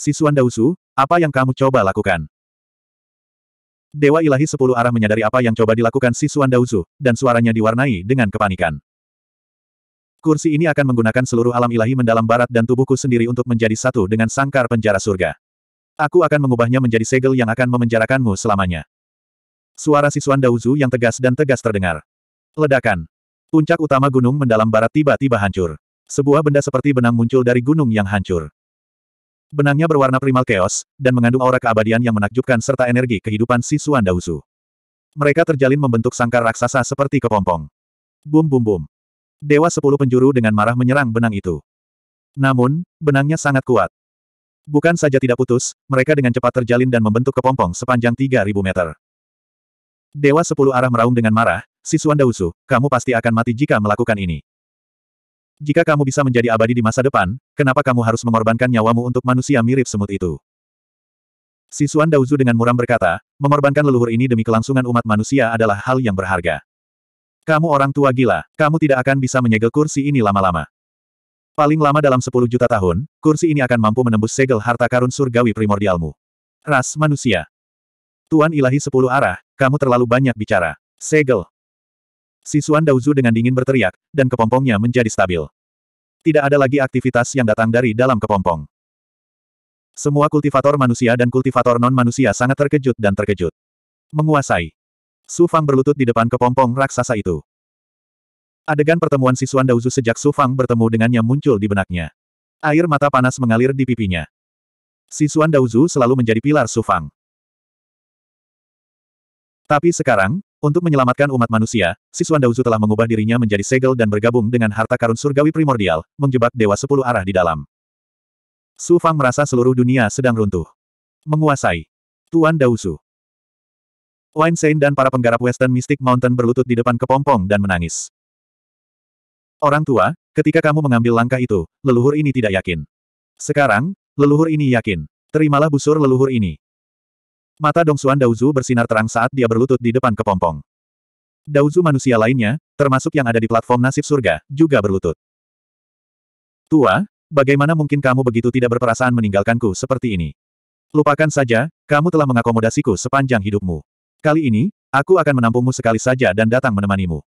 Sisuan Dausu, apa yang kamu coba lakukan? Dewa ilahi sepuluh arah menyadari apa yang coba dilakukan Sisuan Dausu, dan suaranya diwarnai dengan kepanikan. Kursi ini akan menggunakan seluruh alam ilahi mendalam barat dan tubuhku sendiri untuk menjadi satu dengan sangkar penjara surga. Aku akan mengubahnya menjadi segel yang akan memenjarakanmu selamanya. Suara Sisuan Dauzu yang tegas dan tegas terdengar. Ledakan. Puncak utama gunung mendalam barat tiba-tiba hancur. Sebuah benda seperti benang muncul dari gunung yang hancur. Benangnya berwarna primal chaos, dan mengandung aura keabadian yang menakjubkan serta energi kehidupan si Suan Dausu. Mereka terjalin membentuk sangkar raksasa seperti kepompong. Bum bum bum. Dewa sepuluh penjuru dengan marah menyerang benang itu. Namun, benangnya sangat kuat. Bukan saja tidak putus, mereka dengan cepat terjalin dan membentuk kepompong sepanjang 3.000 meter. Dewa sepuluh arah meraung dengan marah, Sisuan Dausu, kamu pasti akan mati jika melakukan ini. Jika kamu bisa menjadi abadi di masa depan, kenapa kamu harus mengorbankan nyawamu untuk manusia mirip semut itu? Sisuan Dauzu dengan muram berkata, mengorbankan leluhur ini demi kelangsungan umat manusia adalah hal yang berharga. Kamu orang tua gila, kamu tidak akan bisa menyegel kursi ini lama-lama. Paling lama dalam 10 juta tahun, kursi ini akan mampu menembus segel harta karun surgawi primordialmu. Ras manusia. Tuan ilahi sepuluh arah, kamu terlalu banyak bicara. Segel. Sisuan Dauzu dengan dingin berteriak, dan kepompongnya menjadi stabil. Tidak ada lagi aktivitas yang datang dari dalam kepompong. Semua kultivator manusia dan kultivator non-manusia sangat terkejut dan terkejut. Menguasai. Su Fang berlutut di depan kepompong raksasa itu. Adegan pertemuan Sisuan Dauzu sejak Su Fang bertemu dengannya muncul di benaknya. Air mata panas mengalir di pipinya. Sisuan Dauzu selalu menjadi pilar Su Fang. Tapi sekarang, untuk menyelamatkan umat manusia, Siswan Dauzu telah mengubah dirinya menjadi segel dan bergabung dengan harta karun surgawi primordial, menjebak Dewa Sepuluh Arah di dalam. Su Fang merasa seluruh dunia sedang runtuh. Menguasai. Tuan Dauzu. Wine Sein dan para penggarap Western Mystic Mountain berlutut di depan kepompong dan menangis. Orang tua, ketika kamu mengambil langkah itu, leluhur ini tidak yakin. Sekarang, leluhur ini yakin. Terimalah busur leluhur ini. Mata Dong Dongsuan Daozu bersinar terang saat dia berlutut di depan kepompong. Daozu manusia lainnya, termasuk yang ada di platform nasib surga, juga berlutut. Tua, bagaimana mungkin kamu begitu tidak berperasaan meninggalkanku seperti ini? Lupakan saja, kamu telah mengakomodasiku sepanjang hidupmu. Kali ini, aku akan menampungmu sekali saja dan datang menemanimu.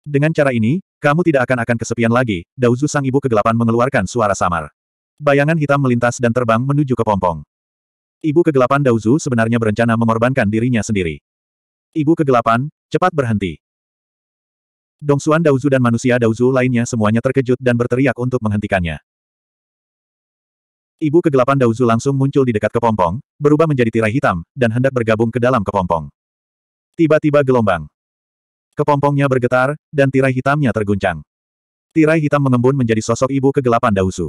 Dengan cara ini, kamu tidak akan akan kesepian lagi, Daozu sang ibu kegelapan mengeluarkan suara samar. Bayangan hitam melintas dan terbang menuju ke pompong. Ibu kegelapan Dauzu sebenarnya berencana mengorbankan dirinya sendiri. Ibu kegelapan, cepat berhenti. Dongsuan Dauzu dan manusia Dauzu lainnya semuanya terkejut dan berteriak untuk menghentikannya. Ibu kegelapan Dauzu langsung muncul di dekat kepompong, berubah menjadi tirai hitam, dan hendak bergabung ke dalam kepompong. Tiba-tiba gelombang. Kepompongnya bergetar, dan tirai hitamnya terguncang. Tirai hitam mengembun menjadi sosok ibu kegelapan Dauzu.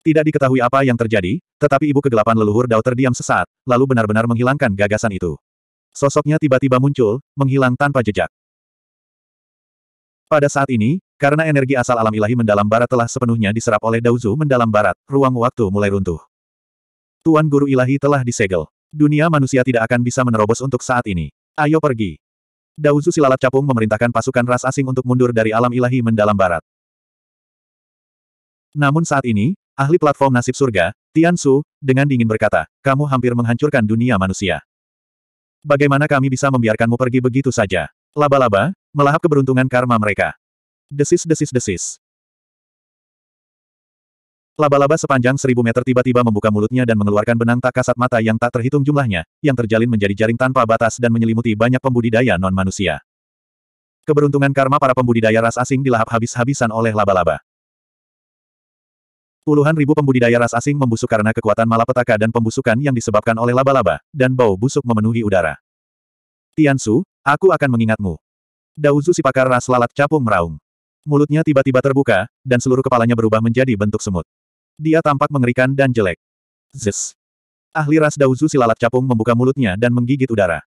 Tidak diketahui apa yang terjadi, tetapi ibu kegelapan leluhur Dao terdiam sesaat, lalu benar-benar menghilangkan gagasan itu. Sosoknya tiba-tiba muncul, menghilang tanpa jejak. Pada saat ini, karena energi asal alam ilahi mendalam barat telah sepenuhnya diserap oleh Dao Zhu mendalam barat, ruang waktu mulai runtuh. Tuan Guru Ilahi telah disegel. Dunia manusia tidak akan bisa menerobos untuk saat ini. Ayo pergi. Dao Zhu Silalat Capung memerintahkan pasukan ras asing untuk mundur dari alam ilahi mendalam barat. Namun saat ini, ahli platform nasib surga, Tian Su, dengan dingin berkata, kamu hampir menghancurkan dunia manusia. Bagaimana kami bisa membiarkanmu pergi begitu saja? Laba-laba, melahap keberuntungan karma mereka. Desis-desis-desis. Laba-laba sepanjang seribu meter tiba-tiba membuka mulutnya dan mengeluarkan benang tak kasat mata yang tak terhitung jumlahnya, yang terjalin menjadi jaring tanpa batas dan menyelimuti banyak pembudidaya non-manusia. Keberuntungan karma para pembudidaya ras asing dilahap habis-habisan oleh laba-laba. Puluhan ribu pembudidaya ras asing membusuk karena kekuatan malapetaka dan pembusukan yang disebabkan oleh laba-laba, dan bau busuk memenuhi udara. Tiansu, aku akan mengingatmu. Dauzu si pakar ras lalat capung meraung. Mulutnya tiba-tiba terbuka, dan seluruh kepalanya berubah menjadi bentuk semut. Dia tampak mengerikan dan jelek. Zes. Ahli ras Dauzu si lalat capung membuka mulutnya dan menggigit udara.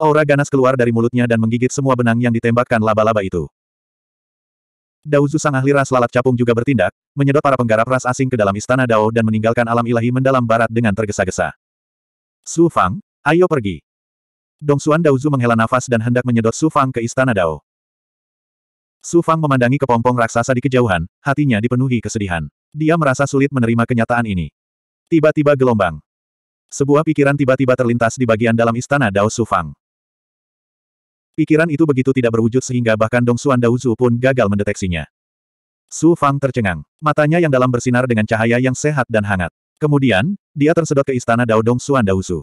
Aura ganas keluar dari mulutnya dan menggigit semua benang yang ditembakkan laba-laba itu. Daozu Sang ahli ras lalat capung juga bertindak, menyedot para penggarap ras asing ke dalam istana Dao dan meninggalkan alam ilahi mendalam barat dengan tergesa-gesa. Su Fang, ayo pergi. Dong Xuan Daozu menghela nafas dan hendak menyedot Su Fang ke istana Dao. Su Fang memandangi kepompong raksasa di kejauhan, hatinya dipenuhi kesedihan. Dia merasa sulit menerima kenyataan ini. Tiba-tiba gelombang. Sebuah pikiran tiba-tiba terlintas di bagian dalam istana Dao Su Fang. Pikiran itu begitu tidak berwujud sehingga bahkan Dong Xuan Dao Zhu pun gagal mendeteksinya. Su Fang tercengang. Matanya yang dalam bersinar dengan cahaya yang sehat dan hangat. Kemudian, dia tersedot ke istana Dao Dong Xuan Zhu.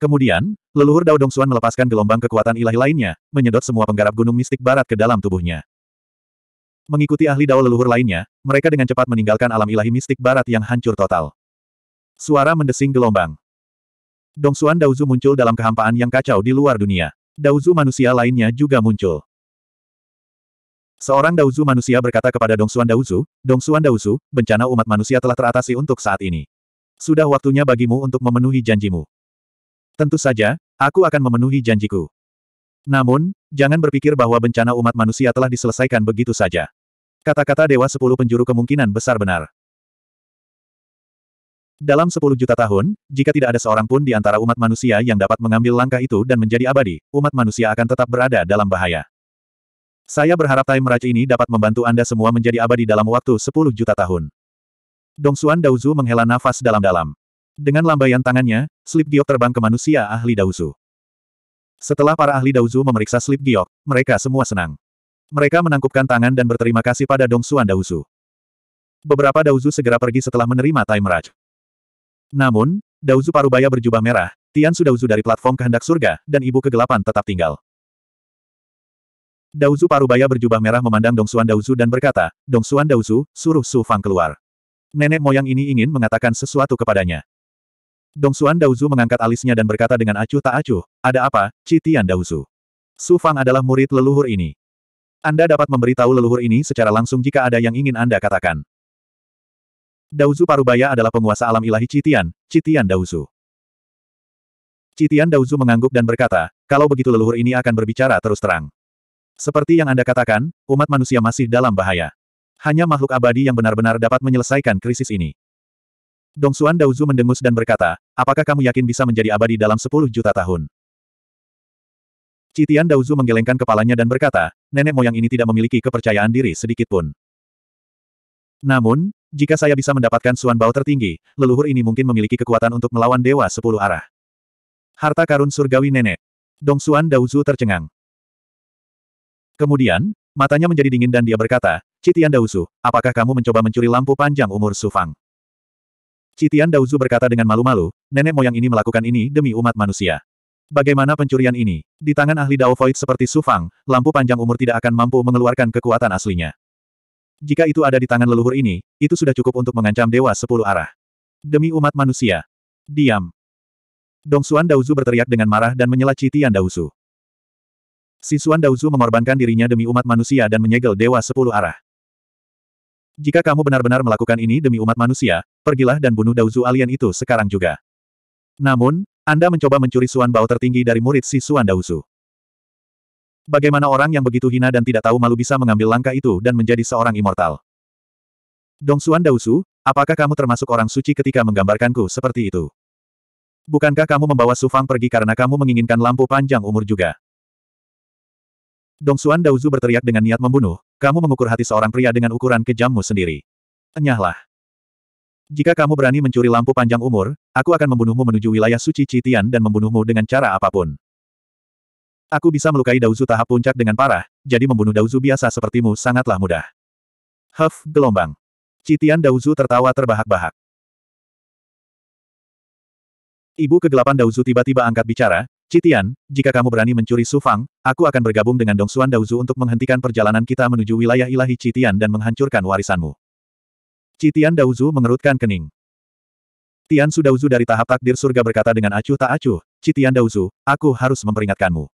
Kemudian, leluhur Dao Dong Xuan melepaskan gelombang kekuatan ilahi lainnya, menyedot semua penggarap gunung mistik barat ke dalam tubuhnya. Mengikuti ahli Dao leluhur lainnya, mereka dengan cepat meninggalkan alam ilahi mistik barat yang hancur total. Suara mendesing gelombang. Dongsuan Daozu muncul dalam kehampaan yang kacau di luar dunia. Daozu manusia lainnya juga muncul. Seorang Daozu manusia berkata kepada Dongsuan Daozu, Dongsuan Daozu, bencana umat manusia telah teratasi untuk saat ini. Sudah waktunya bagimu untuk memenuhi janjimu. Tentu saja, aku akan memenuhi janjiku. Namun, jangan berpikir bahwa bencana umat manusia telah diselesaikan begitu saja. Kata-kata Dewa Sepuluh Penjuru kemungkinan besar benar. Dalam 10 juta tahun, jika tidak ada seorang pun di antara umat manusia yang dapat mengambil langkah itu dan menjadi abadi, umat manusia akan tetap berada dalam bahaya. Saya berharap Time Raj ini dapat membantu Anda semua menjadi abadi dalam waktu 10 juta tahun. Dong Xuan Daozu menghela nafas dalam-dalam. Dengan lambaian tangannya, slip giok terbang ke manusia ahli Daozu. Setelah para ahli Daozu memeriksa slip giok, mereka semua senang. Mereka menangkupkan tangan dan berterima kasih pada Dong Xuan Daozu. Beberapa Daozu segera pergi setelah menerima Time Raj. Namun, Dauzu Parubaya berjubah merah, Tian Sudauzu dari platform kehendak surga, dan ibu kegelapan tetap tinggal. Dauzu Parubaya berjubah merah memandang Dong Dongsuan Dauzu dan berkata, Dong Dongsuan Dauzu, suruh Su Fang keluar. Nenek moyang ini ingin mengatakan sesuatu kepadanya. Dong Dongsuan Dauzu mengangkat alisnya dan berkata dengan acuh tak acuh, ada apa, Citian Dauzu? Su Fang adalah murid leluhur ini. Anda dapat memberitahu leluhur ini secara langsung jika ada yang ingin Anda katakan. Dauzu Parubaya adalah penguasa alam ilahi Citian, Citian Dauzu. Citian Dauzu mengangguk dan berkata, kalau begitu leluhur ini akan berbicara terus terang. Seperti yang Anda katakan, umat manusia masih dalam bahaya. Hanya makhluk abadi yang benar-benar dapat menyelesaikan krisis ini. Dong Dongsuan Dauzu mendengus dan berkata, apakah kamu yakin bisa menjadi abadi dalam 10 juta tahun? Citian Dauzu menggelengkan kepalanya dan berkata, nenek moyang ini tidak memiliki kepercayaan diri sedikitpun. Namun, jika saya bisa mendapatkan Suan Bao tertinggi, leluhur ini mungkin memiliki kekuatan untuk melawan Dewa Sepuluh Arah. Harta karun surgawi nenek. Dong Suan Daozu tercengang. Kemudian, matanya menjadi dingin dan dia berkata, Citian Daozu, apakah kamu mencoba mencuri lampu panjang umur Sufang? Citian Daozu berkata dengan malu-malu, nenek moyang ini melakukan ini demi umat manusia. Bagaimana pencurian ini? Di tangan ahli Dao Void seperti Sufang, lampu panjang umur tidak akan mampu mengeluarkan kekuatan aslinya. Jika itu ada di tangan leluhur ini, itu sudah cukup untuk mengancam Dewa Sepuluh Arah. Demi umat manusia. Diam. Dong Xuan Daozu berteriak dengan marah dan menyela Citian Daozu. Xuan Daozu mengorbankan dirinya demi umat manusia dan menyegel Dewa Sepuluh Arah. Jika kamu benar-benar melakukan ini demi umat manusia, pergilah dan bunuh Daozu alien itu sekarang juga. Namun, Anda mencoba mencuri Suan Bao tertinggi dari murid Si Sisuan Daozu. Bagaimana orang yang begitu hina dan tidak tahu malu bisa mengambil langkah itu dan menjadi seorang immortal? Dongsuan Dausu, apakah kamu termasuk orang suci ketika menggambarkanku seperti itu? Bukankah kamu membawa Sufang pergi karena kamu menginginkan lampu panjang umur juga? Dongsuan Dauzu berteriak dengan niat membunuh, kamu mengukur hati seorang pria dengan ukuran kejammu sendiri. Enyahlah. Jika kamu berani mencuri lampu panjang umur, aku akan membunuhmu menuju wilayah suci Citian dan membunuhmu dengan cara apapun. Aku bisa melukai Dauzu tahap puncak dengan parah, jadi membunuh Dauzu biasa sepertimu sangatlah mudah. Huff, gelombang. Citian Dauzu tertawa terbahak-bahak. Ibu kegelapan Dauzu tiba-tiba angkat bicara, Citian, jika kamu berani mencuri Sufang, aku akan bergabung dengan Dongsuan Dauzu untuk menghentikan perjalanan kita menuju wilayah ilahi Citian dan menghancurkan warisanmu. Citian Dauzu mengerutkan kening. Tian Su Dauzu dari tahap takdir surga berkata dengan acuh tak acuh, Citian Dauzu, aku harus memperingatkanmu.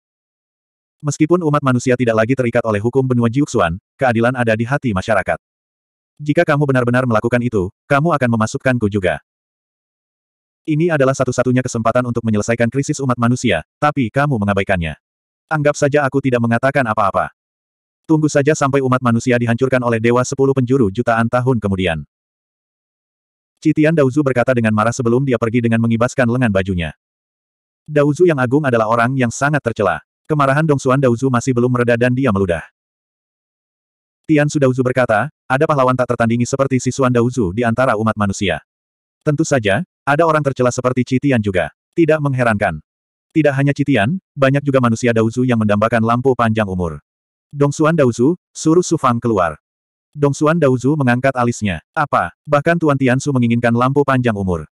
Meskipun umat manusia tidak lagi terikat oleh hukum benua Jiuxuan, keadilan ada di hati masyarakat. Jika kamu benar-benar melakukan itu, kamu akan memasukkanku juga. Ini adalah satu-satunya kesempatan untuk menyelesaikan krisis umat manusia, tapi kamu mengabaikannya. Anggap saja aku tidak mengatakan apa-apa. Tunggu saja sampai umat manusia dihancurkan oleh Dewa Sepuluh Penjuru jutaan tahun kemudian. Citian Dauzu berkata dengan marah sebelum dia pergi dengan mengibaskan lengan bajunya. Dauzu yang agung adalah orang yang sangat tercela. Kemarahan Dong Xuan Daozu masih belum mereda dan dia meludah. Tian Su Daozu berkata, ada pahlawan tak tertandingi seperti si Suan Daozu di antara umat manusia. Tentu saja, ada orang tercela seperti Citian juga. Tidak mengherankan. Tidak hanya Citian, banyak juga manusia Daozu yang mendambakan lampu panjang umur. Dong Xuan Daozu, suruh Su Fang keluar. Xuan Daozu mengangkat alisnya. Apa? Bahkan Tuan Tian Su menginginkan lampu panjang umur.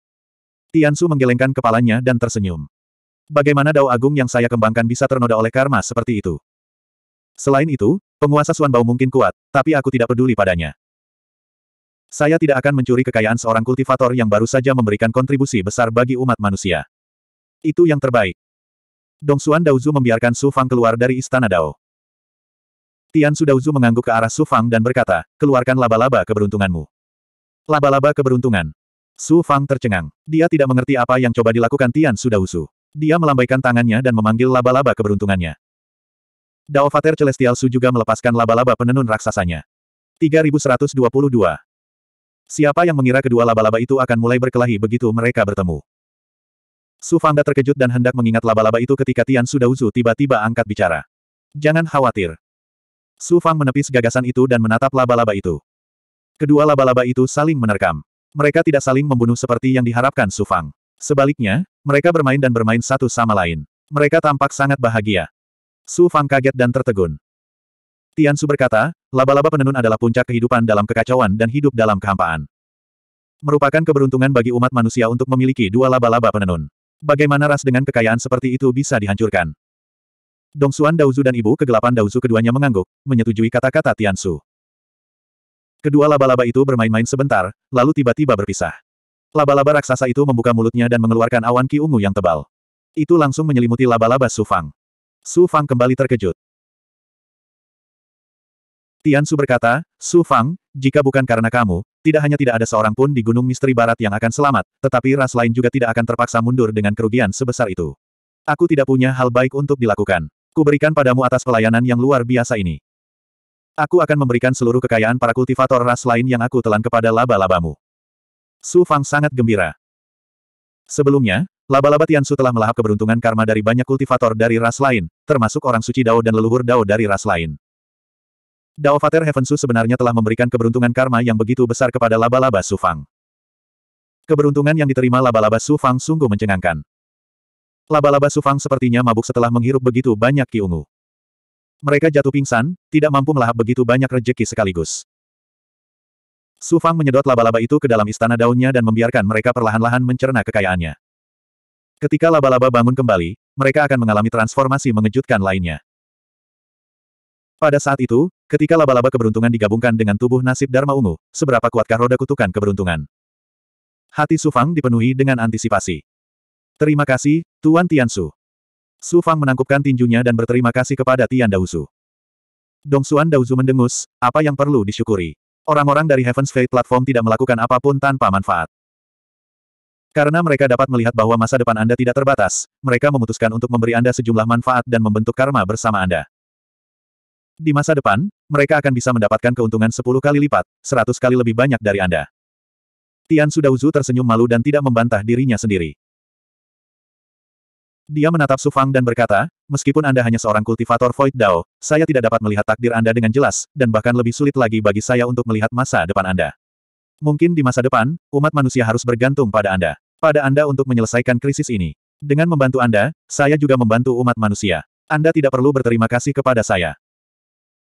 Tian Su menggelengkan kepalanya dan tersenyum. Bagaimana dao agung yang saya kembangkan bisa ternoda oleh karma seperti itu? Selain itu, penguasa Suan Bao mungkin kuat, tapi aku tidak peduli padanya. Saya tidak akan mencuri kekayaan seorang kultivator yang baru saja memberikan kontribusi besar bagi umat manusia. Itu yang terbaik. Dong Dongsuan Daozu membiarkan Su Fang keluar dari istana Dao. Tian Su Daozu mengangguk ke arah Su Fang dan berkata, keluarkan laba-laba keberuntunganmu. Laba-laba keberuntungan. Su Fang tercengang. Dia tidak mengerti apa yang coba dilakukan Tian Su Daozu. Dia melambaikan tangannya dan memanggil laba-laba keberuntungannya. Fater Celestial Su juga melepaskan laba-laba penenun raksasanya. 3122. Siapa yang mengira kedua laba-laba itu akan mulai berkelahi begitu mereka bertemu? Su Fangda terkejut dan hendak mengingat laba-laba itu ketika Tian Su Dauzu tiba-tiba angkat bicara. Jangan khawatir. Su Fang menepis gagasan itu dan menatap laba-laba itu. Kedua laba-laba itu saling menerkam. Mereka tidak saling membunuh seperti yang diharapkan Su Fang. Sebaliknya, mereka bermain dan bermain satu sama lain. Mereka tampak sangat bahagia. Su Fang kaget dan tertegun. Tian Su berkata, laba-laba penenun adalah puncak kehidupan dalam kekacauan dan hidup dalam kehampaan. Merupakan keberuntungan bagi umat manusia untuk memiliki dua laba-laba penenun. Bagaimana ras dengan kekayaan seperti itu bisa dihancurkan? Dong Xuan Daozu dan ibu kegelapan Daozu keduanya mengangguk, menyetujui kata-kata Tian Su. Kedua laba-laba itu bermain-main sebentar, lalu tiba-tiba berpisah. Laba-laba raksasa itu membuka mulutnya dan mengeluarkan awan ki ungu yang tebal. Itu langsung menyelimuti laba-laba Su Fang. Su Fang kembali terkejut. Tian Su berkata, Su Fang, jika bukan karena kamu, tidak hanya tidak ada seorang pun di Gunung Misteri Barat yang akan selamat, tetapi ras lain juga tidak akan terpaksa mundur dengan kerugian sebesar itu. Aku tidak punya hal baik untuk dilakukan. Kuberikan padamu atas pelayanan yang luar biasa ini. Aku akan memberikan seluruh kekayaan para kultivator ras lain yang aku telan kepada laba-labamu. Su Fang sangat gembira. Sebelumnya, laba-laba Tiansu telah melahap keberuntungan karma dari banyak kultivator dari ras lain, termasuk orang suci Dao dan leluhur Dao dari ras lain. Dao Fater Su sebenarnya telah memberikan keberuntungan karma yang begitu besar kepada laba-laba Su Fang. Keberuntungan yang diterima laba-laba Su Fang sungguh mencengangkan. Laba-laba Su Fang sepertinya mabuk setelah menghirup begitu banyak ki ungu. Mereka jatuh pingsan, tidak mampu melahap begitu banyak rejeki sekaligus. Su Fang menyedot laba-laba itu ke dalam istana daunnya dan membiarkan mereka perlahan-lahan mencerna kekayaannya. Ketika laba-laba bangun kembali, mereka akan mengalami transformasi mengejutkan lainnya. Pada saat itu, ketika laba-laba keberuntungan digabungkan dengan tubuh nasib Dharma Ungu, seberapa kuatkah roda kutukan keberuntungan? Hati Su Fang dipenuhi dengan antisipasi. Terima kasih, Tuan Tiansu. Fang menangkupkan tinjunya dan berterima kasih kepada Tian Suan Dongsuan Daozu mendengus, apa yang perlu disyukuri? Orang-orang dari Heaven's Fate Platform tidak melakukan apapun tanpa manfaat. Karena mereka dapat melihat bahwa masa depan Anda tidak terbatas, mereka memutuskan untuk memberi Anda sejumlah manfaat dan membentuk karma bersama Anda. Di masa depan, mereka akan bisa mendapatkan keuntungan 10 kali lipat, 100 kali lebih banyak dari Anda. Tian Sudauzu tersenyum malu dan tidak membantah dirinya sendiri. Dia menatap Sufang dan berkata, meskipun Anda hanya seorang kultivator Void Dao, saya tidak dapat melihat takdir Anda dengan jelas, dan bahkan lebih sulit lagi bagi saya untuk melihat masa depan Anda. Mungkin di masa depan, umat manusia harus bergantung pada Anda. Pada Anda untuk menyelesaikan krisis ini. Dengan membantu Anda, saya juga membantu umat manusia. Anda tidak perlu berterima kasih kepada saya.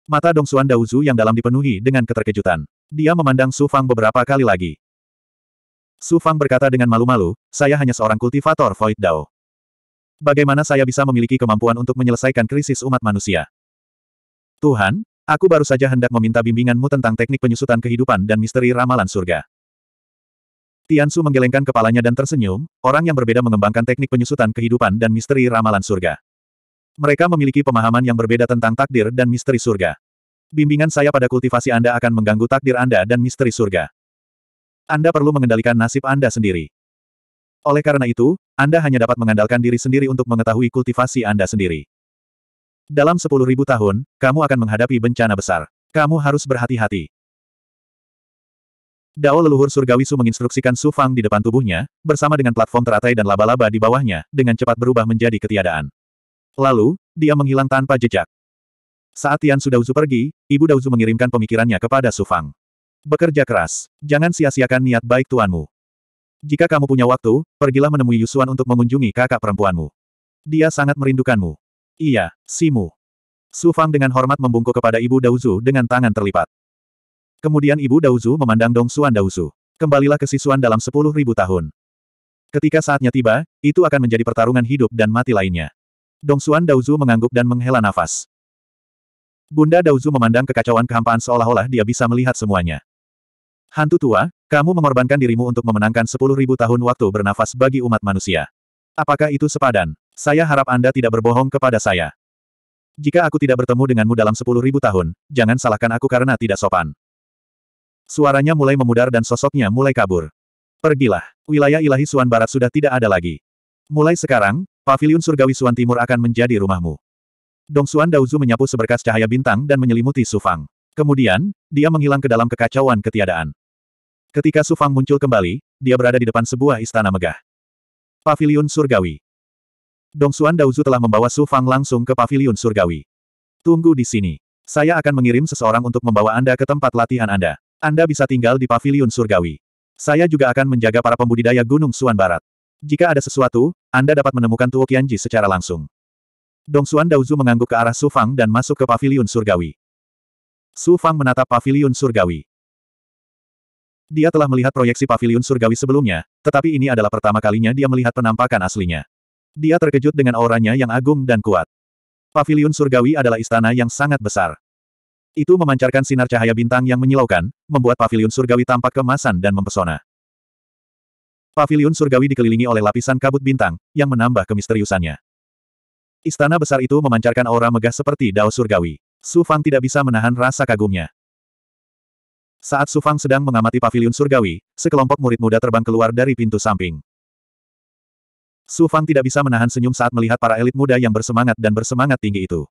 Mata Dong Dongsuan Daozu yang dalam dipenuhi dengan keterkejutan. Dia memandang Sufang beberapa kali lagi. Su Fang berkata dengan malu-malu, saya hanya seorang kultivator Void Dao. Bagaimana saya bisa memiliki kemampuan untuk menyelesaikan krisis umat manusia? Tuhan, aku baru saja hendak meminta bimbinganmu tentang teknik penyusutan kehidupan dan misteri ramalan surga. Tian Su menggelengkan kepalanya dan tersenyum, orang yang berbeda mengembangkan teknik penyusutan kehidupan dan misteri ramalan surga. Mereka memiliki pemahaman yang berbeda tentang takdir dan misteri surga. Bimbingan saya pada kultivasi Anda akan mengganggu takdir Anda dan misteri surga. Anda perlu mengendalikan nasib Anda sendiri. Oleh karena itu, Anda hanya dapat mengandalkan diri sendiri untuk mengetahui kultivasi Anda sendiri. Dalam 10.000 tahun, kamu akan menghadapi bencana besar. Kamu harus berhati-hati. Dao leluhur surgawi Su menginstruksikan Su Fang di depan tubuhnya, bersama dengan platform teratai dan laba-laba di bawahnya, dengan cepat berubah menjadi ketiadaan. Lalu, dia menghilang tanpa jejak. Saat Tian Su pergi, Ibu Daozu mengirimkan pemikirannya kepada Su Fang. Bekerja keras. Jangan sia-siakan niat baik tuanmu. Jika kamu punya waktu, pergilah menemui Yusuan untuk mengunjungi kakak perempuanmu. Dia sangat merindukanmu. Iya, Simu. Su Fang dengan hormat membungkuk kepada Ibu Dauzu dengan tangan terlipat. Kemudian Ibu Dauzu memandang Dong Suan Dauzu. Kembalilah ke Sisuan dalam sepuluh ribu tahun. Ketika saatnya tiba, itu akan menjadi pertarungan hidup dan mati lainnya. Dong Suan Dauzu mengangguk dan menghela nafas. Bunda Dauzu memandang kekacauan kehampaan seolah-olah dia bisa melihat semuanya. Hantu tua, kamu mengorbankan dirimu untuk memenangkan 10.000 tahun waktu bernafas bagi umat manusia. Apakah itu sepadan? Saya harap Anda tidak berbohong kepada saya. Jika aku tidak bertemu denganmu dalam 10.000 tahun, jangan salahkan aku karena tidak sopan. Suaranya mulai memudar dan sosoknya mulai kabur. Pergilah, wilayah ilahi Suan Barat sudah tidak ada lagi. Mulai sekarang, paviliun surgawi Suan Timur akan menjadi rumahmu. Dong Suan Daozu menyapu seberkas cahaya bintang dan menyelimuti Sufang. Kemudian, dia menghilang ke dalam kekacauan ketiadaan. Ketika Su Fang muncul kembali, dia berada di depan sebuah istana megah. Paviliun Surgawi Dong Dongsuan Daozu telah membawa Su Fang langsung ke Paviliun Surgawi. Tunggu di sini. Saya akan mengirim seseorang untuk membawa Anda ke tempat latihan Anda. Anda bisa tinggal di Paviliun Surgawi. Saya juga akan menjaga para pembudidaya Gunung Suan Barat. Jika ada sesuatu, Anda dapat menemukan Tuo Qianji secara langsung. Dong Dongsuan Daozu mengangguk ke arah Su Fang dan masuk ke Paviliun Surgawi. Su Fang menatap Paviliun Surgawi. Dia telah melihat proyeksi Pavilion surgawi sebelumnya, tetapi ini adalah pertama kalinya dia melihat penampakan aslinya. Dia terkejut dengan auranya yang agung dan kuat. Pavilion surgawi adalah istana yang sangat besar. Itu memancarkan sinar cahaya bintang yang menyilaukan, membuat Pavilion surgawi tampak kemasan dan mempesona. Pavilion surgawi dikelilingi oleh lapisan kabut bintang, yang menambah kemisteriusannya. Istana besar itu memancarkan aura megah seperti dao surgawi. Su Fang tidak bisa menahan rasa kagumnya. Saat Sufang sedang mengamati Pavilion surgawi, sekelompok murid muda terbang keluar dari pintu samping. Sufang tidak bisa menahan senyum saat melihat para elit muda yang bersemangat dan bersemangat tinggi itu.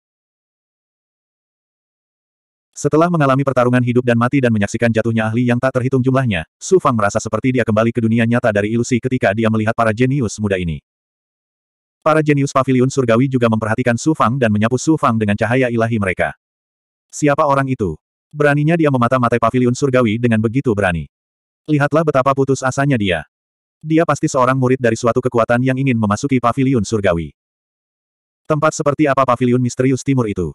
Setelah mengalami pertarungan hidup dan mati dan menyaksikan jatuhnya ahli yang tak terhitung jumlahnya, Sufang merasa seperti dia kembali ke dunia nyata dari ilusi ketika dia melihat para jenius muda ini. Para jenius Pavilion surgawi juga memperhatikan Sufang dan menyapu Sufang dengan cahaya ilahi mereka. Siapa orang itu? Beraninya dia memata-matai pavilion surgawi dengan begitu berani. Lihatlah betapa putus asanya dia. Dia pasti seorang murid dari suatu kekuatan yang ingin memasuki pavilion surgawi. Tempat seperti apa pavilion misterius timur itu?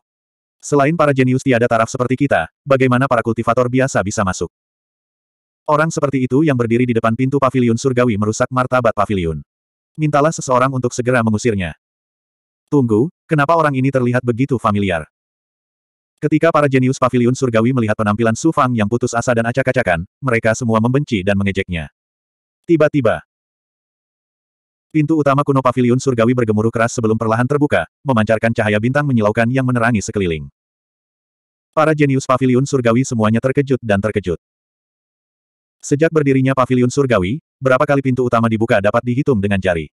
Selain para jenius tiada taraf seperti kita, bagaimana para kultivator biasa bisa masuk? Orang seperti itu yang berdiri di depan pintu pavilion surgawi merusak martabat pavilion. Mintalah seseorang untuk segera mengusirnya. Tunggu, kenapa orang ini terlihat begitu familiar? Ketika para jenius pavilion surgawi melihat penampilan Su Fang yang putus asa dan acak-acakan, mereka semua membenci dan mengejeknya. Tiba-tiba, pintu utama kuno pavilion surgawi bergemuruh keras sebelum perlahan terbuka, memancarkan cahaya bintang menyilaukan yang menerangi sekeliling. Para jenius pavilion surgawi semuanya terkejut dan terkejut. Sejak berdirinya pavilion surgawi, berapa kali pintu utama dibuka dapat dihitung dengan jari.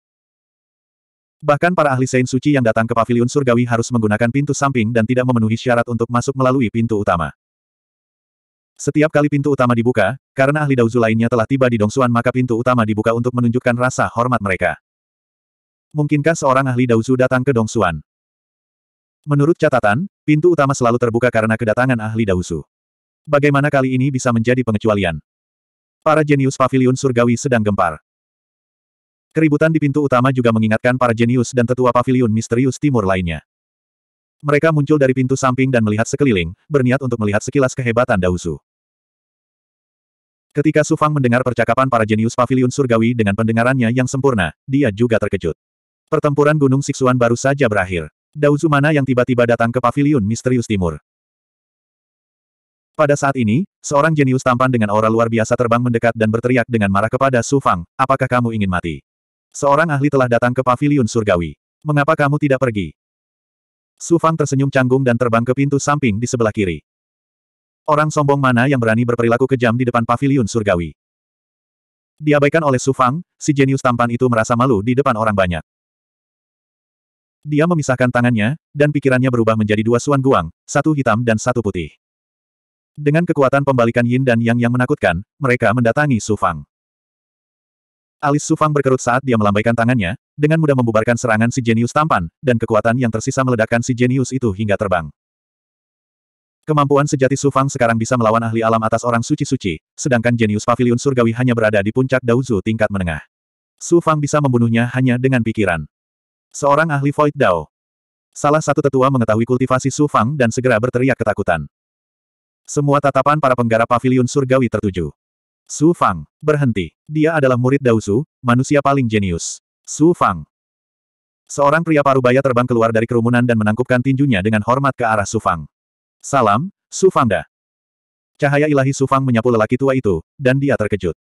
Bahkan para ahli Sein Suci yang datang ke paviliun surgawi harus menggunakan pintu samping dan tidak memenuhi syarat untuk masuk melalui pintu utama. Setiap kali pintu utama dibuka, karena ahli Daozu lainnya telah tiba di Dongsuan maka pintu utama dibuka untuk menunjukkan rasa hormat mereka. Mungkinkah seorang ahli Daozu datang ke Dongsuan? Menurut catatan, pintu utama selalu terbuka karena kedatangan ahli Daozu. Bagaimana kali ini bisa menjadi pengecualian? Para jenius Paviliun surgawi sedang gempar. Keributan di pintu utama juga mengingatkan para jenius dan tetua pavilion misterius timur lainnya. Mereka muncul dari pintu samping dan melihat sekeliling, berniat untuk melihat sekilas kehebatan Dausu. Ketika Sufang mendengar percakapan para jenius pavilion surgawi dengan pendengarannya yang sempurna, dia juga terkejut. Pertempuran Gunung Siksuan baru saja berakhir. Dausu mana yang tiba-tiba datang ke pavilion misterius timur? Pada saat ini, seorang jenius tampan dengan aura luar biasa terbang mendekat dan berteriak dengan marah kepada Sufang, apakah kamu ingin mati? Seorang ahli telah datang ke paviliun surgawi. Mengapa kamu tidak pergi? Su Fang tersenyum canggung dan terbang ke pintu samping di sebelah kiri. Orang sombong mana yang berani berperilaku kejam di depan paviliun surgawi? Diabaikan oleh Su Fang, si jenius tampan itu merasa malu di depan orang banyak. Dia memisahkan tangannya, dan pikirannya berubah menjadi dua suan guang, satu hitam dan satu putih. Dengan kekuatan pembalikan yin dan yang yang menakutkan, mereka mendatangi Su Fang. Alis Sufang berkerut saat dia melambaikan tangannya, dengan mudah membubarkan serangan si jenius tampan, dan kekuatan yang tersisa meledakkan si jenius itu hingga terbang. Kemampuan sejati Sufang sekarang bisa melawan ahli alam atas orang suci-suci, sedangkan jenius pavilion surgawi hanya berada di puncak Daozu tingkat menengah. Sufang bisa membunuhnya hanya dengan pikiran. Seorang ahli Void Dao. Salah satu tetua mengetahui kultivasi Sufang dan segera berteriak ketakutan. Semua tatapan para penggara pavilion surgawi tertuju. Su Fang, berhenti. Dia adalah murid Dausu, manusia paling jenius. Su Fang. Seorang pria parubaya terbang keluar dari kerumunan dan menangkupkan tinjunya dengan hormat ke arah Su Fang. Salam, Su Fangda. Cahaya ilahi Su Fang menyapu lelaki tua itu, dan dia terkejut.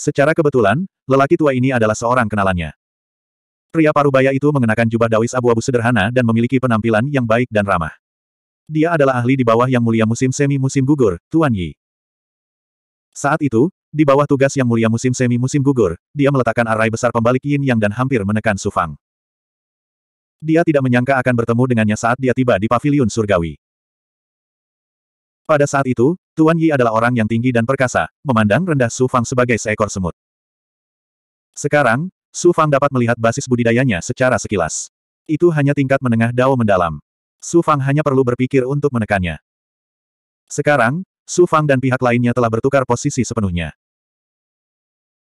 Secara kebetulan, lelaki tua ini adalah seorang kenalannya. Pria parubaya itu mengenakan jubah dawis abu-abu sederhana dan memiliki penampilan yang baik dan ramah. Dia adalah ahli di bawah yang mulia musim semi musim gugur, Tuan Yi. Saat itu, di bawah tugas yang mulia musim semi musim gugur, dia meletakkan arai besar pembalik yin yang dan hampir menekan Sufang. Dia tidak menyangka akan bertemu dengannya saat dia tiba di paviliun surgawi. Pada saat itu, Tuan Yi adalah orang yang tinggi dan perkasa, memandang rendah Su Fang sebagai seekor semut. Sekarang, Su Fang dapat melihat basis budidayanya secara sekilas. Itu hanya tingkat menengah dao mendalam. Su Fang hanya perlu berpikir untuk menekannya. Sekarang, Su Fang dan pihak lainnya telah bertukar posisi sepenuhnya.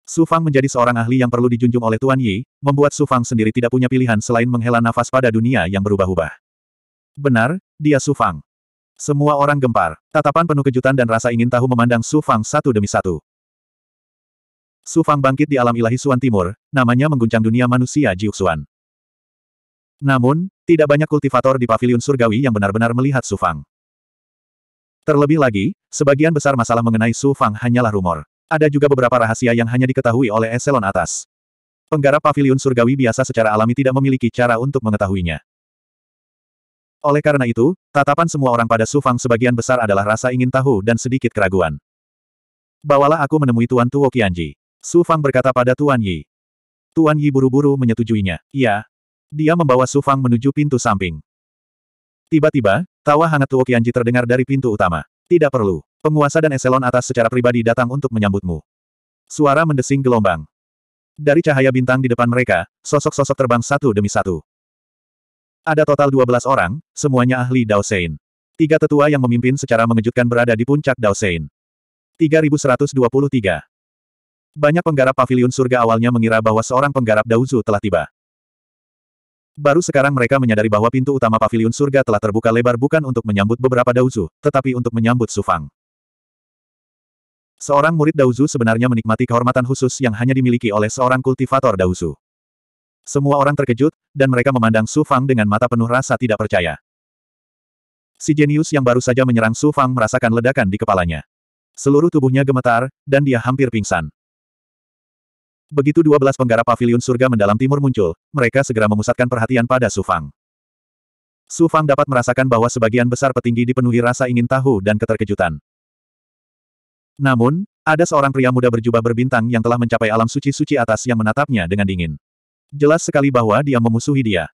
Su Fang menjadi seorang ahli yang perlu dijunjung oleh Tuan Yi, membuat Su Fang sendiri tidak punya pilihan selain menghela nafas pada dunia yang berubah-ubah. Benar, dia Su Fang. Semua orang gempar, tatapan penuh kejutan dan rasa ingin tahu memandang Su Fang satu demi satu. Su Fang bangkit di alam ilahi Suan Timur, namanya mengguncang dunia manusia Jiuxuan. Namun, tidak banyak kultivator di paviliun surgawi yang benar-benar melihat Su Fang. Terlebih lagi, sebagian besar masalah mengenai Su Fang hanyalah rumor. Ada juga beberapa rahasia yang hanya diketahui oleh eselon atas. Penggarap pavilion surgawi biasa secara alami tidak memiliki cara untuk mengetahuinya. Oleh karena itu, tatapan semua orang pada Su Fang sebagian besar adalah rasa ingin tahu dan sedikit keraguan. Bawalah aku menemui Tuan Tuo Qianji. Su Fang berkata pada Tuan Yi. Tuan Yi buru-buru menyetujuinya. Ya. Dia membawa Su Fang menuju pintu samping. Tiba-tiba, tawa hangat Tuo Qianji terdengar dari pintu utama. Tidak perlu. Penguasa dan eselon atas secara pribadi datang untuk menyambutmu. Suara mendesing gelombang. Dari cahaya bintang di depan mereka, sosok-sosok terbang satu demi satu. Ada total 12 orang, semuanya ahli Sein. Tiga tetua yang memimpin secara mengejutkan berada di puncak Sein. 3123. Banyak penggarap pavilion surga awalnya mengira bahwa seorang penggarap Dauzu telah tiba. Baru sekarang mereka menyadari bahwa pintu utama pavilion surga telah terbuka lebar bukan untuk menyambut beberapa dauzu, tetapi untuk menyambut Sufang. Seorang murid dauzu sebenarnya menikmati kehormatan khusus yang hanya dimiliki oleh seorang kultivator dauzu. Semua orang terkejut, dan mereka memandang Sufang dengan mata penuh rasa tidak percaya. Si jenius yang baru saja menyerang Sufang merasakan ledakan di kepalanya. Seluruh tubuhnya gemetar, dan dia hampir pingsan. Begitu 12 penggarap pavilion surga mendalam timur muncul, mereka segera memusatkan perhatian pada Sufang. Sufang dapat merasakan bahwa sebagian besar petinggi dipenuhi rasa ingin tahu dan keterkejutan. Namun, ada seorang pria muda berjubah berbintang yang telah mencapai alam suci-suci atas yang menatapnya dengan dingin. Jelas sekali bahwa dia memusuhi dia.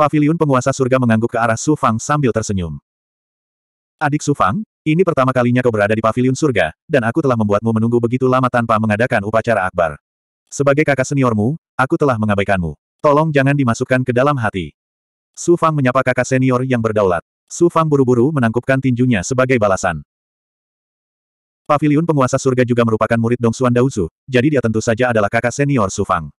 Pavilion penguasa surga mengangguk ke arah Sufang sambil tersenyum. Adik Sufang, ini pertama kalinya kau berada di pavilion surga, dan aku telah membuatmu menunggu begitu lama tanpa mengadakan upacara akbar. Sebagai kakak seniormu, aku telah mengabaikanmu. Tolong jangan dimasukkan ke dalam hati. Su Fang menyapa kakak senior yang berdaulat. Su Fang buru-buru menangkupkan tinjunya sebagai balasan. Paviliun penguasa surga juga merupakan murid Dong Xuan Daozu, jadi dia tentu saja adalah kakak senior Su Fang.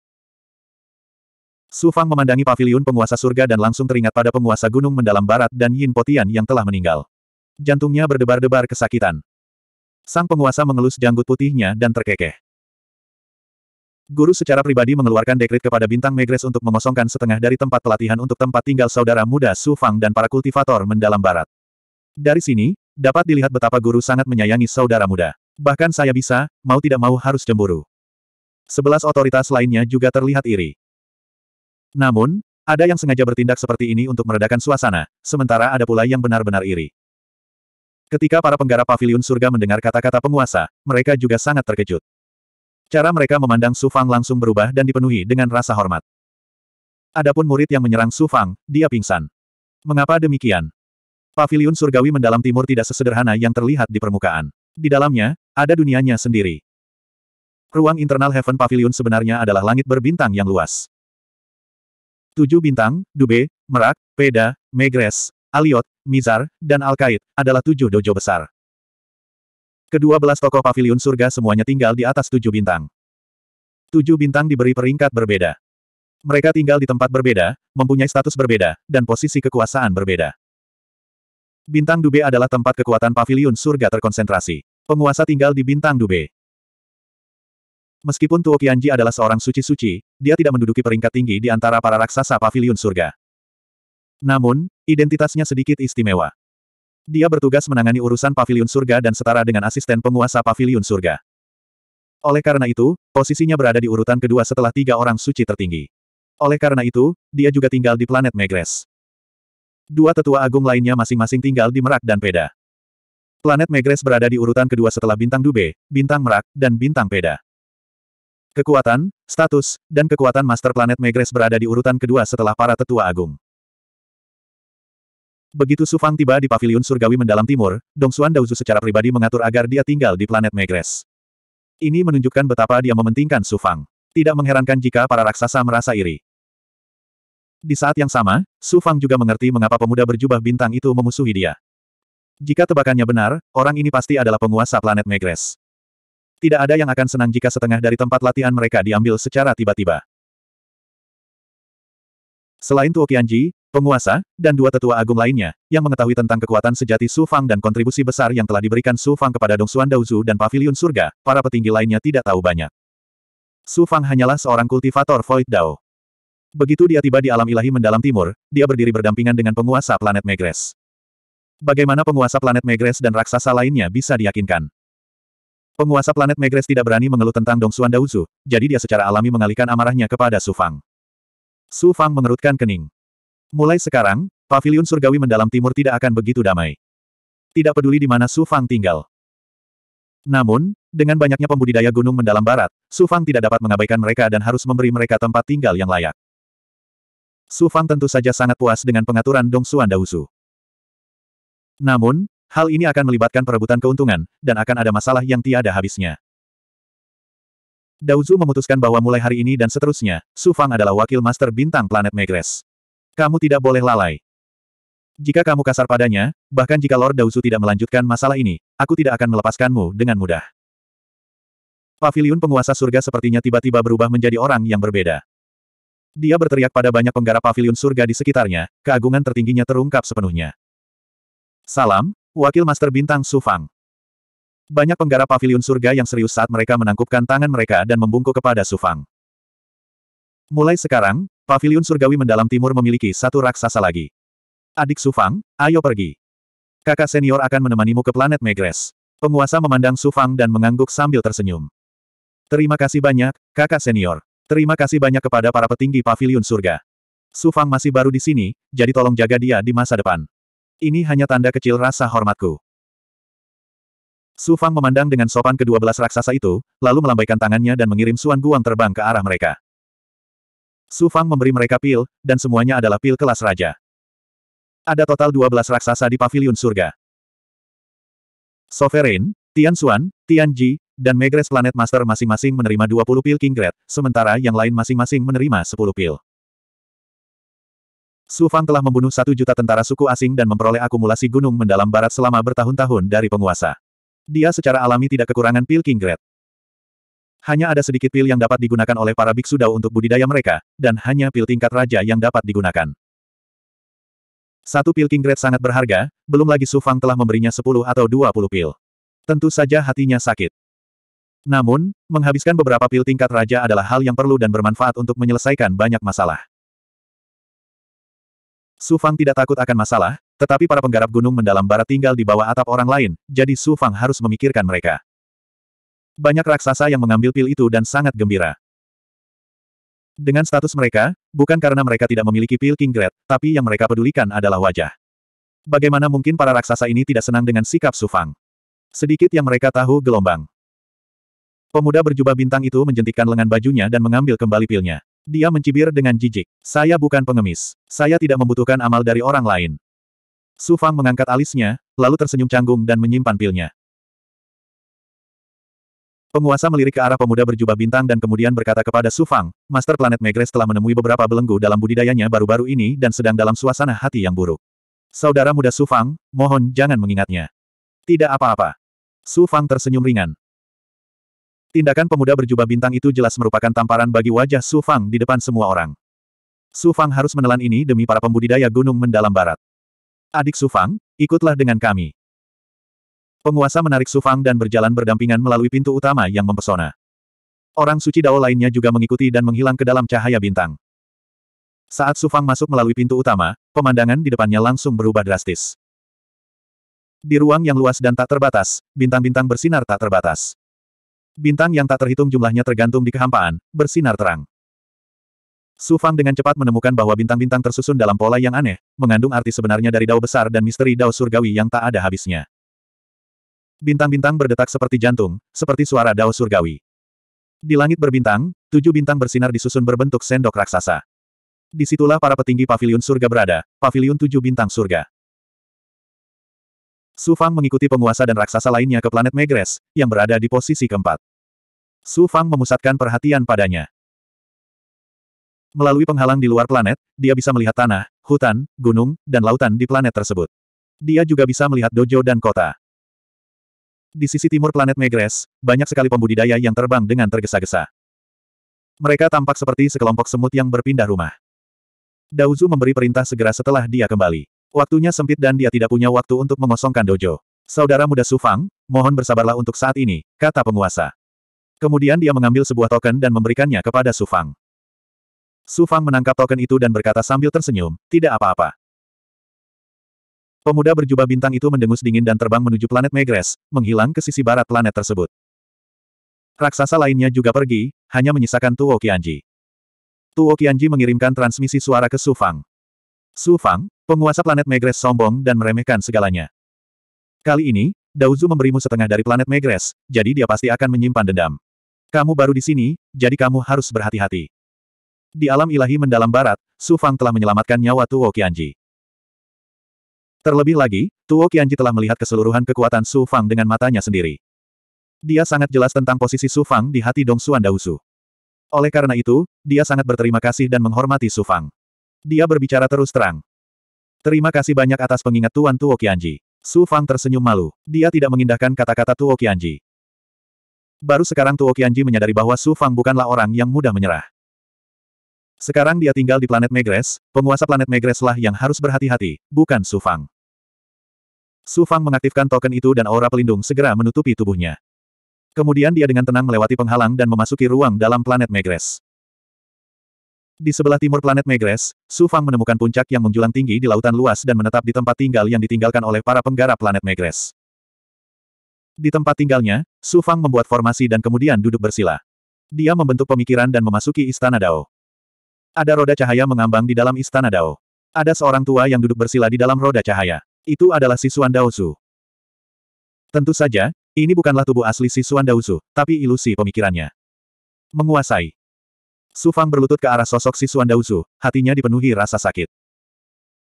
Su Fang memandangi Pavilion penguasa surga dan langsung teringat pada penguasa gunung mendalam barat dan Yin Potian yang telah meninggal. Jantungnya berdebar-debar kesakitan. Sang penguasa mengelus janggut putihnya dan terkekeh. Guru secara pribadi mengeluarkan dekrit kepada Bintang Megres untuk mengosongkan setengah dari tempat pelatihan untuk tempat tinggal saudara muda Su Fang dan para kultivator mendalam barat. Dari sini, dapat dilihat betapa guru sangat menyayangi saudara muda. Bahkan saya bisa, mau tidak mau harus cemburu. Sebelas otoritas lainnya juga terlihat iri. Namun, ada yang sengaja bertindak seperti ini untuk meredakan suasana, sementara ada pula yang benar-benar iri. Ketika para penggarap pavilion surga mendengar kata-kata penguasa, mereka juga sangat terkejut. Cara mereka memandang Su Fang langsung berubah dan dipenuhi dengan rasa hormat. Adapun murid yang menyerang Su Fang, dia pingsan. Mengapa demikian? Paviliun surgawi mendalam timur tidak sesederhana yang terlihat di permukaan. Di dalamnya, ada dunianya sendiri. Ruang internal Heaven Pavilion sebenarnya adalah langit berbintang yang luas. Tujuh bintang, Dube, Merak, Peda, Megres, Aliot, Mizar, dan Alkaid adalah tujuh dojo besar. Kedua belas tokoh pavilion surga semuanya tinggal di atas tujuh bintang. Tujuh bintang diberi peringkat berbeda. Mereka tinggal di tempat berbeda, mempunyai status berbeda, dan posisi kekuasaan berbeda. Bintang Dube adalah tempat kekuatan pavilion surga terkonsentrasi. Penguasa tinggal di Bintang Dube. Meskipun Tuo Qianji adalah seorang suci-suci, dia tidak menduduki peringkat tinggi di antara para raksasa pavilion surga. Namun, identitasnya sedikit istimewa. Dia bertugas menangani urusan pavilion surga dan setara dengan asisten penguasa pavilion surga. Oleh karena itu, posisinya berada di urutan kedua setelah tiga orang suci tertinggi. Oleh karena itu, dia juga tinggal di planet Megres. Dua tetua agung lainnya masing-masing tinggal di Merak dan Peda. Planet Megres berada di urutan kedua setelah bintang Dube, bintang Merak, dan bintang Peda. Kekuatan, status, dan kekuatan master planet Megres berada di urutan kedua setelah para tetua agung. Begitu Su Fang tiba di paviliun surgawi mendalam timur, Dong Xuan Daozu secara pribadi mengatur agar dia tinggal di planet Megres. Ini menunjukkan betapa dia mementingkan Su Fang. Tidak mengherankan jika para raksasa merasa iri. Di saat yang sama, Su Fang juga mengerti mengapa pemuda berjubah bintang itu memusuhi dia. Jika tebakannya benar, orang ini pasti adalah penguasa planet Megres. Tidak ada yang akan senang jika setengah dari tempat latihan mereka diambil secara tiba-tiba. Selain Tuo Qianji, penguasa, dan dua tetua agung lainnya, yang mengetahui tentang kekuatan sejati Su Fang dan kontribusi besar yang telah diberikan Su Fang kepada Dongsuan Daozu dan Paviliun Surga, para petinggi lainnya tidak tahu banyak. Su Fang hanyalah seorang kultivator Void Dao. Begitu dia tiba di alam ilahi mendalam timur, dia berdiri berdampingan dengan penguasa planet Megres. Bagaimana penguasa planet Megres dan raksasa lainnya bisa diyakinkan? Penguasa planet Megres tidak berani mengeluh tentang Dong Dongsuan Daozu, jadi dia secara alami mengalihkan amarahnya kepada Su Fang. Su Fang mengerutkan kening. Mulai sekarang, paviliun surgawi mendalam timur tidak akan begitu damai. Tidak peduli di mana Su Fang tinggal. Namun, dengan banyaknya pembudidaya gunung mendalam barat, Su Fang tidak dapat mengabaikan mereka dan harus memberi mereka tempat tinggal yang layak. Su Fang tentu saja sangat puas dengan pengaturan Dong Xuan Dausu. Namun, hal ini akan melibatkan perebutan keuntungan, dan akan ada masalah yang tiada habisnya. Dauzu memutuskan bahwa mulai hari ini dan seterusnya, Su Fang adalah wakil master bintang planet Megres. Kamu tidak boleh lalai. Jika kamu kasar padanya, bahkan jika Lord Dausu tidak melanjutkan masalah ini, aku tidak akan melepaskanmu dengan mudah. Paviliun penguasa surga sepertinya tiba-tiba berubah menjadi orang yang berbeda. Dia berteriak pada banyak penggarap paviliun surga di sekitarnya, keagungan tertingginya terungkap sepenuhnya. Salam, Wakil Master Bintang Sufang. Banyak penggarap paviliun surga yang serius saat mereka menangkupkan tangan mereka dan membungkuk kepada Sufang. Mulai sekarang, Paviliun surgawi mendalam timur memiliki satu raksasa lagi. Adik Sufang, ayo pergi. Kakak senior akan menemanimu ke planet Megres. Penguasa memandang Sufang dan mengangguk sambil tersenyum. Terima kasih banyak, kakak senior. Terima kasih banyak kepada para petinggi paviliun surga. Sufang masih baru di sini, jadi tolong jaga dia di masa depan. Ini hanya tanda kecil rasa hormatku. Sufang memandang dengan sopan kedua belas raksasa itu, lalu melambaikan tangannya dan mengirim Suan Guang terbang ke arah mereka. Su Fang memberi mereka pil, dan semuanya adalah pil kelas raja. Ada total 12 raksasa di pavilion surga. Sovereign, Tian Xuan, Tian Ji, dan Megres Planet Master masing-masing menerima 20 pil King Grade, sementara yang lain masing-masing menerima 10 pil. Su Fang telah membunuh satu juta tentara suku asing dan memperoleh akumulasi gunung mendalam barat selama bertahun-tahun dari penguasa. Dia secara alami tidak kekurangan pil King Grade. Hanya ada sedikit pil yang dapat digunakan oleh para biksu dao untuk budidaya mereka, dan hanya pil tingkat raja yang dapat digunakan. Satu pil King Great sangat berharga, belum lagi Su Fang telah memberinya 10 atau 20 pil. Tentu saja hatinya sakit. Namun, menghabiskan beberapa pil tingkat raja adalah hal yang perlu dan bermanfaat untuk menyelesaikan banyak masalah. Su Fang tidak takut akan masalah, tetapi para penggarap gunung mendalam barat tinggal di bawah atap orang lain, jadi Su Fang harus memikirkan mereka. Banyak raksasa yang mengambil pil itu dan sangat gembira. Dengan status mereka, bukan karena mereka tidak memiliki pil King Great, tapi yang mereka pedulikan adalah wajah. Bagaimana mungkin para raksasa ini tidak senang dengan sikap Sufang? Sedikit yang mereka tahu gelombang. Pemuda berjubah bintang itu menjentikkan lengan bajunya dan mengambil kembali pilnya. Dia mencibir dengan jijik. Saya bukan pengemis. Saya tidak membutuhkan amal dari orang lain. Sufang mengangkat alisnya, lalu tersenyum canggung dan menyimpan pilnya. Penguasa melirik ke arah pemuda berjubah bintang dan kemudian berkata kepada Su Fang, Master Planet Megres telah menemui beberapa belenggu dalam budidayanya baru-baru ini dan sedang dalam suasana hati yang buruk. Saudara muda Su Fang, mohon jangan mengingatnya. Tidak apa-apa. Su Fang tersenyum ringan. Tindakan pemuda berjubah bintang itu jelas merupakan tamparan bagi wajah Su Fang di depan semua orang. Su Fang harus menelan ini demi para pembudidaya gunung mendalam barat. Adik Su Fang, ikutlah dengan kami. Penguasa menarik Sufang dan berjalan berdampingan melalui pintu utama yang mempesona. Orang suci Dao lainnya juga mengikuti dan menghilang ke dalam cahaya bintang. Saat Sufang masuk melalui pintu utama, pemandangan di depannya langsung berubah drastis. Di ruang yang luas dan tak terbatas, bintang-bintang bersinar tak terbatas. Bintang yang tak terhitung jumlahnya tergantung di kehampaan, bersinar terang. Sufang dengan cepat menemukan bahwa bintang-bintang tersusun dalam pola yang aneh, mengandung arti sebenarnya dari dao besar dan misteri dao surgawi yang tak ada habisnya. Bintang-bintang berdetak seperti jantung, seperti suara dao surgawi. Di langit berbintang, tujuh bintang bersinar disusun berbentuk sendok raksasa. Disitulah para petinggi pavilion surga berada, pavilion tujuh bintang surga. Su Fang mengikuti penguasa dan raksasa lainnya ke planet Megres, yang berada di posisi keempat. Su Fang memusatkan perhatian padanya. Melalui penghalang di luar planet, dia bisa melihat tanah, hutan, gunung, dan lautan di planet tersebut. Dia juga bisa melihat dojo dan kota. Di sisi timur planet Megres, banyak sekali pembudidaya yang terbang dengan tergesa-gesa. Mereka tampak seperti sekelompok semut yang berpindah rumah. Dauzu memberi perintah segera setelah dia kembali. Waktunya sempit dan dia tidak punya waktu untuk mengosongkan dojo. Saudara muda Sufang, mohon bersabarlah untuk saat ini, kata penguasa. Kemudian dia mengambil sebuah token dan memberikannya kepada Sufang. Sufang menangkap token itu dan berkata sambil tersenyum, tidak apa-apa. Pemuda berjubah bintang itu mendengus dingin dan terbang menuju planet Megres, menghilang ke sisi barat planet tersebut. Raksasa lainnya juga pergi, hanya menyisakan Tuo Qianji. Tuo Qianji mengirimkan transmisi suara ke Su Fang. Su Fang, penguasa planet Megres sombong dan meremehkan segalanya. Kali ini, Dauzu memberimu setengah dari planet Megres, jadi dia pasti akan menyimpan dendam. Kamu baru di sini, jadi kamu harus berhati-hati. Di alam ilahi mendalam barat, Su Fang telah menyelamatkan nyawa Tuo Qianji. Terlebih lagi, Tuo Qianji telah melihat keseluruhan kekuatan Su Fang dengan matanya sendiri. Dia sangat jelas tentang posisi Su Fang di hati Dong Xuan Daosu. Oleh karena itu, dia sangat berterima kasih dan menghormati Su Fang. Dia berbicara terus terang. Terima kasih banyak atas pengingat Tuan Tuo Qianji. Su Fang tersenyum malu. Dia tidak mengindahkan kata-kata Tuo Qianji. Baru sekarang Tuo Qianji menyadari bahwa Su Fang bukanlah orang yang mudah menyerah. Sekarang dia tinggal di planet Megres, penguasa planet Megreslah yang harus berhati-hati, bukan Su Fang. Su Fang mengaktifkan token itu dan aura pelindung segera menutupi tubuhnya. Kemudian dia dengan tenang melewati penghalang dan memasuki ruang dalam planet Megres. Di sebelah timur planet Megres, Su Fang menemukan puncak yang menjulang tinggi di lautan luas dan menetap di tempat tinggal yang ditinggalkan oleh para penggarap planet Megres. Di tempat tinggalnya, Su Fang membuat formasi dan kemudian duduk bersila. Dia membentuk pemikiran dan memasuki istana Dao. Ada roda cahaya mengambang di dalam istana Dao. Ada seorang tua yang duduk bersila di dalam roda cahaya. Itu adalah Sisuan Daosu. Tentu saja, ini bukanlah tubuh asli Sisuan Daosu, tapi ilusi pemikirannya. Menguasai. Sufang berlutut ke arah sosok Sisuan Daosu, hatinya dipenuhi rasa sakit.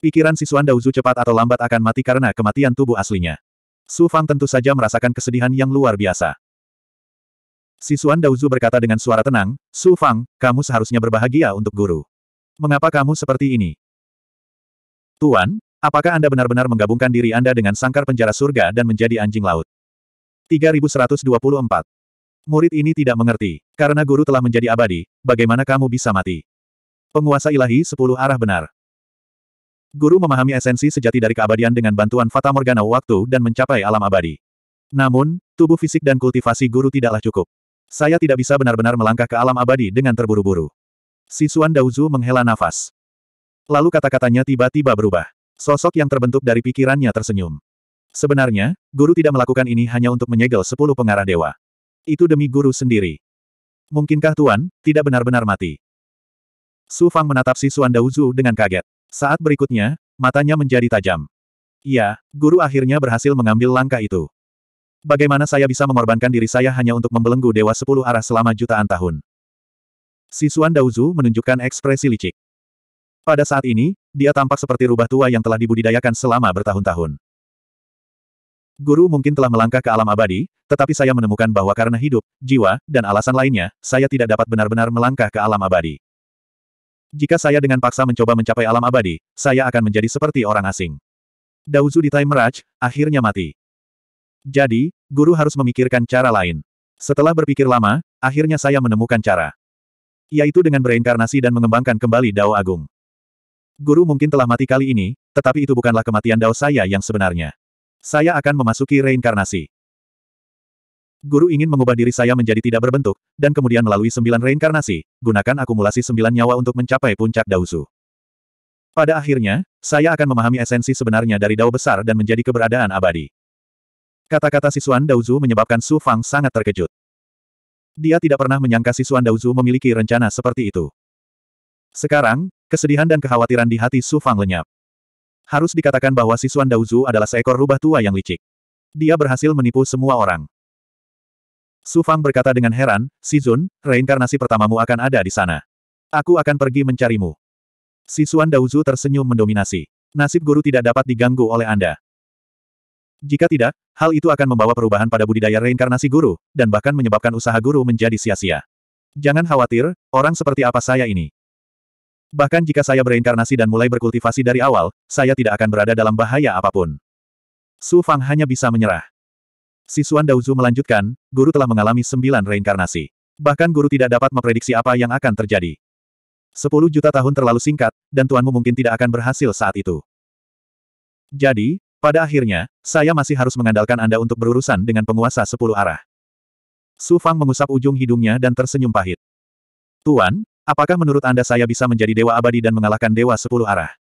Pikiran Sisuan Daosu cepat atau lambat akan mati karena kematian tubuh aslinya. Sufang tentu saja merasakan kesedihan yang luar biasa. Sisuan Daozu berkata dengan suara tenang, Su Fang, kamu seharusnya berbahagia untuk guru. Mengapa kamu seperti ini? Tuan, Apakah Anda benar-benar menggabungkan diri Anda dengan sangkar penjara surga dan menjadi anjing laut? 3124. Murid ini tidak mengerti. Karena guru telah menjadi abadi, bagaimana kamu bisa mati? Penguasa ilahi sepuluh arah benar. Guru memahami esensi sejati dari keabadian dengan bantuan Fata Morgana waktu dan mencapai alam abadi. Namun, tubuh fisik dan kultivasi guru tidaklah cukup. Saya tidak bisa benar-benar melangkah ke alam abadi dengan terburu-buru. Sisuan Dauzu menghela nafas. Lalu kata-katanya tiba-tiba berubah. Sosok yang terbentuk dari pikirannya tersenyum. Sebenarnya, guru tidak melakukan ini hanya untuk menyegel sepuluh pengarah dewa. Itu demi guru sendiri. Mungkinkah Tuan, tidak benar-benar mati? Su Fang menatap si Suan Daozu dengan kaget. Saat berikutnya, matanya menjadi tajam. Iya, guru akhirnya berhasil mengambil langkah itu. Bagaimana saya bisa mengorbankan diri saya hanya untuk membelenggu Dewa Sepuluh Arah selama jutaan tahun? Si Suan Daozu menunjukkan ekspresi licik. Pada saat ini, dia tampak seperti rubah tua yang telah dibudidayakan selama bertahun-tahun. Guru mungkin telah melangkah ke alam abadi, tetapi saya menemukan bahwa karena hidup, jiwa, dan alasan lainnya, saya tidak dapat benar-benar melangkah ke alam abadi. Jika saya dengan paksa mencoba mencapai alam abadi, saya akan menjadi seperti orang asing. Dauzu di Time Raj, akhirnya mati. Jadi, guru harus memikirkan cara lain. Setelah berpikir lama, akhirnya saya menemukan cara. Yaitu dengan bereinkarnasi dan mengembangkan kembali Dao Agung. Guru mungkin telah mati kali ini, tetapi itu bukanlah kematian Dao saya yang sebenarnya. Saya akan memasuki reinkarnasi. Guru ingin mengubah diri saya menjadi tidak berbentuk, dan kemudian melalui sembilan reinkarnasi, gunakan akumulasi sembilan nyawa untuk mencapai puncak Daosu. Pada akhirnya, saya akan memahami esensi sebenarnya dari Dao besar dan menjadi keberadaan abadi. Kata-kata Sisuan Daozu menyebabkan Su Fang sangat terkejut. Dia tidak pernah menyangka Sisuan Daozu memiliki rencana seperti itu. Sekarang, Kesedihan dan kekhawatiran di hati Su Fang lenyap. Harus dikatakan bahwa Sisuan Daozu adalah seekor rubah tua yang licik. Dia berhasil menipu semua orang. Su Fang berkata dengan heran, Sizun, reinkarnasi pertamamu akan ada di sana. Aku akan pergi mencarimu. Sisuan Daozu tersenyum mendominasi. Nasib guru tidak dapat diganggu oleh Anda. Jika tidak, hal itu akan membawa perubahan pada budidaya reinkarnasi guru, dan bahkan menyebabkan usaha guru menjadi sia-sia. Jangan khawatir, orang seperti apa saya ini. Bahkan jika saya bereinkarnasi dan mulai berkultivasi dari awal, saya tidak akan berada dalam bahaya apapun. Su Fang hanya bisa menyerah. Sisuan Daozu melanjutkan, guru telah mengalami sembilan reinkarnasi. Bahkan guru tidak dapat memprediksi apa yang akan terjadi. Sepuluh juta tahun terlalu singkat, dan tuanmu mungkin tidak akan berhasil saat itu. Jadi, pada akhirnya, saya masih harus mengandalkan Anda untuk berurusan dengan penguasa sepuluh arah. Su Fang mengusap ujung hidungnya dan tersenyum pahit. Tuan, Apakah menurut Anda saya bisa menjadi dewa abadi dan mengalahkan dewa sepuluh arah?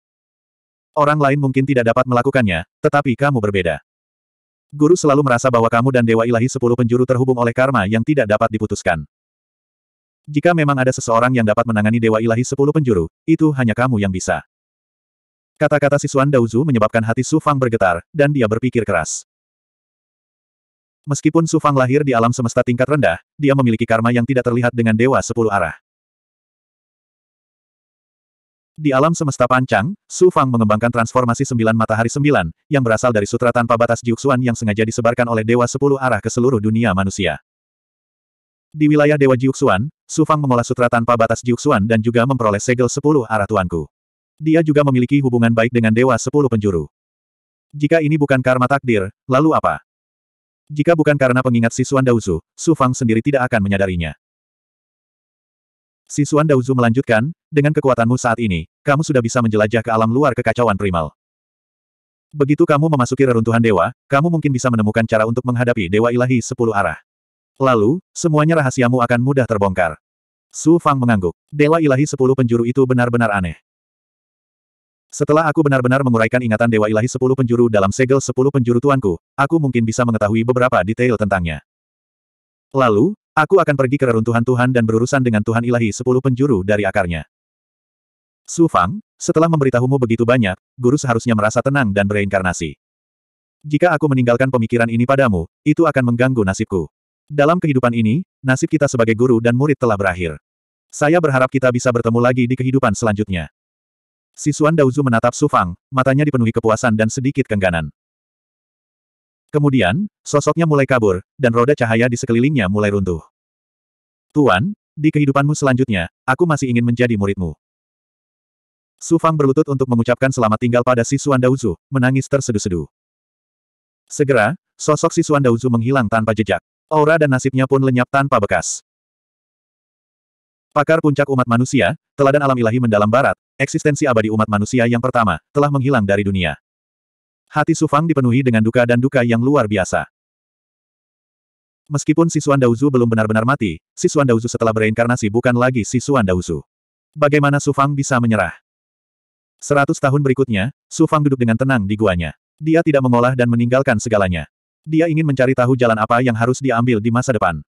Orang lain mungkin tidak dapat melakukannya, tetapi kamu berbeda. Guru selalu merasa bahwa kamu dan dewa ilahi sepuluh penjuru terhubung oleh karma yang tidak dapat diputuskan. Jika memang ada seseorang yang dapat menangani dewa ilahi sepuluh penjuru, itu hanya kamu yang bisa. Kata-kata siswan Daozu menyebabkan hati Su Fang bergetar, dan dia berpikir keras. Meskipun Su Fang lahir di alam semesta tingkat rendah, dia memiliki karma yang tidak terlihat dengan dewa sepuluh arah. Di alam semesta pancang, Su Fang mengembangkan transformasi sembilan matahari sembilan, yang berasal dari sutra tanpa batas Jiuxuan yang sengaja disebarkan oleh Dewa Sepuluh arah ke seluruh dunia manusia. Di wilayah Dewa Jiuxuan, Su Fang mengolah sutra tanpa batas Jiuxuan dan juga memperoleh segel Sepuluh arah tuanku. Dia juga memiliki hubungan baik dengan Dewa Sepuluh penjuru. Jika ini bukan karma takdir, lalu apa? Jika bukan karena pengingat Sisuan Dausu, Su Fang sendiri tidak akan menyadarinya. Si Suan Daozu melanjutkan, dengan kekuatanmu saat ini, kamu sudah bisa menjelajah ke alam luar kekacauan primal. Begitu kamu memasuki reruntuhan dewa, kamu mungkin bisa menemukan cara untuk menghadapi dewa ilahi sepuluh arah. Lalu, semuanya rahasiamu akan mudah terbongkar. Su Fang mengangguk. Dewa ilahi sepuluh penjuru itu benar-benar aneh. Setelah aku benar-benar menguraikan ingatan Dewa Ilahi Sepuluh Penjuru dalam segel Sepuluh Penjuru Tuanku, aku mungkin bisa mengetahui beberapa detail tentangnya. Lalu, Aku akan pergi ke reruntuhan Tuhan dan berurusan dengan Tuhan ilahi sepuluh penjuru dari akarnya. Su Fang, setelah memberitahumu begitu banyak, guru seharusnya merasa tenang dan bereinkarnasi. Jika aku meninggalkan pemikiran ini padamu, itu akan mengganggu nasibku. Dalam kehidupan ini, nasib kita sebagai guru dan murid telah berakhir. Saya berharap kita bisa bertemu lagi di kehidupan selanjutnya. Sisuan Dauzu menatap Su Fang, matanya dipenuhi kepuasan dan sedikit kengganan. Kemudian, sosoknya mulai kabur, dan roda cahaya di sekelilingnya mulai runtuh. Tuan, di kehidupanmu selanjutnya, aku masih ingin menjadi muridmu. Su Fang berlutut untuk mengucapkan selamat tinggal pada si Suan Daozu, menangis tersedu-sedu. Segera, sosok si Suan Daozu menghilang tanpa jejak. Aura dan nasibnya pun lenyap tanpa bekas. Pakar puncak umat manusia, teladan alam ilahi mendalam barat, eksistensi abadi umat manusia yang pertama, telah menghilang dari dunia. Hati Sufang dipenuhi dengan duka dan duka yang luar biasa. Meskipun Sisuan Dauzu belum benar-benar mati, Sisuan Dauzu setelah bereinkarnasi bukan lagi Sisuan Dauzu. Bagaimana Sufang bisa menyerah? Seratus tahun berikutnya, Sufang duduk dengan tenang di guanya. Dia tidak mengolah dan meninggalkan segalanya. Dia ingin mencari tahu jalan apa yang harus diambil di masa depan.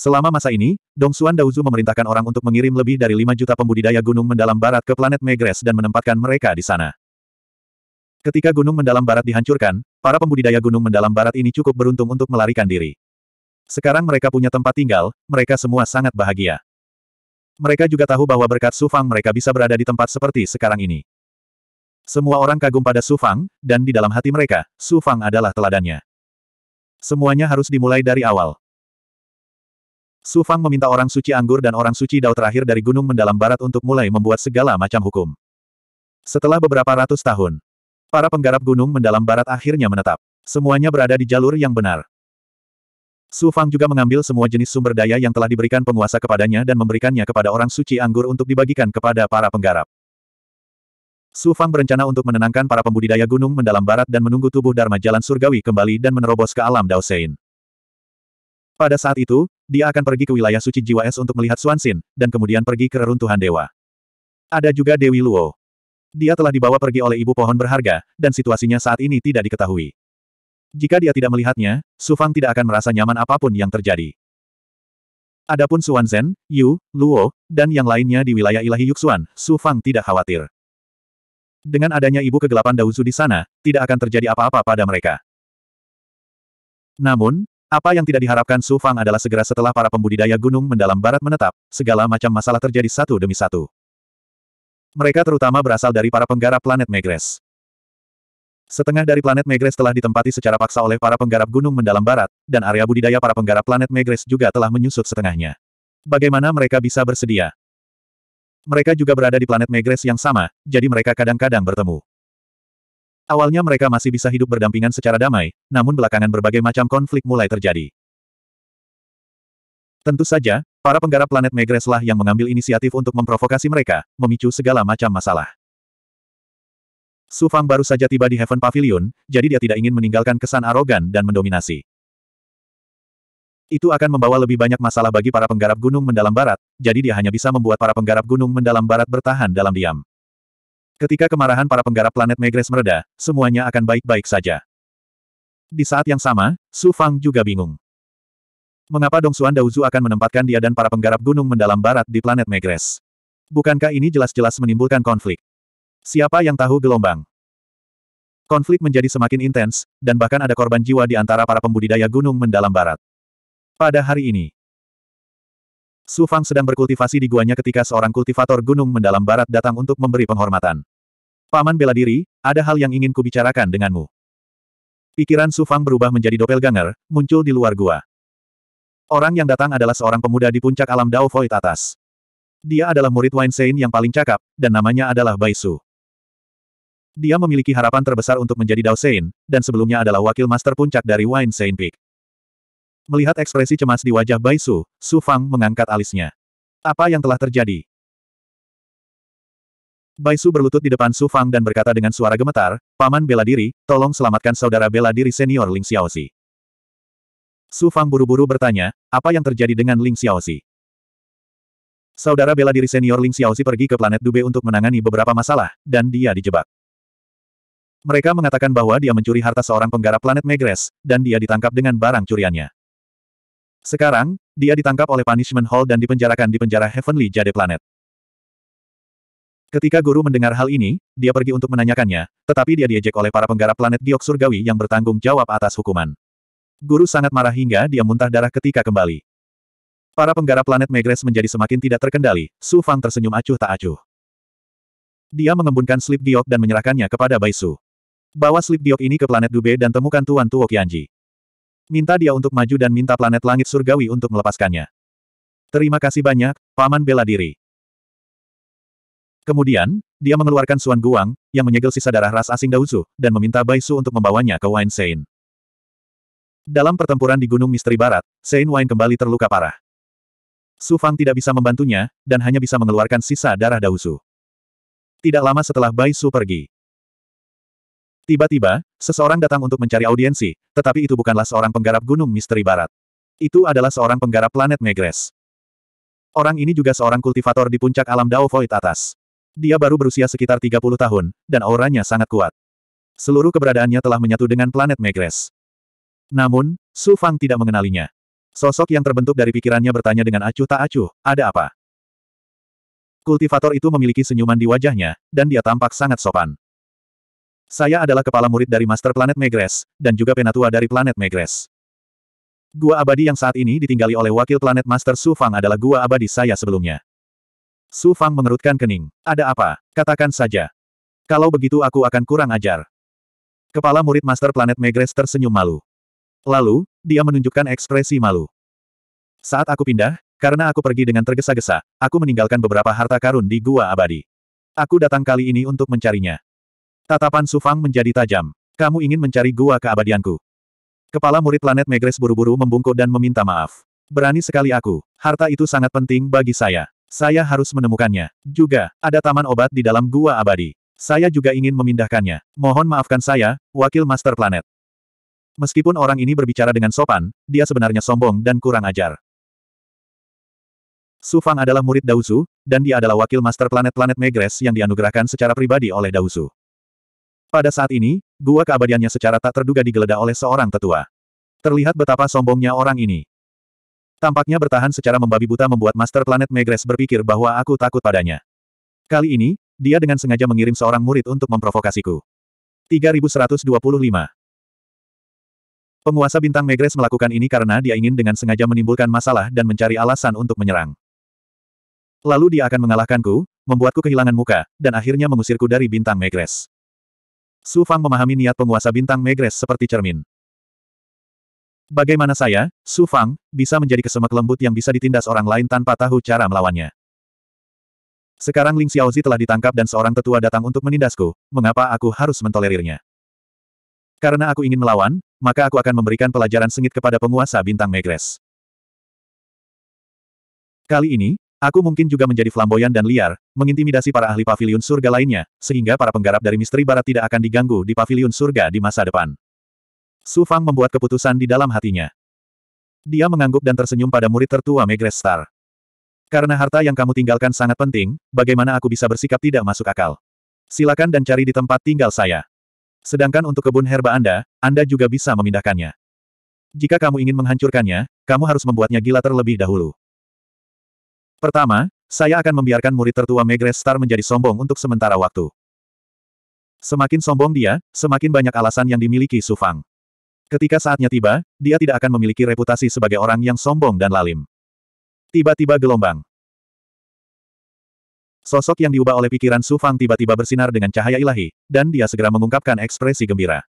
Selama masa ini, Dong Suan Dauzu memerintahkan orang untuk mengirim lebih dari 5 juta pembudidaya gunung mendalam barat ke planet Megres dan menempatkan mereka di sana. Ketika gunung mendalam barat dihancurkan, para pembudidaya gunung mendalam barat ini cukup beruntung untuk melarikan diri. Sekarang mereka punya tempat tinggal, mereka semua sangat bahagia. Mereka juga tahu bahwa berkat Sufang mereka bisa berada di tempat seperti sekarang ini. Semua orang kagum pada Sufang, dan di dalam hati mereka, Sufang adalah teladannya. Semuanya harus dimulai dari awal. Sufang meminta orang suci anggur dan orang suci dao terakhir dari Gunung Mendalam Barat untuk mulai membuat segala macam hukum. Setelah beberapa ratus tahun, Para penggarap gunung mendalam barat akhirnya menetap. Semuanya berada di jalur yang benar. Su Fang juga mengambil semua jenis sumber daya yang telah diberikan penguasa kepadanya dan memberikannya kepada orang suci anggur untuk dibagikan kepada para penggarap. Su Fang berencana untuk menenangkan para pembudidaya gunung mendalam barat dan menunggu tubuh Dharma Jalan Surgawi kembali dan menerobos ke alam Daosein. Pada saat itu, dia akan pergi ke wilayah suci jiwa es untuk melihat Suansin, dan kemudian pergi ke reruntuhan dewa. Ada juga Dewi Luo. Dia telah dibawa pergi oleh ibu pohon berharga, dan situasinya saat ini tidak diketahui. Jika dia tidak melihatnya, Su Fang tidak akan merasa nyaman apapun yang terjadi. Adapun Suan Zhen, Yu, Luo, dan yang lainnya di wilayah ilahi Yuxuan, Su Fang tidak khawatir. Dengan adanya ibu kegelapan Dauzu di sana, tidak akan terjadi apa-apa pada mereka. Namun, apa yang tidak diharapkan Su Fang adalah segera setelah para pembudidaya gunung mendalam barat menetap, segala macam masalah terjadi satu demi satu. Mereka terutama berasal dari para penggarap planet Megres. Setengah dari planet Megres telah ditempati secara paksa oleh para penggarap gunung mendalam barat, dan area budidaya para penggarap planet Megres juga telah menyusut setengahnya. Bagaimana mereka bisa bersedia? Mereka juga berada di planet Megres yang sama, jadi mereka kadang-kadang bertemu. Awalnya mereka masih bisa hidup berdampingan secara damai, namun belakangan berbagai macam konflik mulai terjadi. Tentu saja, para penggarap planet Megres lah yang mengambil inisiatif untuk memprovokasi mereka, memicu segala macam masalah. Sufang baru saja tiba di Heaven Pavilion, jadi dia tidak ingin meninggalkan kesan arogan dan mendominasi. Itu akan membawa lebih banyak masalah bagi para penggarap gunung mendalam barat, jadi dia hanya bisa membuat para penggarap gunung mendalam barat bertahan dalam diam. Ketika kemarahan para penggarap planet Megres mereda, semuanya akan baik-baik saja. Di saat yang sama, Su Fang juga bingung. Mengapa Dong Dongsuan Daozu akan menempatkan dia dan para penggarap gunung mendalam barat di planet Megres? Bukankah ini jelas-jelas menimbulkan konflik? Siapa yang tahu gelombang? Konflik menjadi semakin intens, dan bahkan ada korban jiwa di antara para pembudidaya gunung mendalam barat. Pada hari ini, Su Fang sedang berkultivasi di guanya ketika seorang kultivator gunung mendalam barat datang untuk memberi penghormatan. Paman bela diri, ada hal yang ingin kubicarakan denganmu. Pikiran Su Fang berubah menjadi doppelganger, muncul di luar gua. Orang yang datang adalah seorang pemuda di puncak alam Dao Void atas. Dia adalah murid Wine Sein yang paling cakap, dan namanya adalah Bai Su. Dia memiliki harapan terbesar untuk menjadi Dao Sein, dan sebelumnya adalah wakil master puncak dari Wine Sein Peak. Melihat ekspresi cemas di wajah Bai Su, Su Fang mengangkat alisnya. Apa yang telah terjadi? Bai Su berlutut di depan Su Fang dan berkata dengan suara gemetar, Paman bela diri, tolong selamatkan saudara bela diri senior Ling Xiaozi. Su Fang buru-buru bertanya, apa yang terjadi dengan Ling Xiaoxi? Saudara bela diri senior Ling Xiaoxi pergi ke planet Dube untuk menangani beberapa masalah, dan dia dijebak. Mereka mengatakan bahwa dia mencuri harta seorang penggarap planet Megres, dan dia ditangkap dengan barang curiannya. Sekarang, dia ditangkap oleh Punishment Hall dan dipenjarakan di penjara Heavenly Jade Planet. Ketika guru mendengar hal ini, dia pergi untuk menanyakannya, tetapi dia diejek oleh para penggarap planet giok surgawi yang bertanggung jawab atas hukuman. Guru sangat marah hingga dia muntah darah ketika kembali. Para penggarap planet Megres menjadi semakin tidak terkendali, Su Fang tersenyum acuh tak acuh. Dia mengembunkan slip giok dan menyerahkannya kepada Bai Su. Bawa slip giok ini ke planet Dube dan temukan Tuan Tuo Qianji. Minta dia untuk maju dan minta planet langit surgawi untuk melepaskannya. Terima kasih banyak, Paman bela diri. Kemudian, dia mengeluarkan Suan Guang, yang menyegel sisa darah ras asing Dauzu, dan meminta Bai Su untuk membawanya ke Wine Sein. Dalam pertempuran di Gunung Misteri Barat, Sein Wain kembali terluka parah. Su Fang tidak bisa membantunya, dan hanya bisa mengeluarkan sisa darah Dausu. Tidak lama setelah Bai Su pergi. Tiba-tiba, seseorang datang untuk mencari audiensi, tetapi itu bukanlah seorang penggarap Gunung Misteri Barat. Itu adalah seorang penggarap planet Megres. Orang ini juga seorang kultivator di puncak alam Dao Void atas. Dia baru berusia sekitar 30 tahun, dan auranya sangat kuat. Seluruh keberadaannya telah menyatu dengan planet Megres. Namun, Su Fang tidak mengenalinya. Sosok yang terbentuk dari pikirannya bertanya dengan acuh tak acuh, ada apa? Kultivator itu memiliki senyuman di wajahnya, dan dia tampak sangat sopan. Saya adalah kepala murid dari Master Planet Megres, dan juga penatua dari Planet Megres. Gua abadi yang saat ini ditinggali oleh wakil planet Master Su Fang adalah gua abadi saya sebelumnya. Su Fang mengerutkan kening. Ada apa? Katakan saja. Kalau begitu aku akan kurang ajar. Kepala murid Master Planet Megres tersenyum malu. Lalu, dia menunjukkan ekspresi malu. Saat aku pindah, karena aku pergi dengan tergesa-gesa, aku meninggalkan beberapa harta karun di Gua Abadi. Aku datang kali ini untuk mencarinya. Tatapan Sufang menjadi tajam. Kamu ingin mencari Gua Keabadianku. Kepala murid planet Megres buru-buru membungkuk dan meminta maaf. Berani sekali aku. Harta itu sangat penting bagi saya. Saya harus menemukannya. Juga, ada taman obat di dalam Gua Abadi. Saya juga ingin memindahkannya. Mohon maafkan saya, Wakil Master Planet. Meskipun orang ini berbicara dengan sopan, dia sebenarnya sombong dan kurang ajar. Su Fang adalah murid Daosu, dan dia adalah wakil master planet-planet Megres yang dianugerahkan secara pribadi oleh Daosu. Pada saat ini, gua keabadiannya secara tak terduga digeledah oleh seorang tetua. Terlihat betapa sombongnya orang ini. Tampaknya bertahan secara membabi buta membuat master planet Megres berpikir bahwa aku takut padanya. Kali ini, dia dengan sengaja mengirim seorang murid untuk memprovokasiku. 3125 Penguasa bintang Megres melakukan ini karena dia ingin dengan sengaja menimbulkan masalah dan mencari alasan untuk menyerang. Lalu dia akan mengalahkanku, membuatku kehilangan muka, dan akhirnya mengusirku dari bintang Megres. Su Fang memahami niat penguasa bintang Megres seperti cermin. Bagaimana saya, Su Fang, bisa menjadi kesemek lembut yang bisa ditindas orang lain tanpa tahu cara melawannya? Sekarang Ling Xiaozi telah ditangkap dan seorang tetua datang untuk menindasku, mengapa aku harus mentolerirnya? Karena aku ingin melawan, maka aku akan memberikan pelajaran sengit kepada penguasa bintang Megres. Kali ini, aku mungkin juga menjadi flamboyan dan liar, mengintimidasi para ahli pavilion surga lainnya, sehingga para penggarap dari misteri barat tidak akan diganggu di pavilion surga di masa depan. Su Fang membuat keputusan di dalam hatinya. Dia mengangguk dan tersenyum pada murid tertua Megres Star. Karena harta yang kamu tinggalkan sangat penting, bagaimana aku bisa bersikap tidak masuk akal? Silakan dan cari di tempat tinggal saya. Sedangkan untuk kebun herba Anda, Anda juga bisa memindahkannya. Jika kamu ingin menghancurkannya, kamu harus membuatnya gila terlebih dahulu. Pertama, saya akan membiarkan murid tertua Megres Star menjadi sombong untuk sementara waktu. Semakin sombong dia, semakin banyak alasan yang dimiliki Sufang. Ketika saatnya tiba, dia tidak akan memiliki reputasi sebagai orang yang sombong dan lalim. Tiba-tiba gelombang. Sosok yang diubah oleh pikiran Su Fang tiba-tiba bersinar dengan cahaya ilahi, dan dia segera mengungkapkan ekspresi gembira.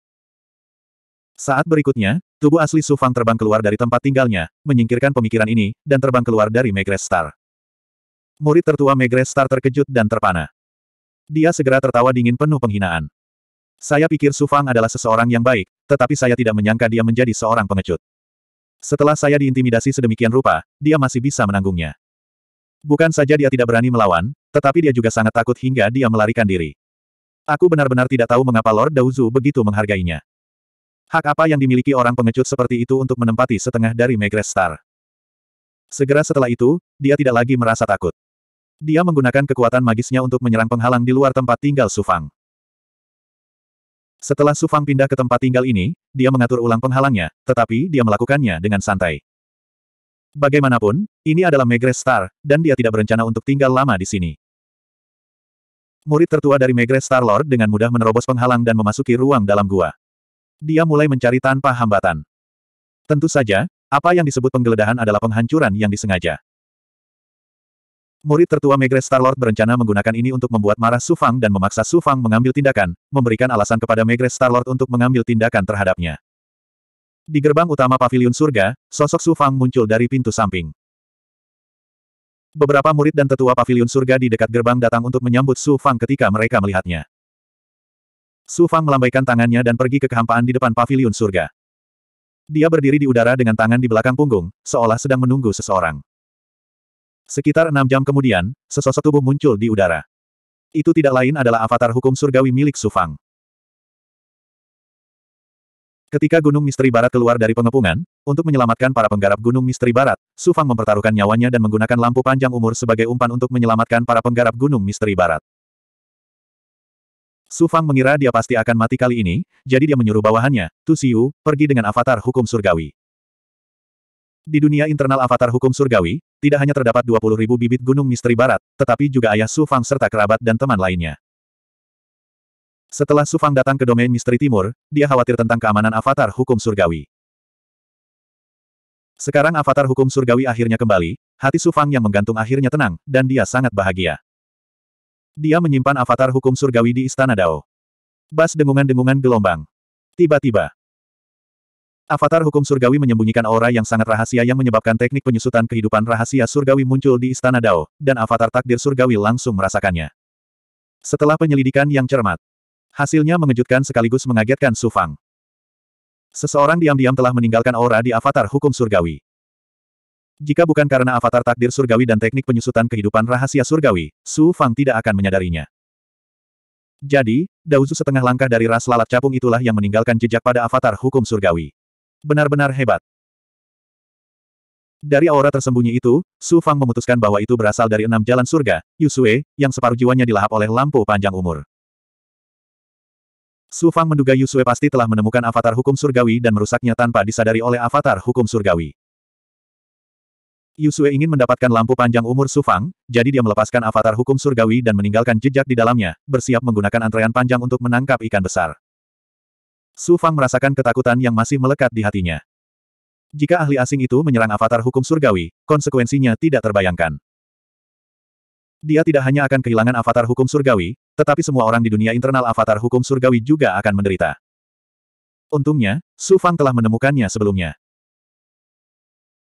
Saat berikutnya, tubuh asli Su Fang terbang keluar dari tempat tinggalnya, menyingkirkan pemikiran ini, dan terbang keluar dari Megres Star. Murid tertua Megres Star terkejut dan terpana. Dia segera tertawa dingin penuh penghinaan. Saya pikir Su Fang adalah seseorang yang baik, tetapi saya tidak menyangka dia menjadi seorang pengecut. Setelah saya diintimidasi sedemikian rupa, dia masih bisa menanggungnya. Bukan saja dia tidak berani melawan, tetapi dia juga sangat takut hingga dia melarikan diri. Aku benar-benar tidak tahu mengapa Lord Dauzu begitu menghargainya. Hak apa yang dimiliki orang pengecut seperti itu untuk menempati setengah dari Megres Star? Segera setelah itu, dia tidak lagi merasa takut. Dia menggunakan kekuatan magisnya untuk menyerang penghalang di luar tempat tinggal Sufang. Setelah Sufang pindah ke tempat tinggal ini, dia mengatur ulang penghalangnya, tetapi dia melakukannya dengan santai. Bagaimanapun, ini adalah Megres Star, dan dia tidak berencana untuk tinggal lama di sini. Murid tertua dari Megres Star Lord dengan mudah menerobos penghalang dan memasuki ruang dalam gua. Dia mulai mencari tanpa hambatan. Tentu saja, apa yang disebut penggeledahan adalah penghancuran yang disengaja. Murid tertua Megres Lord berencana menggunakan ini untuk membuat marah Sufang dan memaksa Sufang mengambil tindakan, memberikan alasan kepada Megres Lord untuk mengambil tindakan terhadapnya. Di gerbang utama Pavilion surga, sosok Su Fang muncul dari pintu samping. Beberapa murid dan tetua Pavilion surga di dekat gerbang datang untuk menyambut Su Fang ketika mereka melihatnya. Su Fang melambaikan tangannya dan pergi ke kehampaan di depan Pavilion surga. Dia berdiri di udara dengan tangan di belakang punggung, seolah sedang menunggu seseorang. Sekitar enam jam kemudian, sesosok tubuh muncul di udara. Itu tidak lain adalah avatar hukum surgawi milik Su Fang. Ketika Gunung Misteri Barat keluar dari pengepungan, untuk menyelamatkan para penggarap Gunung Misteri Barat, Su Fang mempertaruhkan nyawanya dan menggunakan lampu panjang umur sebagai umpan untuk menyelamatkan para penggarap Gunung Misteri Barat. Su Fang mengira dia pasti akan mati kali ini, jadi dia menyuruh bawahannya, Tu Siu, pergi dengan avatar hukum surgawi. Di dunia internal avatar hukum surgawi, tidak hanya terdapat 20.000 bibit gunung misteri barat, tetapi juga ayah Su Fang serta kerabat dan teman lainnya. Setelah Sufang datang ke domain misteri timur, dia khawatir tentang keamanan avatar hukum surgawi. Sekarang avatar hukum surgawi akhirnya kembali, hati Sufang yang menggantung akhirnya tenang, dan dia sangat bahagia. Dia menyimpan avatar hukum surgawi di Istana Dao. Bas dengungan-dengungan gelombang. Tiba-tiba. Avatar hukum surgawi menyembunyikan aura yang sangat rahasia yang menyebabkan teknik penyusutan kehidupan rahasia surgawi muncul di Istana Dao, dan avatar takdir surgawi langsung merasakannya. Setelah penyelidikan yang cermat, Hasilnya mengejutkan sekaligus mengagetkan Su Fang. Seseorang diam-diam telah meninggalkan aura di avatar hukum surgawi. Jika bukan karena avatar takdir surgawi dan teknik penyusutan kehidupan rahasia surgawi, Su Fang tidak akan menyadarinya. Jadi, Dauzu setengah langkah dari ras lalat capung itulah yang meninggalkan jejak pada avatar hukum surgawi. Benar-benar hebat. Dari aura tersembunyi itu, Su Fang memutuskan bahwa itu berasal dari enam jalan surga, Yusue, yang separuh jiwanya dilahap oleh lampu panjang umur. Su Fang menduga Yusue pasti telah menemukan avatar hukum surgawi dan merusaknya tanpa disadari oleh avatar hukum surgawi. Yusue ingin mendapatkan lampu panjang umur Su Fang, jadi dia melepaskan avatar hukum surgawi dan meninggalkan jejak di dalamnya, bersiap menggunakan antrean panjang untuk menangkap ikan besar. Su Fang merasakan ketakutan yang masih melekat di hatinya. Jika ahli asing itu menyerang avatar hukum surgawi, konsekuensinya tidak terbayangkan. Dia tidak hanya akan kehilangan avatar hukum surgawi, tetapi semua orang di dunia internal avatar hukum surgawi juga akan menderita. Untungnya, Su Fang telah menemukannya sebelumnya.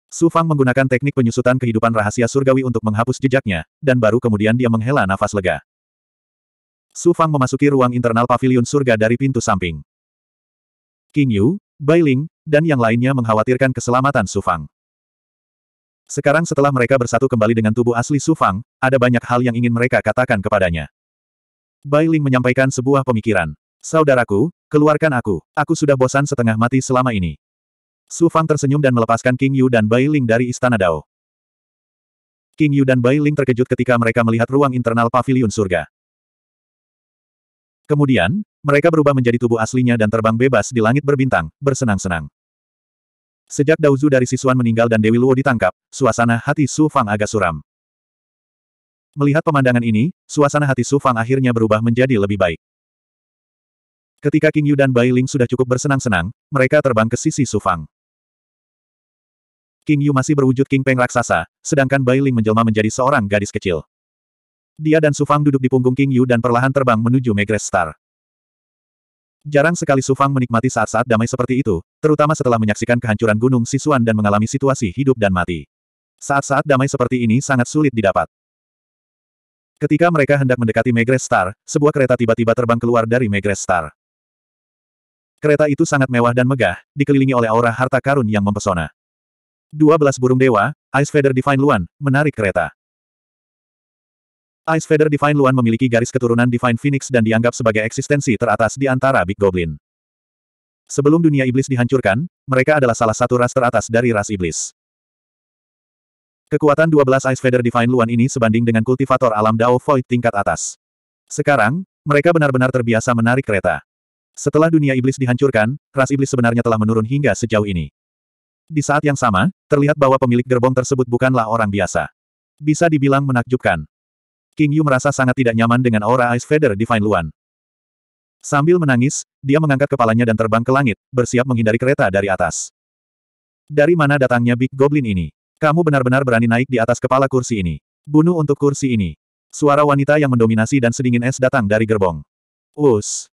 Su Fang menggunakan teknik penyusutan kehidupan rahasia surgawi untuk menghapus jejaknya, dan baru kemudian dia menghela nafas lega. Su Fang memasuki ruang internal pavilion surga dari pintu samping. King Yu, Bai Ling, dan yang lainnya mengkhawatirkan keselamatan Su Fang. Sekarang setelah mereka bersatu kembali dengan tubuh asli Su Fang, ada banyak hal yang ingin mereka katakan kepadanya. Bai Ling menyampaikan sebuah pemikiran. Saudaraku, keluarkan aku. Aku sudah bosan setengah mati selama ini. Su Fang tersenyum dan melepaskan King Yu dan Bai Ling dari Istana Dao. King Yu dan Bai Ling terkejut ketika mereka melihat ruang internal pavilion surga. Kemudian, mereka berubah menjadi tubuh aslinya dan terbang bebas di langit berbintang, bersenang-senang. Sejak Daozu dari Sisuan meninggal dan Dewi Luo ditangkap, suasana hati Su Fang agak suram. Melihat pemandangan ini, suasana hati Su Fang akhirnya berubah menjadi lebih baik. Ketika King Yu dan Bai Ling sudah cukup bersenang-senang, mereka terbang ke sisi Su Fang. King Yu masih berwujud King Peng raksasa, sedangkan Bai Ling menjelma menjadi seorang gadis kecil. Dia dan Su Fang duduk di punggung King Yu dan perlahan terbang menuju Megres Star. Jarang sekali Sufang menikmati saat-saat damai seperti itu, terutama setelah menyaksikan kehancuran Gunung Sisuan dan mengalami situasi hidup dan mati. Saat-saat damai seperti ini sangat sulit didapat. Ketika mereka hendak mendekati Megres Star, sebuah kereta tiba-tiba terbang keluar dari Megres Star. Kereta itu sangat mewah dan megah, dikelilingi oleh aura harta karun yang mempesona. 12 burung dewa, Ice Feather Divine Luan, menarik kereta. Ice Feather Divine Luan memiliki garis keturunan Divine Phoenix dan dianggap sebagai eksistensi teratas di antara Big Goblin. Sebelum dunia iblis dihancurkan, mereka adalah salah satu ras teratas dari ras iblis. Kekuatan 12 Ice Feather Divine Luan ini sebanding dengan kultivator alam Dao Void tingkat atas. Sekarang, mereka benar-benar terbiasa menarik kereta. Setelah dunia iblis dihancurkan, ras iblis sebenarnya telah menurun hingga sejauh ini. Di saat yang sama, terlihat bahwa pemilik gerbong tersebut bukanlah orang biasa. Bisa dibilang menakjubkan. King Yu merasa sangat tidak nyaman dengan aura Ice Feather Divine Luan. Sambil menangis, dia mengangkat kepalanya dan terbang ke langit, bersiap menghindari kereta dari atas. Dari mana datangnya Big Goblin ini? Kamu benar-benar berani naik di atas kepala kursi ini. Bunuh untuk kursi ini. Suara wanita yang mendominasi dan sedingin es datang dari gerbong. Us.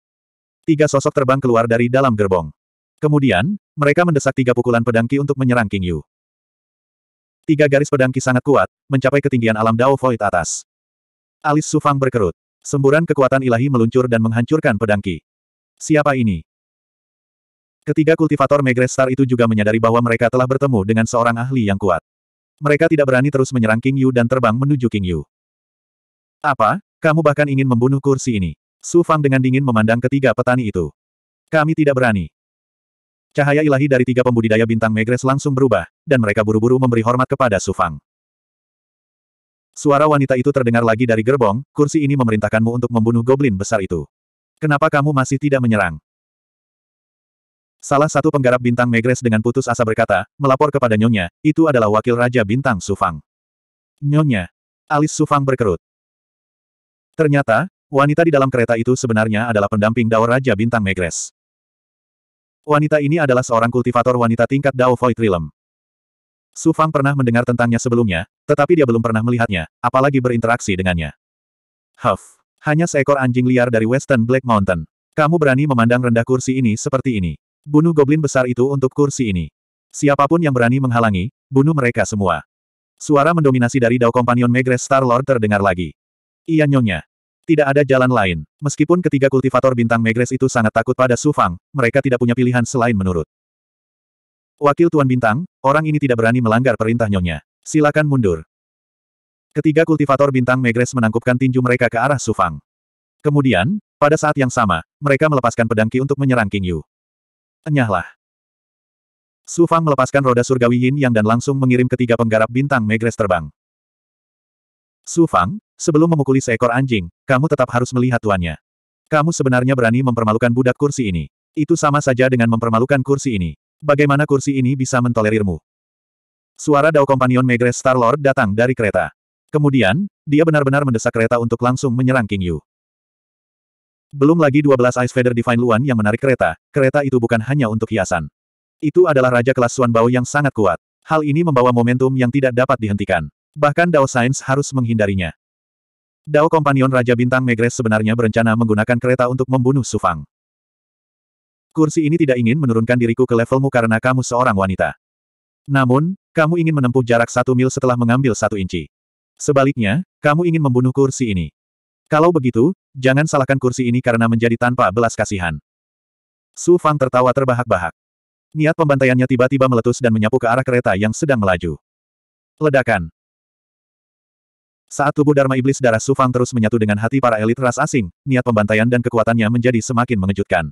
Tiga sosok terbang keluar dari dalam gerbong. Kemudian, mereka mendesak tiga pukulan pedangki untuk menyerang King Yu. Tiga garis pedangki sangat kuat, mencapai ketinggian alam Dao Void atas. Alis Sufang berkerut. Semburan kekuatan ilahi meluncur dan menghancurkan pedang Ki. Siapa ini? Ketiga kultivator Megre Star itu juga menyadari bahwa mereka telah bertemu dengan seorang ahli yang kuat. Mereka tidak berani terus menyerang King Yu dan terbang menuju King Yu. Apa? Kamu bahkan ingin membunuh kursi ini? Su Fang dengan dingin memandang ketiga petani itu. Kami tidak berani. Cahaya ilahi dari tiga pembudidaya bintang Megres langsung berubah, dan mereka buru-buru memberi hormat kepada Su Fang. Suara wanita itu terdengar lagi dari gerbong, kursi ini memerintahkanmu untuk membunuh goblin besar itu. Kenapa kamu masih tidak menyerang? Salah satu penggarap bintang Megres dengan putus asa berkata, melapor kepada Nyonya, itu adalah wakil Raja Bintang Sufang. Nyonya. Alis Sufang berkerut. Ternyata, wanita di dalam kereta itu sebenarnya adalah pendamping Dao Raja Bintang Megres. Wanita ini adalah seorang kultivator wanita tingkat Dao Void Realm. Su Fang pernah mendengar tentangnya sebelumnya, tetapi dia belum pernah melihatnya, apalagi berinteraksi dengannya. Huff. Hanya seekor anjing liar dari Western Black Mountain. Kamu berani memandang rendah kursi ini seperti ini. Bunuh goblin besar itu untuk kursi ini. Siapapun yang berani menghalangi, bunuh mereka semua. Suara mendominasi dari Dao Companion Megres Star Lord terdengar lagi. Ia nyonya. Tidak ada jalan lain. Meskipun ketiga kultivator bintang Megres itu sangat takut pada Su Fang, mereka tidak punya pilihan selain menurut. Wakil Tuan Bintang, orang ini tidak berani melanggar perintah nyonya. Silakan mundur. Ketiga kultivator bintang Megres menangkupkan tinju mereka ke arah Sufang. Kemudian, pada saat yang sama, mereka melepaskan pedangki untuk menyerang King Yu. Enyahlah. Sufang melepaskan roda surgawi Yin Yang dan langsung mengirim ketiga penggarap bintang Megres terbang. Sufang, sebelum memukuli seekor anjing, kamu tetap harus melihat tuannya. Kamu sebenarnya berani mempermalukan budak kursi ini. Itu sama saja dengan mempermalukan kursi ini. Bagaimana kursi ini bisa mentolerirmu? Suara Dao Companion Megres Star-Lord datang dari kereta. Kemudian, dia benar-benar mendesak kereta untuk langsung menyerang King Yu. Belum lagi 12 Ice Feather Divine Luan yang menarik kereta, kereta itu bukan hanya untuk hiasan. Itu adalah Raja Kelas Suan Bao yang sangat kuat. Hal ini membawa momentum yang tidak dapat dihentikan. Bahkan Dao Science harus menghindarinya. Dao Companion Raja Bintang Megres sebenarnya berencana menggunakan kereta untuk membunuh Sufang. Kursi ini tidak ingin menurunkan diriku ke levelmu karena kamu seorang wanita. Namun, kamu ingin menempuh jarak satu mil setelah mengambil satu inci. Sebaliknya, kamu ingin membunuh kursi ini. Kalau begitu, jangan salahkan kursi ini karena menjadi tanpa belas kasihan. Su Fang tertawa terbahak-bahak. Niat pembantaiannya tiba-tiba meletus dan menyapu ke arah kereta yang sedang melaju. Ledakan. Saat tubuh Dharma Iblis darah Su Fang terus menyatu dengan hati para elit ras asing, niat pembantaian dan kekuatannya menjadi semakin mengejutkan.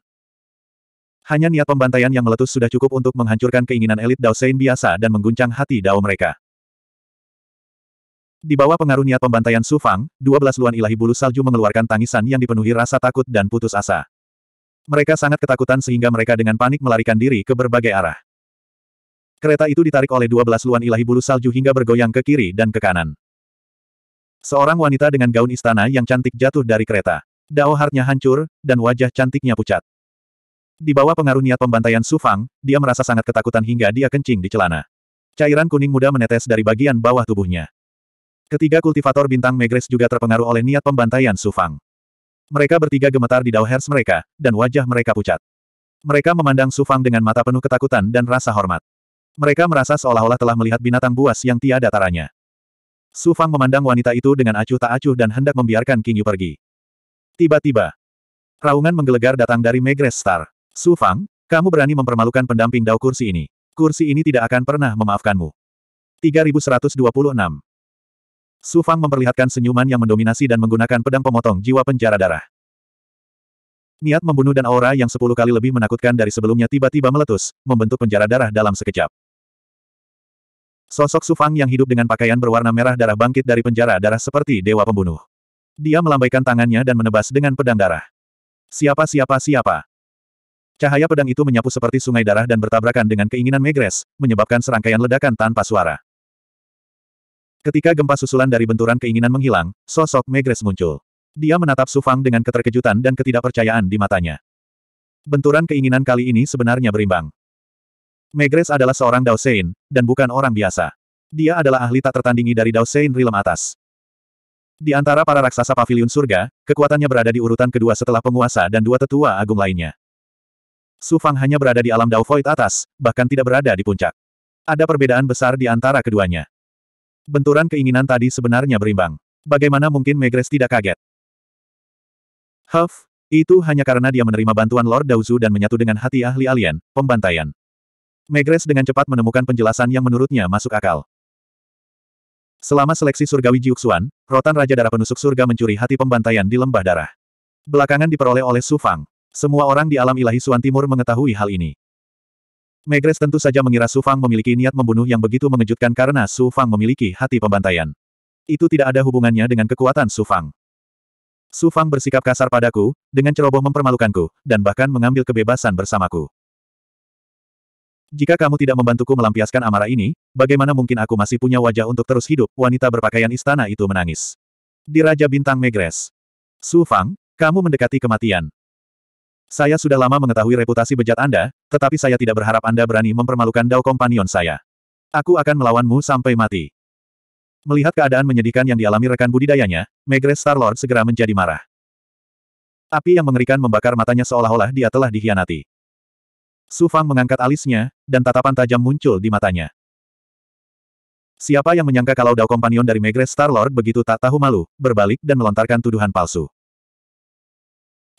Hanya niat pembantaian yang meletus sudah cukup untuk menghancurkan keinginan elit Dao Sein biasa dan mengguncang hati Dao mereka. Di bawah pengaruh niat pembantaian Su Fang, belas luan ilahi bulu salju mengeluarkan tangisan yang dipenuhi rasa takut dan putus asa. Mereka sangat ketakutan sehingga mereka dengan panik melarikan diri ke berbagai arah. Kereta itu ditarik oleh dua belas luan ilahi bulu salju hingga bergoyang ke kiri dan ke kanan. Seorang wanita dengan gaun istana yang cantik jatuh dari kereta. Dao hartnya hancur, dan wajah cantiknya pucat. Di bawah pengaruh niat pembantaian Su Fang, dia merasa sangat ketakutan hingga dia kencing di celana. Cairan kuning muda menetes dari bagian bawah tubuhnya. Ketiga kultivator bintang Megres juga terpengaruh oleh niat pembantaian Su Fang. Mereka bertiga gemetar di dauhers mereka, dan wajah mereka pucat. Mereka memandang Su Fang dengan mata penuh ketakutan dan rasa hormat. Mereka merasa seolah-olah telah melihat binatang buas yang tiada taranya. Su Fang memandang wanita itu dengan acuh tak acuh dan hendak membiarkan King Yu pergi. Tiba-tiba, raungan menggelegar datang dari Megres Star. Su Fang, kamu berani mempermalukan pendamping dao kursi ini. Kursi ini tidak akan pernah memaafkanmu. 3126 Su Fang memperlihatkan senyuman yang mendominasi dan menggunakan pedang pemotong jiwa penjara darah. Niat membunuh dan aura yang sepuluh kali lebih menakutkan dari sebelumnya tiba-tiba meletus, membentuk penjara darah dalam sekejap. Sosok Su Fang yang hidup dengan pakaian berwarna merah darah bangkit dari penjara darah seperti dewa pembunuh. Dia melambaikan tangannya dan menebas dengan pedang darah. Siapa siapa siapa, Cahaya pedang itu menyapu seperti sungai darah dan bertabrakan dengan keinginan Megres, menyebabkan serangkaian ledakan tanpa suara. Ketika gempa susulan dari benturan keinginan menghilang, sosok Megres muncul. Dia menatap Sufang dengan keterkejutan dan ketidakpercayaan di matanya. Benturan keinginan kali ini sebenarnya berimbang. Megres adalah seorang Daosein, dan bukan orang biasa. Dia adalah ahli tak tertandingi dari Daosein Rilem atas. Di antara para raksasa Pavilion surga, kekuatannya berada di urutan kedua setelah penguasa dan dua tetua agung lainnya. Su Fang hanya berada di alam Dao Void atas, bahkan tidak berada di puncak. Ada perbedaan besar di antara keduanya. Benturan keinginan tadi sebenarnya berimbang. Bagaimana mungkin Megres tidak kaget? Huff, itu hanya karena dia menerima bantuan Lord Daozu dan menyatu dengan hati ahli alien, pembantaian. Megres dengan cepat menemukan penjelasan yang menurutnya masuk akal. Selama seleksi surgawi Jiuxuan, rotan Raja Darah Penusuk Surga mencuri hati pembantaian di lembah darah. Belakangan diperoleh oleh Su Fang. Semua orang di alam ilahi Suan Timur mengetahui hal ini. Megres tentu saja mengira Su Fang memiliki niat membunuh yang begitu mengejutkan karena Su Fang memiliki hati pembantaian. Itu tidak ada hubungannya dengan kekuatan Su Fang. Su Fang bersikap kasar padaku, dengan ceroboh mempermalukanku, dan bahkan mengambil kebebasan bersamaku. Jika kamu tidak membantuku melampiaskan amarah ini, bagaimana mungkin aku masih punya wajah untuk terus hidup? Wanita berpakaian istana itu menangis. Di Raja Bintang Megres. Su Fang, kamu mendekati kematian. Saya sudah lama mengetahui reputasi bejat Anda, tetapi saya tidak berharap Anda berani mempermalukan Dao Companion saya. Aku akan melawanmu sampai mati. Melihat keadaan menyedihkan yang dialami rekan budidayanya, Megres Starlord segera menjadi marah. Api yang mengerikan membakar matanya seolah-olah dia telah dikhianati. Su Fang mengangkat alisnya, dan tatapan tajam muncul di matanya. Siapa yang menyangka kalau Dao Companion dari Megres Starlord begitu tak tahu malu, berbalik dan melontarkan tuduhan palsu.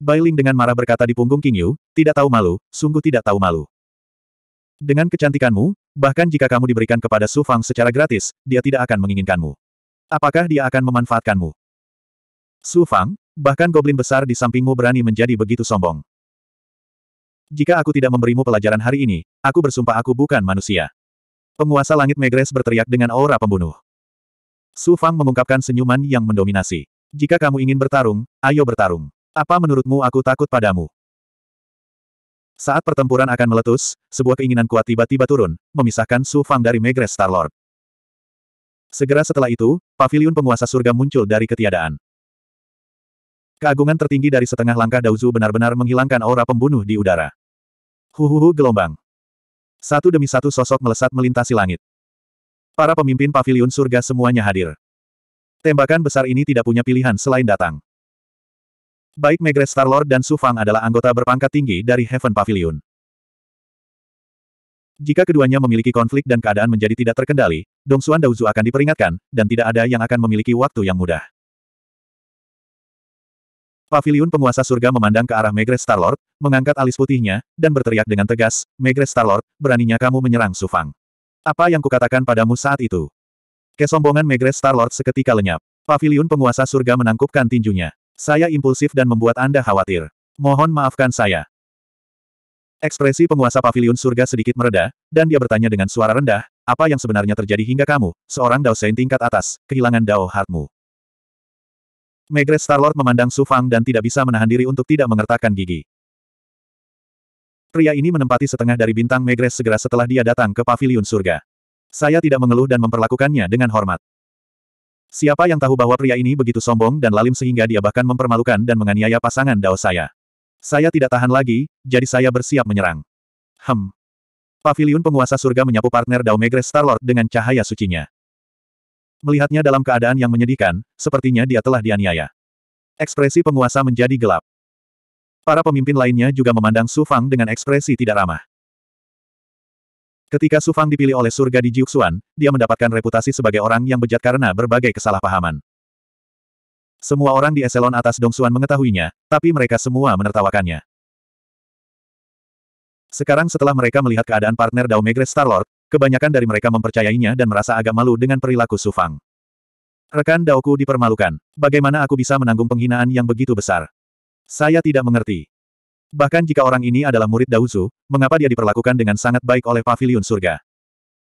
Bailing dengan marah berkata di punggung King Yu, tidak tahu malu, sungguh tidak tahu malu. Dengan kecantikanmu, bahkan jika kamu diberikan kepada Su Fang secara gratis, dia tidak akan menginginkanmu. Apakah dia akan memanfaatkanmu? Su Fang, bahkan goblin besar di sampingmu berani menjadi begitu sombong. Jika aku tidak memberimu pelajaran hari ini, aku bersumpah aku bukan manusia. Penguasa langit Megres berteriak dengan aura pembunuh. Su Fang mengungkapkan senyuman yang mendominasi. Jika kamu ingin bertarung, ayo bertarung. Apa menurutmu aku takut padamu? Saat pertempuran akan meletus, sebuah keinginan kuat tiba-tiba turun, memisahkan Su Fang dari Megres Starlord. Segera setelah itu, pavilion penguasa surga muncul dari ketiadaan. Keagungan tertinggi dari setengah langkah Dauzu benar-benar menghilangkan aura pembunuh di udara. Huhuhu gelombang. Satu demi satu sosok melesat melintasi langit. Para pemimpin pavilion surga semuanya hadir. Tembakan besar ini tidak punya pilihan selain datang. Baik Megret Starlord dan Su Fang adalah anggota berpangkat tinggi dari Heaven Pavilion. Jika keduanya memiliki konflik dan keadaan menjadi tidak terkendali, Dong Dongsuan Daozu akan diperingatkan, dan tidak ada yang akan memiliki waktu yang mudah. Pavilion penguasa surga memandang ke arah Megret Starlord, mengangkat alis putihnya, dan berteriak dengan tegas, Megret Starlord, beraninya kamu menyerang Su Fang. Apa yang kukatakan padamu saat itu? Kesombongan Megret Starlord seketika lenyap. Pavilion penguasa surga menangkupkan tinjunya. Saya impulsif dan membuat Anda khawatir. Mohon maafkan saya. Ekspresi penguasa pavilion surga sedikit mereda, dan dia bertanya dengan suara rendah, apa yang sebenarnya terjadi hingga kamu, seorang Dao Saint tingkat atas, kehilangan Dao Heartmu. Megret Starlord memandang Su Fang dan tidak bisa menahan diri untuk tidak mengertakkan gigi. Pria ini menempati setengah dari bintang Megres segera setelah dia datang ke pavilion surga. Saya tidak mengeluh dan memperlakukannya dengan hormat. Siapa yang tahu bahwa pria ini begitu sombong dan lalim sehingga dia bahkan mempermalukan dan menganiaya pasangan Dao saya. Saya tidak tahan lagi, jadi saya bersiap menyerang. Hem. Pavilion penguasa surga menyapu partner Dao Megres Starlord dengan cahaya sucinya. Melihatnya dalam keadaan yang menyedihkan, sepertinya dia telah dianiaya. Ekspresi penguasa menjadi gelap. Para pemimpin lainnya juga memandang Su Fang dengan ekspresi tidak ramah. Ketika Su Fang dipilih oleh surga di Jiuxuan, dia mendapatkan reputasi sebagai orang yang bejat karena berbagai kesalahpahaman. Semua orang di eselon atas Dongsuan mengetahuinya, tapi mereka semua menertawakannya. Sekarang setelah mereka melihat keadaan partner Dao Megre Starlord, kebanyakan dari mereka mempercayainya dan merasa agak malu dengan perilaku Su Fang. Rekan Daoku dipermalukan. Bagaimana aku bisa menanggung penghinaan yang begitu besar? Saya tidak mengerti. Bahkan jika orang ini adalah murid Dauzu, mengapa dia diperlakukan dengan sangat baik oleh pavilion surga?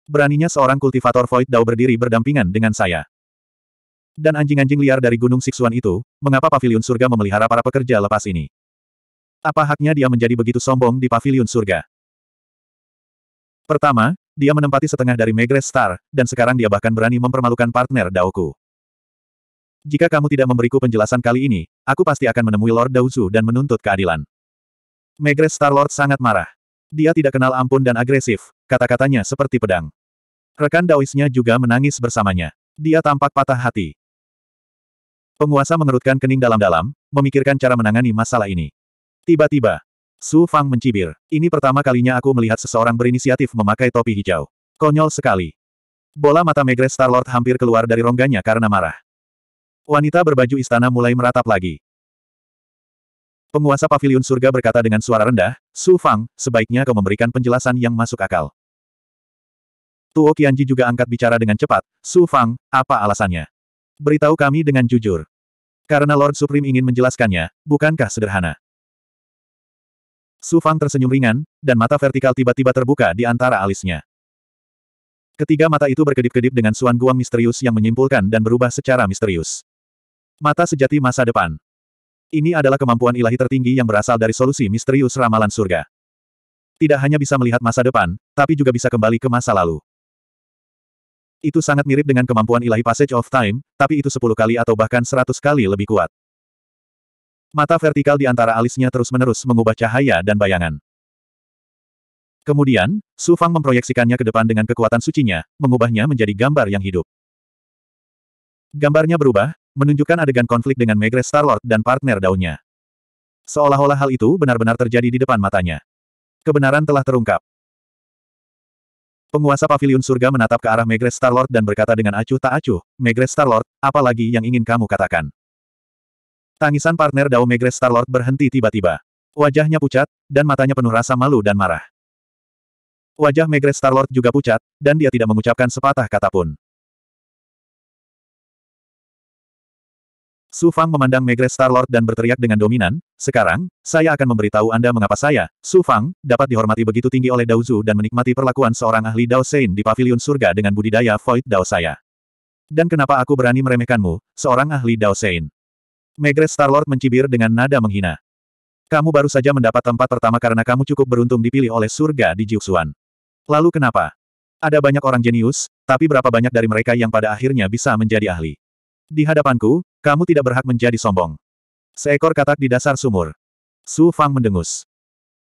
Beraninya seorang kultivator Void Dao berdiri berdampingan dengan saya. Dan anjing-anjing liar dari Gunung Siksuan itu, mengapa pavilion surga memelihara para pekerja lepas ini? Apa haknya dia menjadi begitu sombong di pavilion surga? Pertama, dia menempati setengah dari Megres Star, dan sekarang dia bahkan berani mempermalukan partner Daoku. Jika kamu tidak memberiku penjelasan kali ini, aku pasti akan menemui Lord Daozu dan menuntut keadilan. Megres Star-Lord sangat marah. Dia tidak kenal ampun dan agresif, kata-katanya seperti pedang. Rekan Daoisnya juga menangis bersamanya. Dia tampak patah hati. Penguasa mengerutkan kening dalam-dalam, memikirkan cara menangani masalah ini. Tiba-tiba, Su Fang mencibir. Ini pertama kalinya aku melihat seseorang berinisiatif memakai topi hijau. Konyol sekali. Bola mata Megres Star-Lord hampir keluar dari rongganya karena marah. Wanita berbaju istana mulai meratap lagi. Penguasa Paviliun surga berkata dengan suara rendah, Su Fang, sebaiknya kau memberikan penjelasan yang masuk akal. Tuo Qianji juga angkat bicara dengan cepat, Su Fang, apa alasannya? Beritahu kami dengan jujur. Karena Lord Supreme ingin menjelaskannya, bukankah sederhana? Su Fang tersenyum ringan, dan mata vertikal tiba-tiba terbuka di antara alisnya. Ketiga mata itu berkedip-kedip dengan suan guam misterius yang menyimpulkan dan berubah secara misterius. Mata sejati masa depan. Ini adalah kemampuan ilahi tertinggi yang berasal dari solusi misterius ramalan surga. Tidak hanya bisa melihat masa depan, tapi juga bisa kembali ke masa lalu. Itu sangat mirip dengan kemampuan ilahi passage of time, tapi itu 10 kali atau bahkan 100 kali lebih kuat. Mata vertikal di antara alisnya terus-menerus mengubah cahaya dan bayangan. Kemudian, Su Fang memproyeksikannya ke depan dengan kekuatan sucinya, mengubahnya menjadi gambar yang hidup. Gambarnya berubah, menunjukkan adegan konflik dengan Megres Starlord dan partner daunnya. Seolah-olah hal itu benar-benar terjadi di depan matanya. Kebenaran telah terungkap. Penguasa Paviliun Surga menatap ke arah Megres Starlord dan berkata dengan acuh tak acuh, Megres Starlord, apa lagi yang ingin kamu katakan? Tangisan partner Dao Megres Starlord berhenti tiba-tiba. Wajahnya pucat, dan matanya penuh rasa malu dan marah. Wajah Megres Starlord juga pucat, dan dia tidak mengucapkan sepatah kata pun. Su Fang memandang Megres Starlord dan berteriak dengan dominan, sekarang, saya akan memberitahu Anda mengapa saya, Su Fang, dapat dihormati begitu tinggi oleh Dao Zhu dan menikmati perlakuan seorang ahli Dao Sein di pavilion surga dengan budidaya Void Dao saya. Dan kenapa aku berani meremehkanmu, seorang ahli Dao Sein? Star Starlord mencibir dengan nada menghina. Kamu baru saja mendapat tempat pertama karena kamu cukup beruntung dipilih oleh surga di Jiuxuan. Lalu kenapa? Ada banyak orang jenius, tapi berapa banyak dari mereka yang pada akhirnya bisa menjadi ahli? Di hadapanku, kamu tidak berhak menjadi sombong. Seekor katak di dasar sumur. Su Fang mendengus.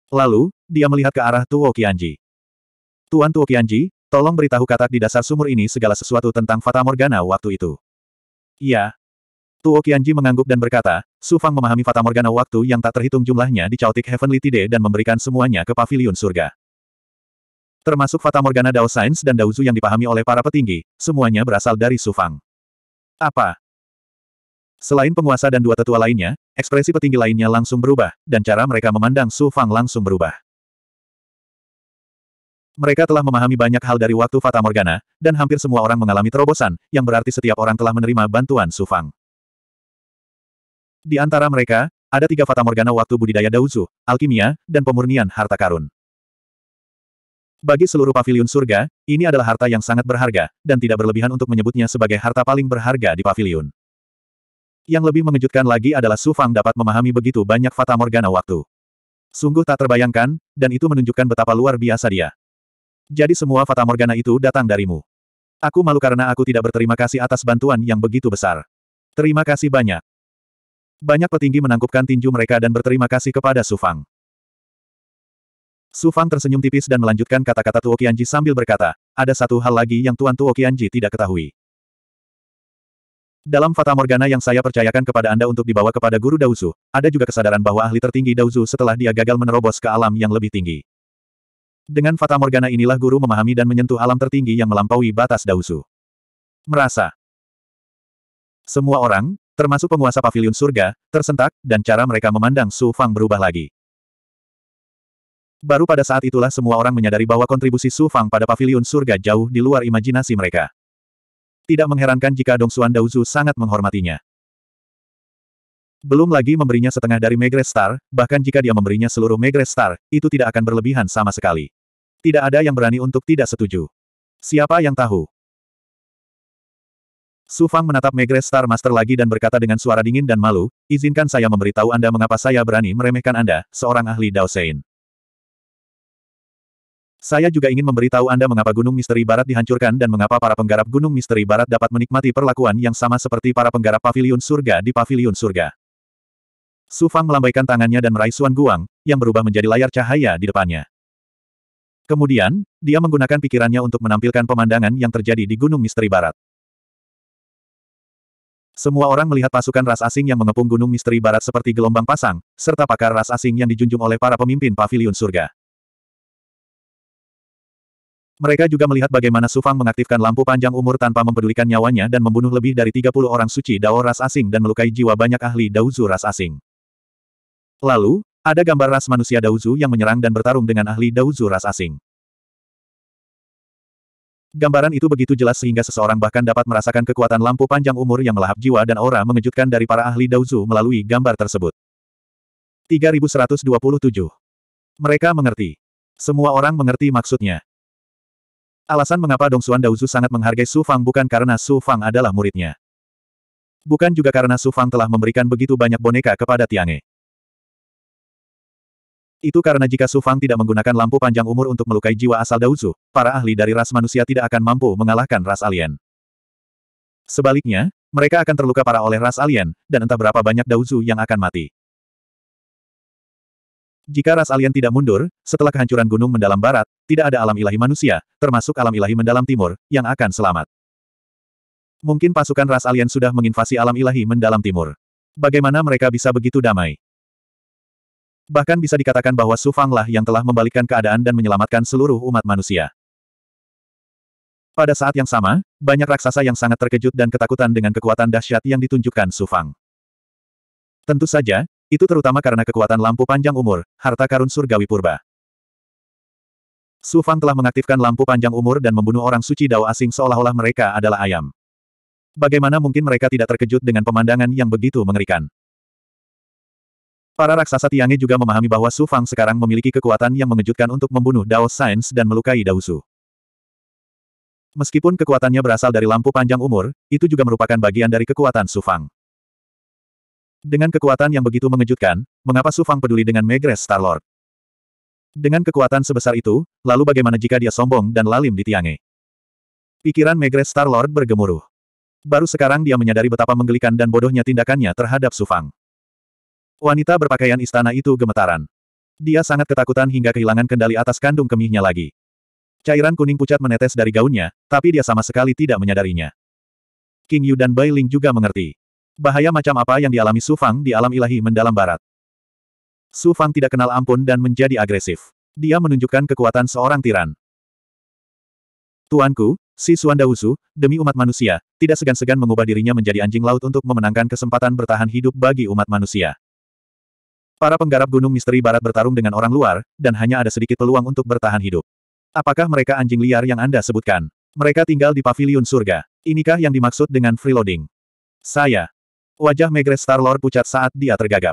Lalu, dia melihat ke arah Tuo Qianji. Tuan Tuo Qianji, tolong beritahu katak di dasar sumur ini segala sesuatu tentang Fata Morgana waktu itu. Ya. Tuo Qianji mengangguk dan berkata, Su Fang memahami Fata Morgana waktu yang tak terhitung jumlahnya di Chaotic Heavenly Tide dan memberikan semuanya ke Paviliun Surga. Termasuk Fata Morgana Dao Sains dan Daozu yang dipahami oleh para petinggi, semuanya berasal dari Su Fang. Apa? Selain penguasa dan dua tetua lainnya, ekspresi petinggi lainnya langsung berubah, dan cara mereka memandang Su Fang langsung berubah. Mereka telah memahami banyak hal dari waktu Fata Morgana, dan hampir semua orang mengalami terobosan, yang berarti setiap orang telah menerima bantuan Su Fang. Di antara mereka, ada tiga Fata Morgana waktu budidaya Dauzu, alkimia, dan pemurnian harta karun. Bagi seluruh pavilion surga, ini adalah harta yang sangat berharga, dan tidak berlebihan untuk menyebutnya sebagai harta paling berharga di pavilion. Yang lebih mengejutkan lagi adalah Su Fang dapat memahami begitu banyak Fata Morgana waktu. Sungguh tak terbayangkan, dan itu menunjukkan betapa luar biasa dia. Jadi semua Fata Morgana itu datang darimu. Aku malu karena aku tidak berterima kasih atas bantuan yang begitu besar. Terima kasih banyak. Banyak petinggi menangkupkan tinju mereka dan berterima kasih kepada Su Fang. Su Fang tersenyum tipis dan melanjutkan kata-kata Tuo Qianji sambil berkata, ada satu hal lagi yang Tuan Tuo Qianji tidak ketahui. Dalam Fata Morgana yang saya percayakan kepada Anda untuk dibawa kepada Guru Dauzu, ada juga kesadaran bahwa ahli tertinggi Dauzu setelah dia gagal menerobos ke alam yang lebih tinggi. Dengan Fata Morgana inilah Guru memahami dan menyentuh alam tertinggi yang melampaui batas Dauzu. Merasa. Semua orang, termasuk penguasa pavilion surga, tersentak, dan cara mereka memandang Su Fang berubah lagi. Baru pada saat itulah semua orang menyadari bahwa kontribusi Su Fang pada pavilion surga jauh di luar imajinasi mereka. Tidak mengherankan jika Dong Xuan Daozu sangat menghormatinya. Belum lagi memberinya setengah dari Megres Star, bahkan jika dia memberinya seluruh Megres Star, itu tidak akan berlebihan sama sekali. Tidak ada yang berani untuk tidak setuju. Siapa yang tahu? Su Fang menatap Megres Star Master lagi dan berkata dengan suara dingin dan malu, izinkan saya memberitahu Anda mengapa saya berani meremehkan Anda, seorang ahli Dao Sein. Saya juga ingin memberitahu Anda mengapa Gunung Misteri Barat dihancurkan dan mengapa para penggarap Gunung Misteri Barat dapat menikmati perlakuan yang sama seperti para penggarap Paviliun Surga di Paviliun Surga. Su Fang melambaikan tangannya dan meraih Suan Guang, yang berubah menjadi layar cahaya di depannya. Kemudian, dia menggunakan pikirannya untuk menampilkan pemandangan yang terjadi di Gunung Misteri Barat. Semua orang melihat pasukan ras asing yang mengepung Gunung Misteri Barat seperti gelombang pasang, serta pakar ras asing yang dijunjung oleh para pemimpin Paviliun Surga. Mereka juga melihat bagaimana Sufang mengaktifkan lampu panjang umur tanpa mempedulikan nyawanya dan membunuh lebih dari 30 orang suci Dao ras asing dan melukai jiwa banyak ahli Daozu ras asing. Lalu, ada gambar ras manusia Daozu yang menyerang dan bertarung dengan ahli Daozu ras asing. Gambaran itu begitu jelas sehingga seseorang bahkan dapat merasakan kekuatan lampu panjang umur yang melahap jiwa dan aura mengejutkan dari para ahli Daozu melalui gambar tersebut. 3127. Mereka mengerti. Semua orang mengerti maksudnya. Alasan mengapa Dong Xuan Daozu sangat menghargai Su Fang bukan karena Su Fang adalah muridnya. Bukan juga karena Su Fang telah memberikan begitu banyak boneka kepada Tiange. Itu karena jika Su Fang tidak menggunakan lampu panjang umur untuk melukai jiwa asal Daozu, para ahli dari ras manusia tidak akan mampu mengalahkan ras alien. Sebaliknya, mereka akan terluka parah oleh ras alien, dan entah berapa banyak Daozu yang akan mati. Jika ras alien tidak mundur, setelah kehancuran gunung mendalam barat, tidak ada alam ilahi manusia, termasuk alam ilahi mendalam timur, yang akan selamat. Mungkin pasukan ras alien sudah menginvasi alam ilahi mendalam timur. Bagaimana mereka bisa begitu damai? Bahkan bisa dikatakan bahwa Su Fanglah yang telah membalikkan keadaan dan menyelamatkan seluruh umat manusia. Pada saat yang sama, banyak raksasa yang sangat terkejut dan ketakutan dengan kekuatan dahsyat yang ditunjukkan Su Fang. Tentu saja, itu terutama karena kekuatan lampu panjang umur, harta karun surgawi purba. Su Fang telah mengaktifkan lampu panjang umur dan membunuh orang suci Dao asing seolah-olah mereka adalah ayam. Bagaimana mungkin mereka tidak terkejut dengan pemandangan yang begitu mengerikan? Para raksasa Tiange juga memahami bahwa Su Fang sekarang memiliki kekuatan yang mengejutkan untuk membunuh Dao Sains dan melukai Dao Su. Meskipun kekuatannya berasal dari lampu panjang umur, itu juga merupakan bagian dari kekuatan Su Fang. Dengan kekuatan yang begitu mengejutkan, mengapa Su Fang peduli dengan Megres Lord? Dengan kekuatan sebesar itu, lalu bagaimana jika dia sombong dan lalim di tiange? Pikiran Megres Lord bergemuruh. Baru sekarang dia menyadari betapa menggelikan dan bodohnya tindakannya terhadap Su Fang. Wanita berpakaian istana itu gemetaran. Dia sangat ketakutan hingga kehilangan kendali atas kandung kemihnya lagi. Cairan kuning pucat menetes dari gaunnya, tapi dia sama sekali tidak menyadarinya. King Yu dan Bai Ling juga mengerti. Bahaya macam apa yang dialami Su Fang di alam ilahi mendalam barat? Su Fang tidak kenal ampun dan menjadi agresif. Dia menunjukkan kekuatan seorang tiran. Tuanku, si Suanda Wusu, demi umat manusia, tidak segan-segan mengubah dirinya menjadi anjing laut untuk memenangkan kesempatan bertahan hidup bagi umat manusia. Para penggarap gunung misteri barat bertarung dengan orang luar, dan hanya ada sedikit peluang untuk bertahan hidup. Apakah mereka anjing liar yang Anda sebutkan? Mereka tinggal di paviliun surga. Inikah yang dimaksud dengan freeloading? Saya, Wajah Megres Star-Lord pucat saat dia tergagap.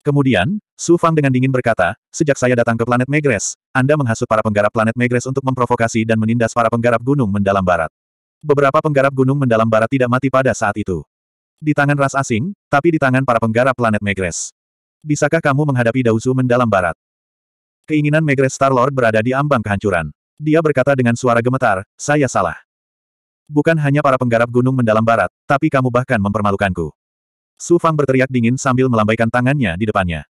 Kemudian, Su Fang dengan dingin berkata, sejak saya datang ke planet Megres, Anda menghasut para penggarap planet Megres untuk memprovokasi dan menindas para penggarap gunung mendalam barat. Beberapa penggarap gunung mendalam barat tidak mati pada saat itu. Di tangan ras asing, tapi di tangan para penggarap planet Megres. Bisakah kamu menghadapi Dausu mendalam barat? Keinginan Megres Star-Lord berada di ambang kehancuran. Dia berkata dengan suara gemetar, saya salah. Bukan hanya para penggarap gunung mendalam barat, tapi kamu bahkan mempermalukanku. Su Fang berteriak dingin sambil melambaikan tangannya di depannya.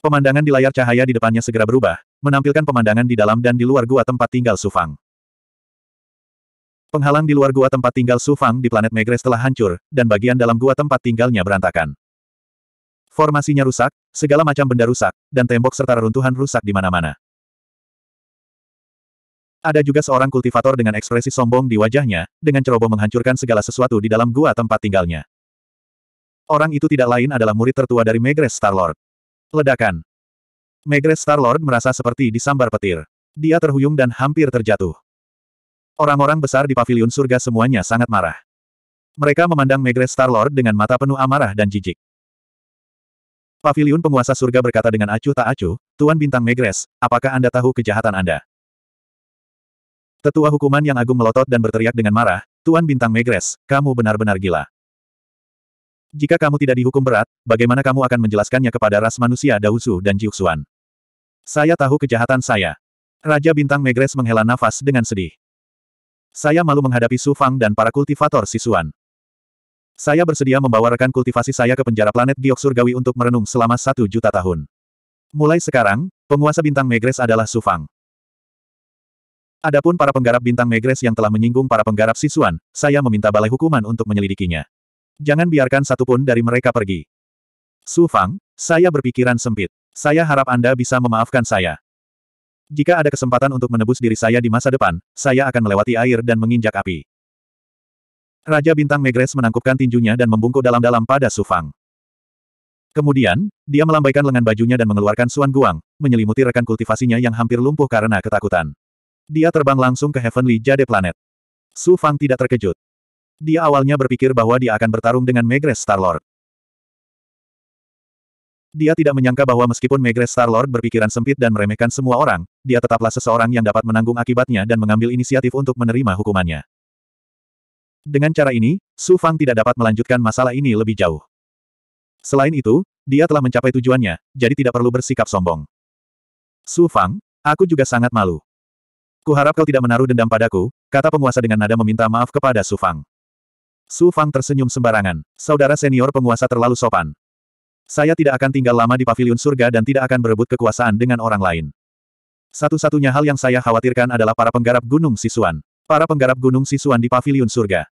Pemandangan di layar cahaya di depannya segera berubah, menampilkan pemandangan di dalam dan di luar gua tempat tinggal Su Fang. Penghalang di luar gua tempat tinggal Su Fang di planet Megres telah hancur, dan bagian dalam gua tempat tinggalnya berantakan. Formasinya rusak, segala macam benda rusak, dan tembok serta reruntuhan rusak di mana-mana. Ada juga seorang kultivator dengan ekspresi sombong di wajahnya, dengan ceroboh menghancurkan segala sesuatu di dalam gua tempat tinggalnya. Orang itu tidak lain adalah murid tertua dari Megres Starlord. Ledakan. Megres Starlord merasa seperti disambar petir. Dia terhuyung dan hampir terjatuh. Orang-orang besar di pavilion surga semuanya sangat marah. Mereka memandang Megres Starlord dengan mata penuh amarah dan jijik. Pavilion penguasa surga berkata dengan acuh tak acuh, Tuan Bintang Megres, apakah Anda tahu kejahatan Anda? Tetua hukuman yang agung melotot dan berteriak dengan marah, Tuan Bintang Megres, kamu benar-benar gila. Jika kamu tidak dihukum berat, bagaimana kamu akan menjelaskannya kepada ras manusia Dausu dan Jiuxuan? Saya tahu kejahatan saya. Raja Bintang Megres menghela nafas dengan sedih. Saya malu menghadapi Su Fang dan para kultivator Sisuan. Saya bersedia membawa rekan kultivasi saya ke penjara planet Giok Surgawi untuk merenung selama satu juta tahun. Mulai sekarang, penguasa bintang Megres adalah Su Fang. Adapun para penggarap bintang Megres yang telah menyinggung para penggarap Sisuan, saya meminta balai hukuman untuk menyelidikinya. Jangan biarkan satupun dari mereka pergi. Su Fang, saya berpikiran sempit. Saya harap Anda bisa memaafkan saya. Jika ada kesempatan untuk menebus diri saya di masa depan, saya akan melewati air dan menginjak api. Raja Bintang Megres menangkupkan tinjunya dan membungkuk dalam-dalam pada Su Fang. Kemudian, dia melambaikan lengan bajunya dan mengeluarkan Suan Guang, menyelimuti rekan kultivasinya yang hampir lumpuh karena ketakutan. Dia terbang langsung ke Heavenly Jade Planet. Su Fang tidak terkejut. Dia awalnya berpikir bahwa dia akan bertarung dengan Megres Star-Lord. Dia tidak menyangka bahwa meskipun Megres Star-Lord berpikiran sempit dan meremehkan semua orang, dia tetaplah seseorang yang dapat menanggung akibatnya dan mengambil inisiatif untuk menerima hukumannya. Dengan cara ini, Su Fang tidak dapat melanjutkan masalah ini lebih jauh. Selain itu, dia telah mencapai tujuannya, jadi tidak perlu bersikap sombong. Su Fang, aku juga sangat malu. Kuharap kau tidak menaruh dendam padaku, kata penguasa dengan nada meminta maaf kepada Su Fang. Su Fang tersenyum sembarangan. Saudara senior penguasa terlalu sopan. Saya tidak akan tinggal lama di pavilion surga dan tidak akan berebut kekuasaan dengan orang lain. Satu-satunya hal yang saya khawatirkan adalah para penggarap gunung Sisuan. Para penggarap gunung Sisuan di pavilion surga.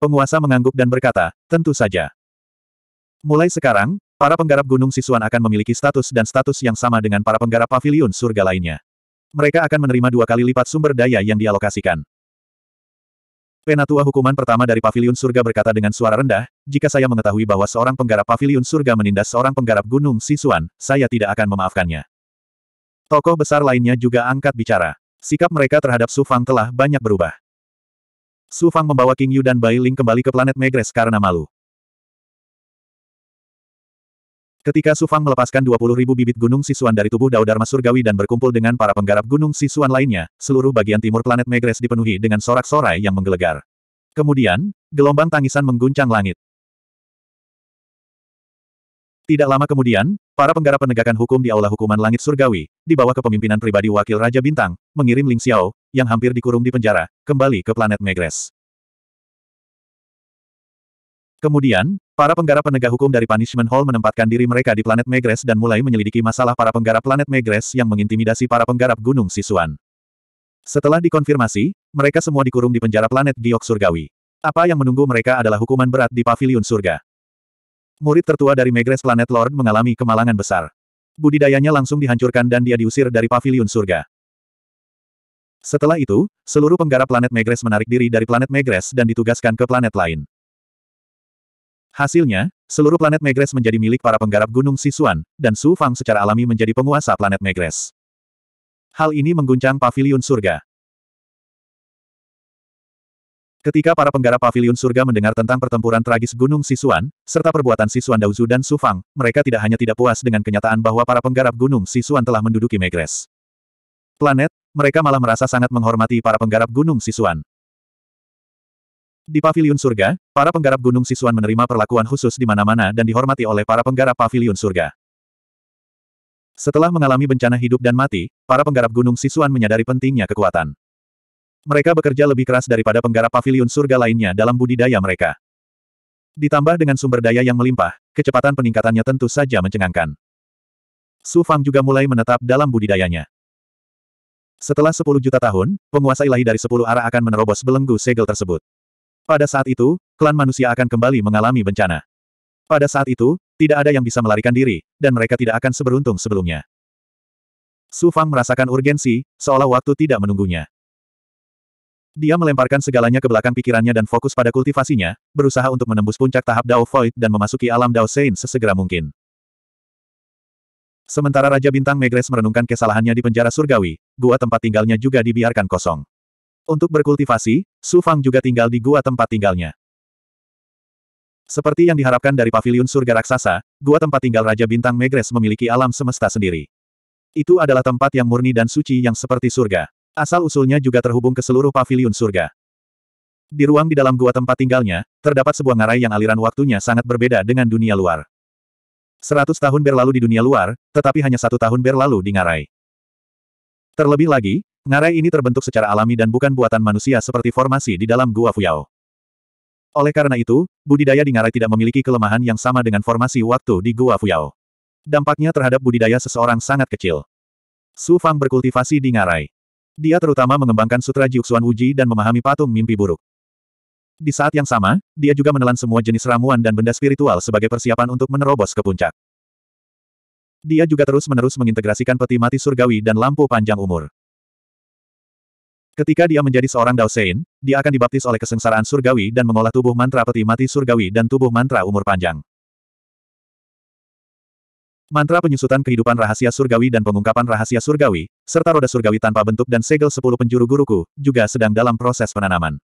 Penguasa mengangguk dan berkata, tentu saja. Mulai sekarang, para penggarap gunung Sisuan akan memiliki status dan status yang sama dengan para penggarap pavilion surga lainnya mereka akan menerima dua kali lipat sumber daya yang dialokasikan. Penatua hukuman pertama dari Paviliun Surga berkata dengan suara rendah, jika saya mengetahui bahwa seorang penggarap Paviliun Surga menindas seorang penggarap Gunung Sisuan, saya tidak akan memaafkannya. Tokoh besar lainnya juga angkat bicara. Sikap mereka terhadap Su Fang telah banyak berubah. Su Fang membawa King Yu dan Bai Ling kembali ke planet Megres karena malu. Ketika Sufang melepaskan ribu bibit gunung sisuan dari tubuh Daudarma Surgawi dan berkumpul dengan para penggarap gunung sisuan lainnya, seluruh bagian timur planet Megres dipenuhi dengan sorak-sorai yang menggelegar. Kemudian, gelombang tangisan mengguncang langit. Tidak lama kemudian, para penggarap penegakan hukum di Aula Hukuman Langit Surgawi, di bawah kepemimpinan pribadi Wakil Raja Bintang, mengirim Ling Xiao, yang hampir dikurung di penjara, kembali ke planet Megres. Kemudian, Para penggarap penegak hukum dari Punishment Hall menempatkan diri mereka di planet Megres dan mulai menyelidiki masalah para penggarap planet Megres yang mengintimidasi para penggarap Gunung Sisuan. Setelah dikonfirmasi, mereka semua dikurung di penjara planet Giok Surgawi. Apa yang menunggu mereka adalah hukuman berat di Paviliun Surga. Murid tertua dari Megres Planet Lord mengalami kemalangan besar. Budidayanya langsung dihancurkan dan dia diusir dari Paviliun Surga. Setelah itu, seluruh penggarap planet Megres menarik diri dari planet Megres dan ditugaskan ke planet lain. Hasilnya, seluruh planet Megres menjadi milik para penggarap Gunung Sisuan, dan Su Fang secara alami menjadi penguasa planet Megres. Hal ini mengguncang Paviliun surga. Ketika para penggarap Paviliun surga mendengar tentang pertempuran tragis Gunung Sisuan, serta perbuatan Sisuan Daozu dan Su Fang, mereka tidak hanya tidak puas dengan kenyataan bahwa para penggarap Gunung Sisuan telah menduduki Megres. Planet, mereka malah merasa sangat menghormati para penggarap Gunung Sisuan. Di paviliun surga, para penggarap Gunung Sisuan menerima perlakuan khusus di mana-mana dan dihormati oleh para penggarap paviliun surga. Setelah mengalami bencana hidup dan mati, para penggarap Gunung Sisuan menyadari pentingnya kekuatan. Mereka bekerja lebih keras daripada penggarap paviliun surga lainnya dalam budidaya mereka. Ditambah dengan sumber daya yang melimpah, kecepatan peningkatannya tentu saja mencengangkan. Su Fang juga mulai menetap dalam budidayanya. Setelah 10 juta tahun, penguasa ilahi dari 10 arah akan menerobos belenggu segel tersebut. Pada saat itu, klan manusia akan kembali mengalami bencana. Pada saat itu, tidak ada yang bisa melarikan diri, dan mereka tidak akan seberuntung sebelumnya. Su Fang merasakan urgensi, seolah waktu tidak menunggunya. Dia melemparkan segalanya ke belakang pikirannya dan fokus pada kultivasinya, berusaha untuk menembus puncak tahap Dao Void dan memasuki alam Dao Sein sesegera mungkin. Sementara Raja Bintang Megres merenungkan kesalahannya di penjara surgawi, gua tempat tinggalnya juga dibiarkan kosong. Untuk berkultivasi, Su Fang juga tinggal di gua tempat tinggalnya. Seperti yang diharapkan dari Paviliun surga raksasa, gua tempat tinggal Raja Bintang Megres memiliki alam semesta sendiri. Itu adalah tempat yang murni dan suci yang seperti surga. Asal-usulnya juga terhubung ke seluruh Paviliun surga. Di ruang di dalam gua tempat tinggalnya, terdapat sebuah ngarai yang aliran waktunya sangat berbeda dengan dunia luar. Seratus tahun berlalu di dunia luar, tetapi hanya satu tahun berlalu di ngarai. Terlebih lagi, Ngarai ini terbentuk secara alami dan bukan buatan manusia seperti formasi di dalam Gua Fuyao. Oleh karena itu, budidaya di Ngarai tidak memiliki kelemahan yang sama dengan formasi waktu di Gua Fuyao. Dampaknya terhadap budidaya seseorang sangat kecil. Su Fang berkultivasi di Ngarai. Dia terutama mengembangkan sutra Jiuxuan Uji dan memahami patung mimpi buruk. Di saat yang sama, dia juga menelan semua jenis ramuan dan benda spiritual sebagai persiapan untuk menerobos ke puncak. Dia juga terus-menerus mengintegrasikan peti mati surgawi dan lampu panjang umur. Ketika dia menjadi seorang Daosein, dia akan dibaptis oleh kesengsaraan surgawi dan mengolah tubuh mantra peti mati surgawi dan tubuh mantra umur panjang. Mantra penyusutan kehidupan rahasia surgawi dan pengungkapan rahasia surgawi, serta roda surgawi tanpa bentuk dan segel sepuluh penjuru guruku, juga sedang dalam proses penanaman.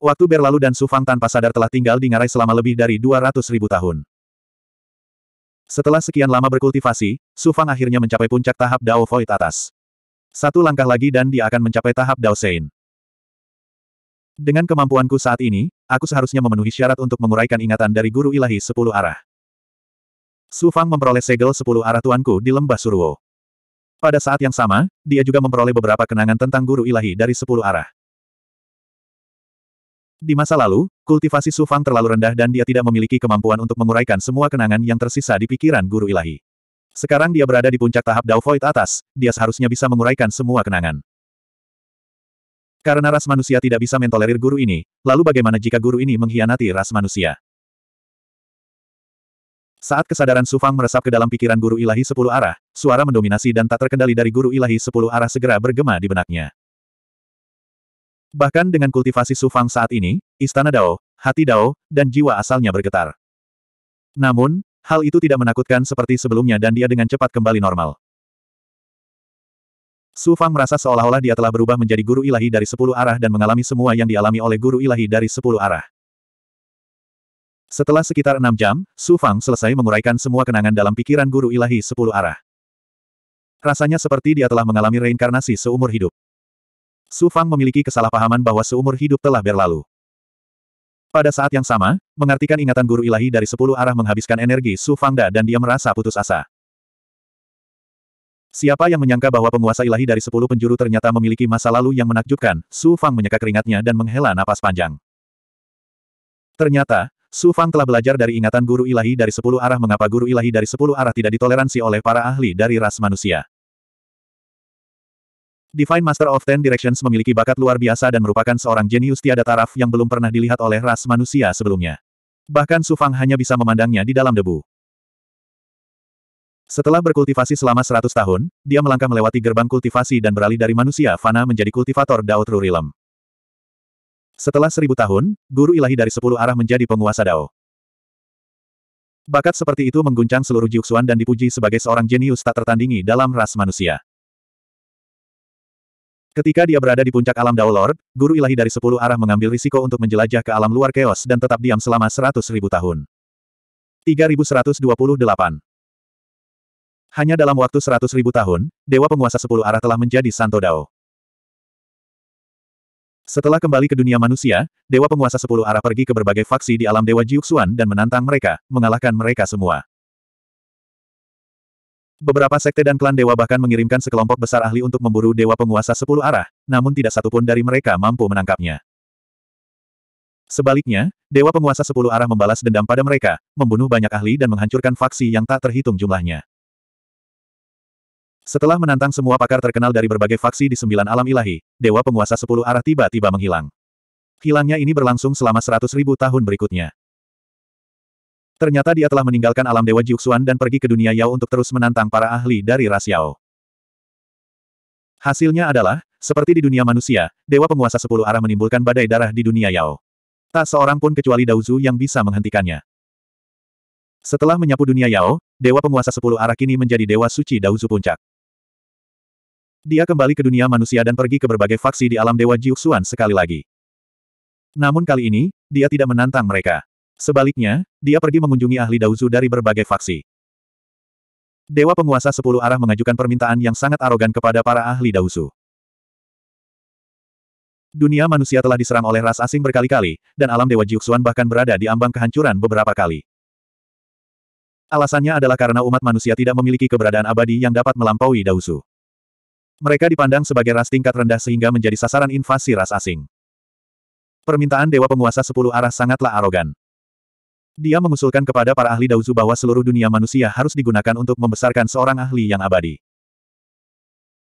Waktu berlalu dan Sufang tanpa sadar telah tinggal di ngarai selama lebih dari 200 ribu tahun. Setelah sekian lama berkultivasi, Sufang akhirnya mencapai puncak tahap Dao Void atas. Satu langkah lagi dan dia akan mencapai tahap Daosein. Dengan kemampuanku saat ini, aku seharusnya memenuhi syarat untuk menguraikan ingatan dari guru ilahi sepuluh arah. Su Fang memperoleh segel sepuluh arah tuanku di lembah Suruo. Pada saat yang sama, dia juga memperoleh beberapa kenangan tentang guru ilahi dari sepuluh arah. Di masa lalu, kultivasi Su Fang terlalu rendah dan dia tidak memiliki kemampuan untuk menguraikan semua kenangan yang tersisa di pikiran guru ilahi. Sekarang dia berada di puncak tahap Dao Void atas, dia seharusnya bisa menguraikan semua kenangan. Karena ras manusia tidak bisa mentolerir guru ini, lalu bagaimana jika guru ini mengkhianati ras manusia? Saat kesadaran Sufang meresap ke dalam pikiran guru ilahi sepuluh arah, suara mendominasi dan tak terkendali dari guru ilahi sepuluh arah segera bergema di benaknya. Bahkan dengan kultivasi Sufang saat ini, Istana Dao, Hati Dao, dan jiwa asalnya bergetar. Namun, Hal itu tidak menakutkan seperti sebelumnya dan dia dengan cepat kembali normal. Su Fang merasa seolah-olah dia telah berubah menjadi guru ilahi dari sepuluh arah dan mengalami semua yang dialami oleh guru ilahi dari sepuluh arah. Setelah sekitar enam jam, Su Fang selesai menguraikan semua kenangan dalam pikiran guru ilahi sepuluh arah. Rasanya seperti dia telah mengalami reinkarnasi seumur hidup. Su Fang memiliki kesalahpahaman bahwa seumur hidup telah berlalu. Pada saat yang sama, mengartikan ingatan guru ilahi dari sepuluh arah menghabiskan energi Su Fangda dan dia merasa putus asa. Siapa yang menyangka bahwa penguasa ilahi dari sepuluh penjuru ternyata memiliki masa lalu yang menakjubkan, Su Fang menyeka keringatnya dan menghela napas panjang. Ternyata, Su Fang telah belajar dari ingatan guru ilahi dari sepuluh arah mengapa guru ilahi dari sepuluh arah tidak ditoleransi oleh para ahli dari ras manusia. Divine Master of Ten Directions memiliki bakat luar biasa dan merupakan seorang jenius tiada taraf yang belum pernah dilihat oleh ras manusia sebelumnya. Bahkan Su Fang hanya bisa memandangnya di dalam debu. Setelah berkultivasi selama 100 tahun, dia melangkah melewati gerbang kultivasi dan beralih dari manusia fana menjadi kultivator Dao True Setelah seribu tahun, guru ilahi dari sepuluh arah menjadi penguasa Dao. Bakat seperti itu mengguncang seluruh Jiuxuan dan dipuji sebagai seorang jenius tak tertandingi dalam ras manusia. Ketika dia berada di puncak alam Lord, guru ilahi dari sepuluh arah mengambil risiko untuk menjelajah ke alam luar keos dan tetap diam selama seratus ribu tahun. 3128 Hanya dalam waktu seratus ribu tahun, Dewa Penguasa Sepuluh Arah telah menjadi Santo Dao. Setelah kembali ke dunia manusia, Dewa Penguasa Sepuluh Arah pergi ke berbagai faksi di alam Dewa Jiuxuan dan menantang mereka, mengalahkan mereka semua. Beberapa sekte dan klan dewa bahkan mengirimkan sekelompok besar ahli untuk memburu dewa penguasa sepuluh arah, namun tidak satupun dari mereka mampu menangkapnya. Sebaliknya, dewa penguasa sepuluh arah membalas dendam pada mereka, membunuh banyak ahli dan menghancurkan faksi yang tak terhitung jumlahnya. Setelah menantang semua pakar terkenal dari berbagai faksi di sembilan alam ilahi, dewa penguasa sepuluh arah tiba-tiba menghilang. Hilangnya ini berlangsung selama seratus ribu tahun berikutnya. Ternyata dia telah meninggalkan alam Dewa Jiuxuan dan pergi ke dunia Yao untuk terus menantang para ahli dari ras Yao. Hasilnya adalah, seperti di dunia manusia, Dewa Penguasa Sepuluh Arah menimbulkan badai darah di dunia Yao. Tak seorang pun kecuali Zhu yang bisa menghentikannya. Setelah menyapu dunia Yao, Dewa Penguasa Sepuluh Arah kini menjadi Dewa Suci Zhu Puncak. Dia kembali ke dunia manusia dan pergi ke berbagai faksi di alam Dewa Jiuxuan sekali lagi. Namun kali ini, dia tidak menantang mereka. Sebaliknya, dia pergi mengunjungi ahli Daozu dari berbagai faksi. Dewa penguasa sepuluh arah mengajukan permintaan yang sangat arogan kepada para ahli Daozu. Dunia manusia telah diserang oleh ras asing berkali-kali, dan alam Dewa Jiuxuan bahkan berada di ambang kehancuran beberapa kali. Alasannya adalah karena umat manusia tidak memiliki keberadaan abadi yang dapat melampaui dausu. Mereka dipandang sebagai ras tingkat rendah sehingga menjadi sasaran invasi ras asing. Permintaan Dewa Penguasa Sepuluh Arah sangatlah arogan. Dia mengusulkan kepada para ahli Dauzu bahwa seluruh dunia manusia harus digunakan untuk membesarkan seorang ahli yang abadi.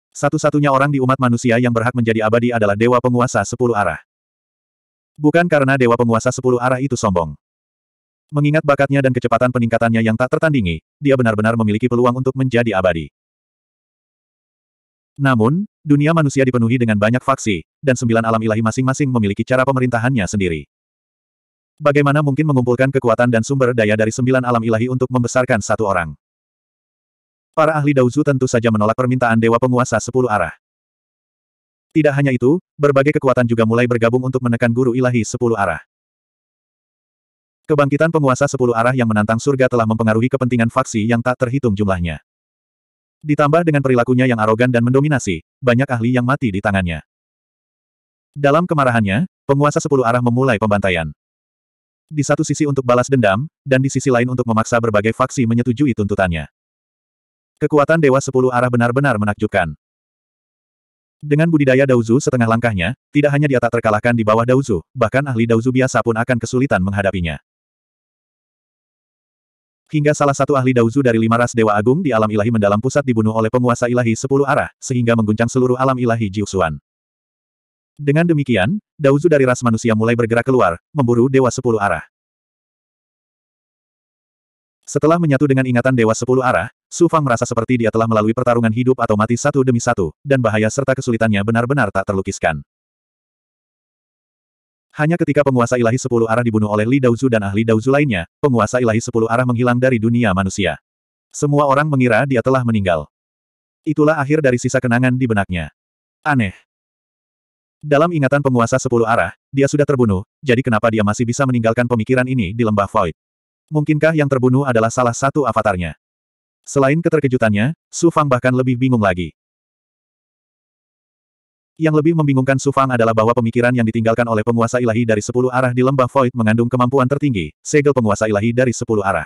Satu-satunya orang di umat manusia yang berhak menjadi abadi adalah Dewa Penguasa Sepuluh Arah. Bukan karena Dewa Penguasa Sepuluh Arah itu sombong. Mengingat bakatnya dan kecepatan peningkatannya yang tak tertandingi, dia benar-benar memiliki peluang untuk menjadi abadi. Namun, dunia manusia dipenuhi dengan banyak faksi, dan sembilan alam ilahi masing-masing memiliki cara pemerintahannya sendiri. Bagaimana mungkin mengumpulkan kekuatan dan sumber daya dari sembilan alam ilahi untuk membesarkan satu orang? Para ahli Dauzu tentu saja menolak permintaan Dewa Penguasa Sepuluh Arah. Tidak hanya itu, berbagai kekuatan juga mulai bergabung untuk menekan guru ilahi Sepuluh Arah. Kebangkitan penguasa Sepuluh Arah yang menantang surga telah mempengaruhi kepentingan faksi yang tak terhitung jumlahnya. Ditambah dengan perilakunya yang arogan dan mendominasi, banyak ahli yang mati di tangannya. Dalam kemarahannya, penguasa Sepuluh Arah memulai pembantaian di satu sisi untuk balas dendam, dan di sisi lain untuk memaksa berbagai faksi menyetujui tuntutannya. Kekuatan Dewa Sepuluh Arah benar-benar menakjubkan. Dengan budidaya Daozu setengah langkahnya, tidak hanya dia tak terkalahkan di bawah Daozu, bahkan ahli Daozu biasa pun akan kesulitan menghadapinya. Hingga salah satu ahli Daozu dari lima ras Dewa Agung di alam ilahi mendalam pusat dibunuh oleh penguasa ilahi sepuluh arah, sehingga mengguncang seluruh alam ilahi Jiusuan. Dengan demikian, dauzu dari ras manusia mulai bergerak keluar, memburu Dewa Sepuluh Arah. Setelah menyatu dengan ingatan Dewa Sepuluh Arah, Su Fang merasa seperti dia telah melalui pertarungan hidup atau mati satu demi satu, dan bahaya serta kesulitannya benar-benar tak terlukiskan. Hanya ketika penguasa ilahi Sepuluh Arah dibunuh oleh Li Daozu dan ahli Daozu lainnya, penguasa ilahi Sepuluh Arah menghilang dari dunia manusia. Semua orang mengira dia telah meninggal. Itulah akhir dari sisa kenangan di benaknya. Aneh. Dalam ingatan penguasa sepuluh arah, dia sudah terbunuh, jadi kenapa dia masih bisa meninggalkan pemikiran ini di lembah Void? Mungkinkah yang terbunuh adalah salah satu avatarnya? Selain keterkejutannya, Su Fang bahkan lebih bingung lagi. Yang lebih membingungkan Su Fang adalah bahwa pemikiran yang ditinggalkan oleh penguasa ilahi dari sepuluh arah di lembah Void mengandung kemampuan tertinggi, segel penguasa ilahi dari sepuluh arah.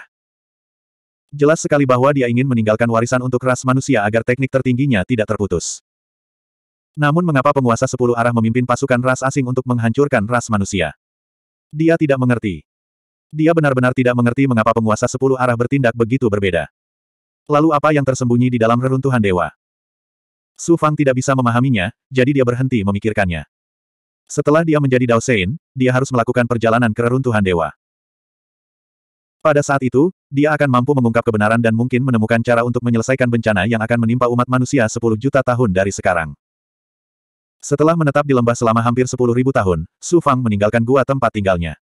Jelas sekali bahwa dia ingin meninggalkan warisan untuk ras manusia agar teknik tertingginya tidak terputus. Namun mengapa penguasa sepuluh arah memimpin pasukan ras asing untuk menghancurkan ras manusia? Dia tidak mengerti. Dia benar-benar tidak mengerti mengapa penguasa sepuluh arah bertindak begitu berbeda. Lalu apa yang tersembunyi di dalam reruntuhan dewa? Su Fang tidak bisa memahaminya, jadi dia berhenti memikirkannya. Setelah dia menjadi Dao Sein, dia harus melakukan perjalanan ke reruntuhan dewa. Pada saat itu, dia akan mampu mengungkap kebenaran dan mungkin menemukan cara untuk menyelesaikan bencana yang akan menimpa umat manusia 10 juta tahun dari sekarang. Setelah menetap di lembah selama hampir sepuluh ribu tahun, Su Fang meninggalkan gua tempat tinggalnya.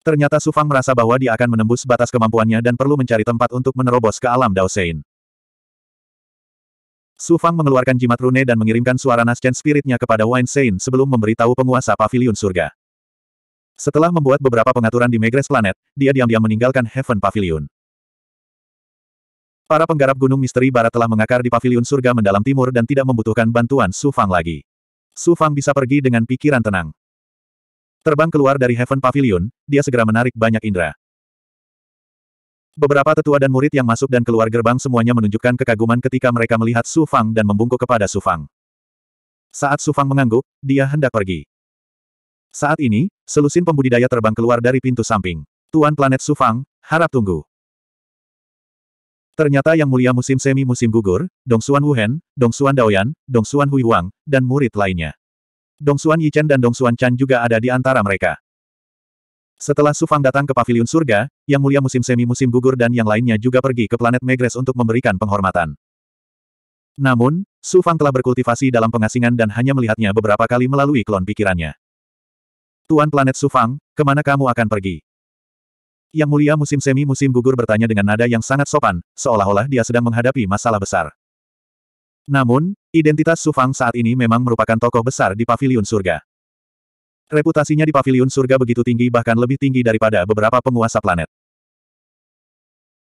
Ternyata Su Fang merasa bahwa dia akan menembus batas kemampuannya dan perlu mencari tempat untuk menerobos ke alam Daosein. Su Fang mengeluarkan jimat rune dan mengirimkan suara Naschen spiritnya kepada Wine Sein sebelum memberitahu penguasa pavilion surga. Setelah membuat beberapa pengaturan di Megres Planet, dia diam-diam meninggalkan Heaven Pavilion. Para penggarap gunung misteri barat telah mengakar di paviliun surga mendalam timur dan tidak membutuhkan bantuan Su Fang lagi. Su Fang bisa pergi dengan pikiran tenang. Terbang keluar dari Heaven Pavilion, dia segera menarik banyak indera. Beberapa tetua dan murid yang masuk dan keluar gerbang semuanya menunjukkan kekaguman ketika mereka melihat Su Fang dan membungkuk kepada Su Fang. Saat Su Fang mengangguk, dia hendak pergi. Saat ini, selusin pembudidaya terbang keluar dari pintu samping. Tuan planet Su Fang, harap tunggu. Ternyata yang mulia musim semi musim gugur, Dong Xuan Wuhen, Xuan Daoyan, Dong Xuan Hui Wang, dan murid lainnya. Dong Xuan Yichen dan Dong Xuan Chan juga ada di antara mereka. Setelah Sufang datang ke paviliun surga, yang mulia musim semi musim gugur dan yang lainnya juga pergi ke planet Megres untuk memberikan penghormatan. Namun, Sufang telah berkultivasi dalam pengasingan dan hanya melihatnya beberapa kali melalui klon pikirannya. Tuan planet Sufang, kemana kamu akan pergi? Yang mulia musim semi musim gugur bertanya dengan nada yang sangat sopan, seolah-olah dia sedang menghadapi masalah besar. Namun, identitas Su Fang saat ini memang merupakan tokoh besar di Paviliun Surga. Reputasinya di Paviliun Surga begitu tinggi bahkan lebih tinggi daripada beberapa penguasa planet.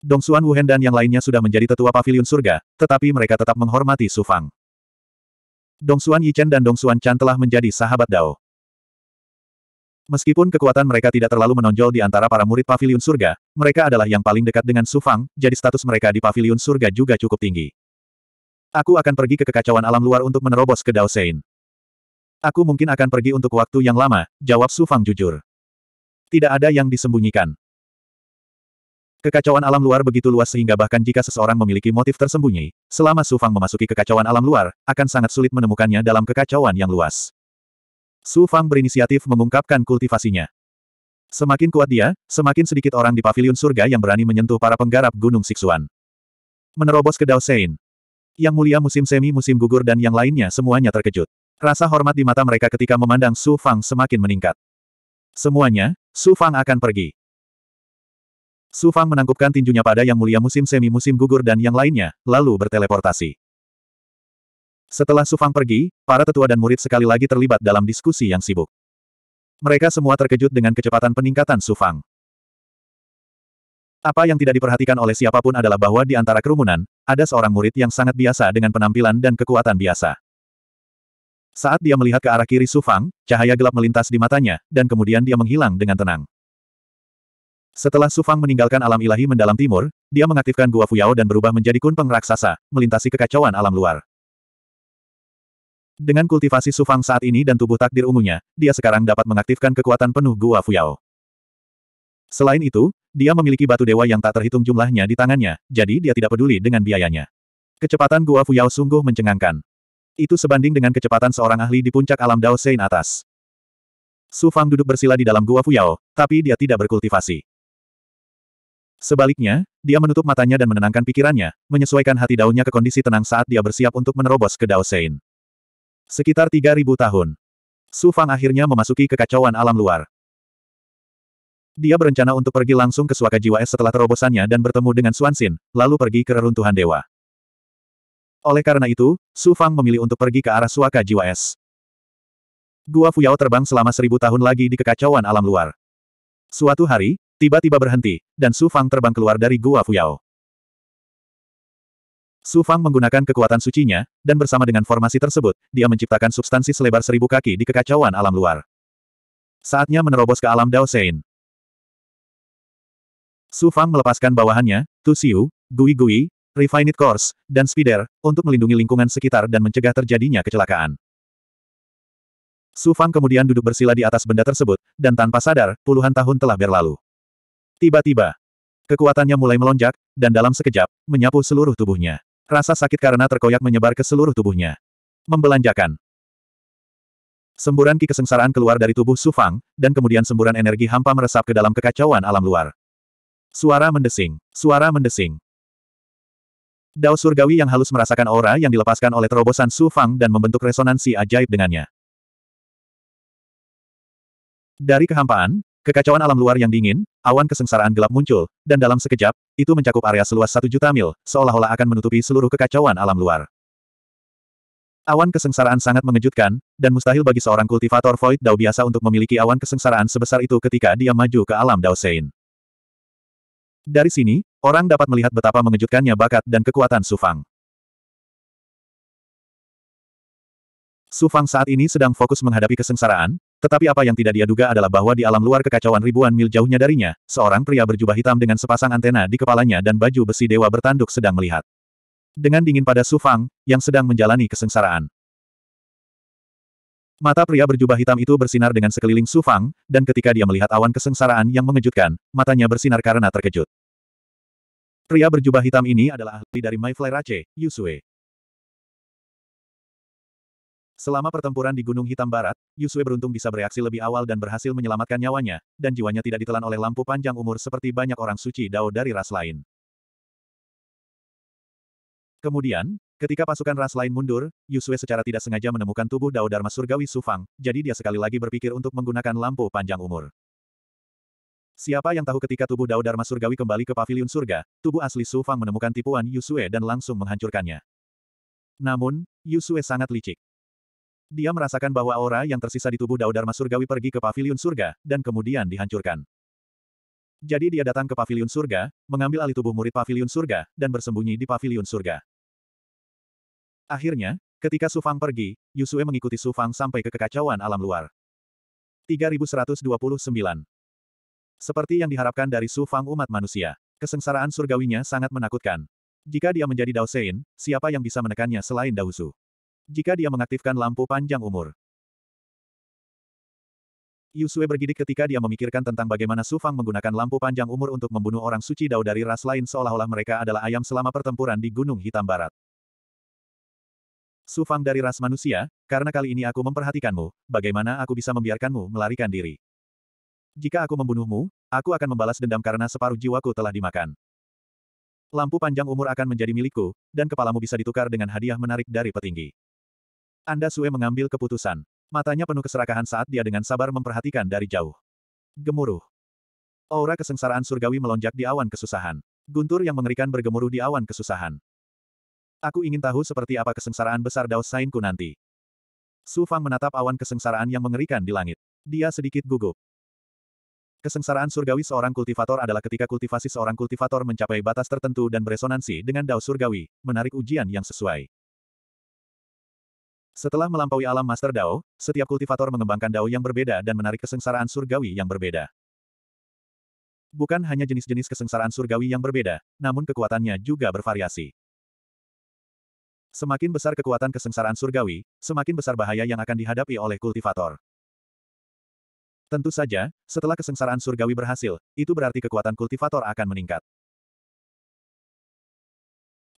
Dong Dongsuan Wuhen dan yang lainnya sudah menjadi tetua Paviliun surga, tetapi mereka tetap menghormati Su Fang. Dongsuan Yichen dan Dong Dongsuan Chan telah menjadi sahabat Dao. Meskipun kekuatan mereka tidak terlalu menonjol di antara para murid pavilion surga, mereka adalah yang paling dekat dengan Sufang, jadi status mereka di pavilion surga juga cukup tinggi. Aku akan pergi ke kekacauan alam luar untuk menerobos ke Dao Sein. Aku mungkin akan pergi untuk waktu yang lama, jawab Sufang jujur. Tidak ada yang disembunyikan. Kekacauan alam luar begitu luas sehingga bahkan jika seseorang memiliki motif tersembunyi, selama Sufang memasuki kekacauan alam luar, akan sangat sulit menemukannya dalam kekacauan yang luas. Su Fang berinisiatif mengungkapkan kultivasinya. Semakin kuat dia, semakin sedikit orang di pavilion surga yang berani menyentuh para penggarap Gunung Siksuan. Menerobos ke Dao Sein. Yang mulia musim semi musim gugur dan yang lainnya semuanya terkejut. Rasa hormat di mata mereka ketika memandang Su Fang semakin meningkat. Semuanya, Su Fang akan pergi. Su Fang menangkupkan tinjunya pada yang mulia musim semi musim gugur dan yang lainnya, lalu berteleportasi. Setelah Sufang pergi, para tetua dan murid sekali lagi terlibat dalam diskusi yang sibuk. Mereka semua terkejut dengan kecepatan peningkatan Sufang. Apa yang tidak diperhatikan oleh siapapun adalah bahwa di antara kerumunan, ada seorang murid yang sangat biasa dengan penampilan dan kekuatan biasa. Saat dia melihat ke arah kiri Sufang, cahaya gelap melintas di matanya, dan kemudian dia menghilang dengan tenang. Setelah Sufang meninggalkan alam ilahi mendalam timur, dia mengaktifkan Gua Fuyao dan berubah menjadi kunpeng raksasa, melintasi kekacauan alam luar. Dengan kultivasi Sufang saat ini dan tubuh takdir ungunya, dia sekarang dapat mengaktifkan kekuatan penuh Gua Fuyao. Selain itu, dia memiliki batu dewa yang tak terhitung jumlahnya di tangannya, jadi dia tidak peduli dengan biayanya. Kecepatan Gua Fuyao sungguh mencengangkan. Itu sebanding dengan kecepatan seorang ahli di puncak alam Dao Sein atas. Su Fang duduk bersila di dalam Gua Fuyao, tapi dia tidak berkultivasi. Sebaliknya, dia menutup matanya dan menenangkan pikirannya, menyesuaikan hati daunnya ke kondisi tenang saat dia bersiap untuk menerobos ke Dao Sein. Sekitar 3.000 tahun. Su Fang akhirnya memasuki kekacauan alam luar. Dia berencana untuk pergi langsung ke Suaka Jiwa Es setelah terobosannya dan bertemu dengan Xin, lalu pergi ke reruntuhan dewa. Oleh karena itu, Su Fang memilih untuk pergi ke arah Suaka Jiwa Es. Gua Fuyao terbang selama seribu tahun lagi di kekacauan alam luar. Suatu hari, tiba-tiba berhenti, dan Su Fang terbang keluar dari Gua Fuyao. Su Fang menggunakan kekuatan sucinya, dan bersama dengan formasi tersebut, dia menciptakan substansi selebar seribu kaki di kekacauan alam luar. Saatnya menerobos ke alam Dao Sein. Su Fang melepaskan bawahannya, Tu Xiu, Gui Gui, Refined Course, dan Spider, untuk melindungi lingkungan sekitar dan mencegah terjadinya kecelakaan. Su Fang kemudian duduk bersila di atas benda tersebut, dan tanpa sadar, puluhan tahun telah berlalu. Tiba-tiba, kekuatannya mulai melonjak, dan dalam sekejap, menyapu seluruh tubuhnya. Rasa sakit karena terkoyak menyebar ke seluruh tubuhnya. Membelanjakan. Semburan ki kesengsaraan keluar dari tubuh Su Fang dan kemudian semburan energi hampa meresap ke dalam kekacauan alam luar. Suara mendesing. Suara mendesing. Dao surgawi yang halus merasakan aura yang dilepaskan oleh terobosan Su Fang dan membentuk resonansi ajaib dengannya. Dari kehampaan, Kekacauan alam luar yang dingin, awan kesengsaraan gelap muncul, dan dalam sekejap, itu mencakup area seluas satu juta mil, seolah-olah akan menutupi seluruh kekacauan alam luar. Awan kesengsaraan sangat mengejutkan, dan mustahil bagi seorang kultivator Void Dao biasa untuk memiliki awan kesengsaraan sebesar itu ketika dia maju ke alam Dao Sein. Dari sini, orang dapat melihat betapa mengejutkannya bakat dan kekuatan Sufang. Sufang saat ini sedang fokus menghadapi kesengsaraan, tetapi apa yang tidak dia duga adalah bahwa di alam luar kekacauan ribuan mil jauhnya darinya, seorang pria berjubah hitam dengan sepasang antena di kepalanya dan baju besi dewa bertanduk sedang melihat. Dengan dingin pada Su Fang, yang sedang menjalani kesengsaraan. Mata pria berjubah hitam itu bersinar dengan sekeliling Su Fang, dan ketika dia melihat awan kesengsaraan yang mengejutkan, matanya bersinar karena terkejut. Pria berjubah hitam ini adalah ahli dari Fly Rache, Yusue. Selama pertempuran di Gunung Hitam Barat, Yusue beruntung bisa bereaksi lebih awal dan berhasil menyelamatkan nyawanya, dan jiwanya tidak ditelan oleh lampu panjang umur seperti banyak orang suci Dao dari ras lain. Kemudian, ketika pasukan ras lain mundur, Yusue secara tidak sengaja menemukan tubuh Dao Dharma Surgawi Sufang, jadi dia sekali lagi berpikir untuk menggunakan lampu panjang umur. Siapa yang tahu ketika tubuh Dao Dharma Surgawi kembali ke pavilion surga, tubuh asli Sufang menemukan tipuan Yusue dan langsung menghancurkannya. Namun, Yusue sangat licik. Dia merasakan bahwa aura yang tersisa di tubuh Daudarma Surgawi pergi ke pavilion surga, dan kemudian dihancurkan. Jadi dia datang ke pavilion surga, mengambil alih tubuh murid pavilion surga, dan bersembunyi di pavilion surga. Akhirnya, ketika Sufang pergi, Yusue mengikuti Sufang sampai ke kekacauan alam luar. 3129 Seperti yang diharapkan dari Sufang umat manusia, kesengsaraan surgawinya sangat menakutkan. Jika dia menjadi Dao Sein, siapa yang bisa menekannya selain Dao Su? Jika dia mengaktifkan lampu panjang umur. Yusue bergidik ketika dia memikirkan tentang bagaimana Su Fang menggunakan lampu panjang umur untuk membunuh orang suci Dao dari ras lain seolah-olah mereka adalah ayam selama pertempuran di Gunung Hitam Barat. Su Fang dari ras manusia, karena kali ini aku memperhatikanmu, bagaimana aku bisa membiarkanmu melarikan diri? Jika aku membunuhmu, aku akan membalas dendam karena separuh jiwaku telah dimakan. Lampu panjang umur akan menjadi milikku, dan kepalamu bisa ditukar dengan hadiah menarik dari petinggi. Anda Sue mengambil keputusan. Matanya penuh keserakahan saat dia dengan sabar memperhatikan dari jauh. Gemuruh. Aura kesengsaraan surgawi melonjak di awan kesusahan. Guntur yang mengerikan bergemuruh di awan kesusahan. Aku ingin tahu seperti apa kesengsaraan besar Dao Sainku nanti. Su Fang menatap awan kesengsaraan yang mengerikan di langit. Dia sedikit gugup. Kesengsaraan surgawi seorang kultivator adalah ketika kultivasi seorang kultivator mencapai batas tertentu dan beresonansi dengan dao surgawi, menarik ujian yang sesuai. Setelah melampaui alam Master Dao, setiap kultivator mengembangkan Dao yang berbeda dan menarik kesengsaraan surgawi yang berbeda. Bukan hanya jenis-jenis kesengsaraan surgawi yang berbeda, namun kekuatannya juga bervariasi. Semakin besar kekuatan kesengsaraan surgawi, semakin besar bahaya yang akan dihadapi oleh kultivator. Tentu saja, setelah kesengsaraan surgawi berhasil, itu berarti kekuatan kultivator akan meningkat.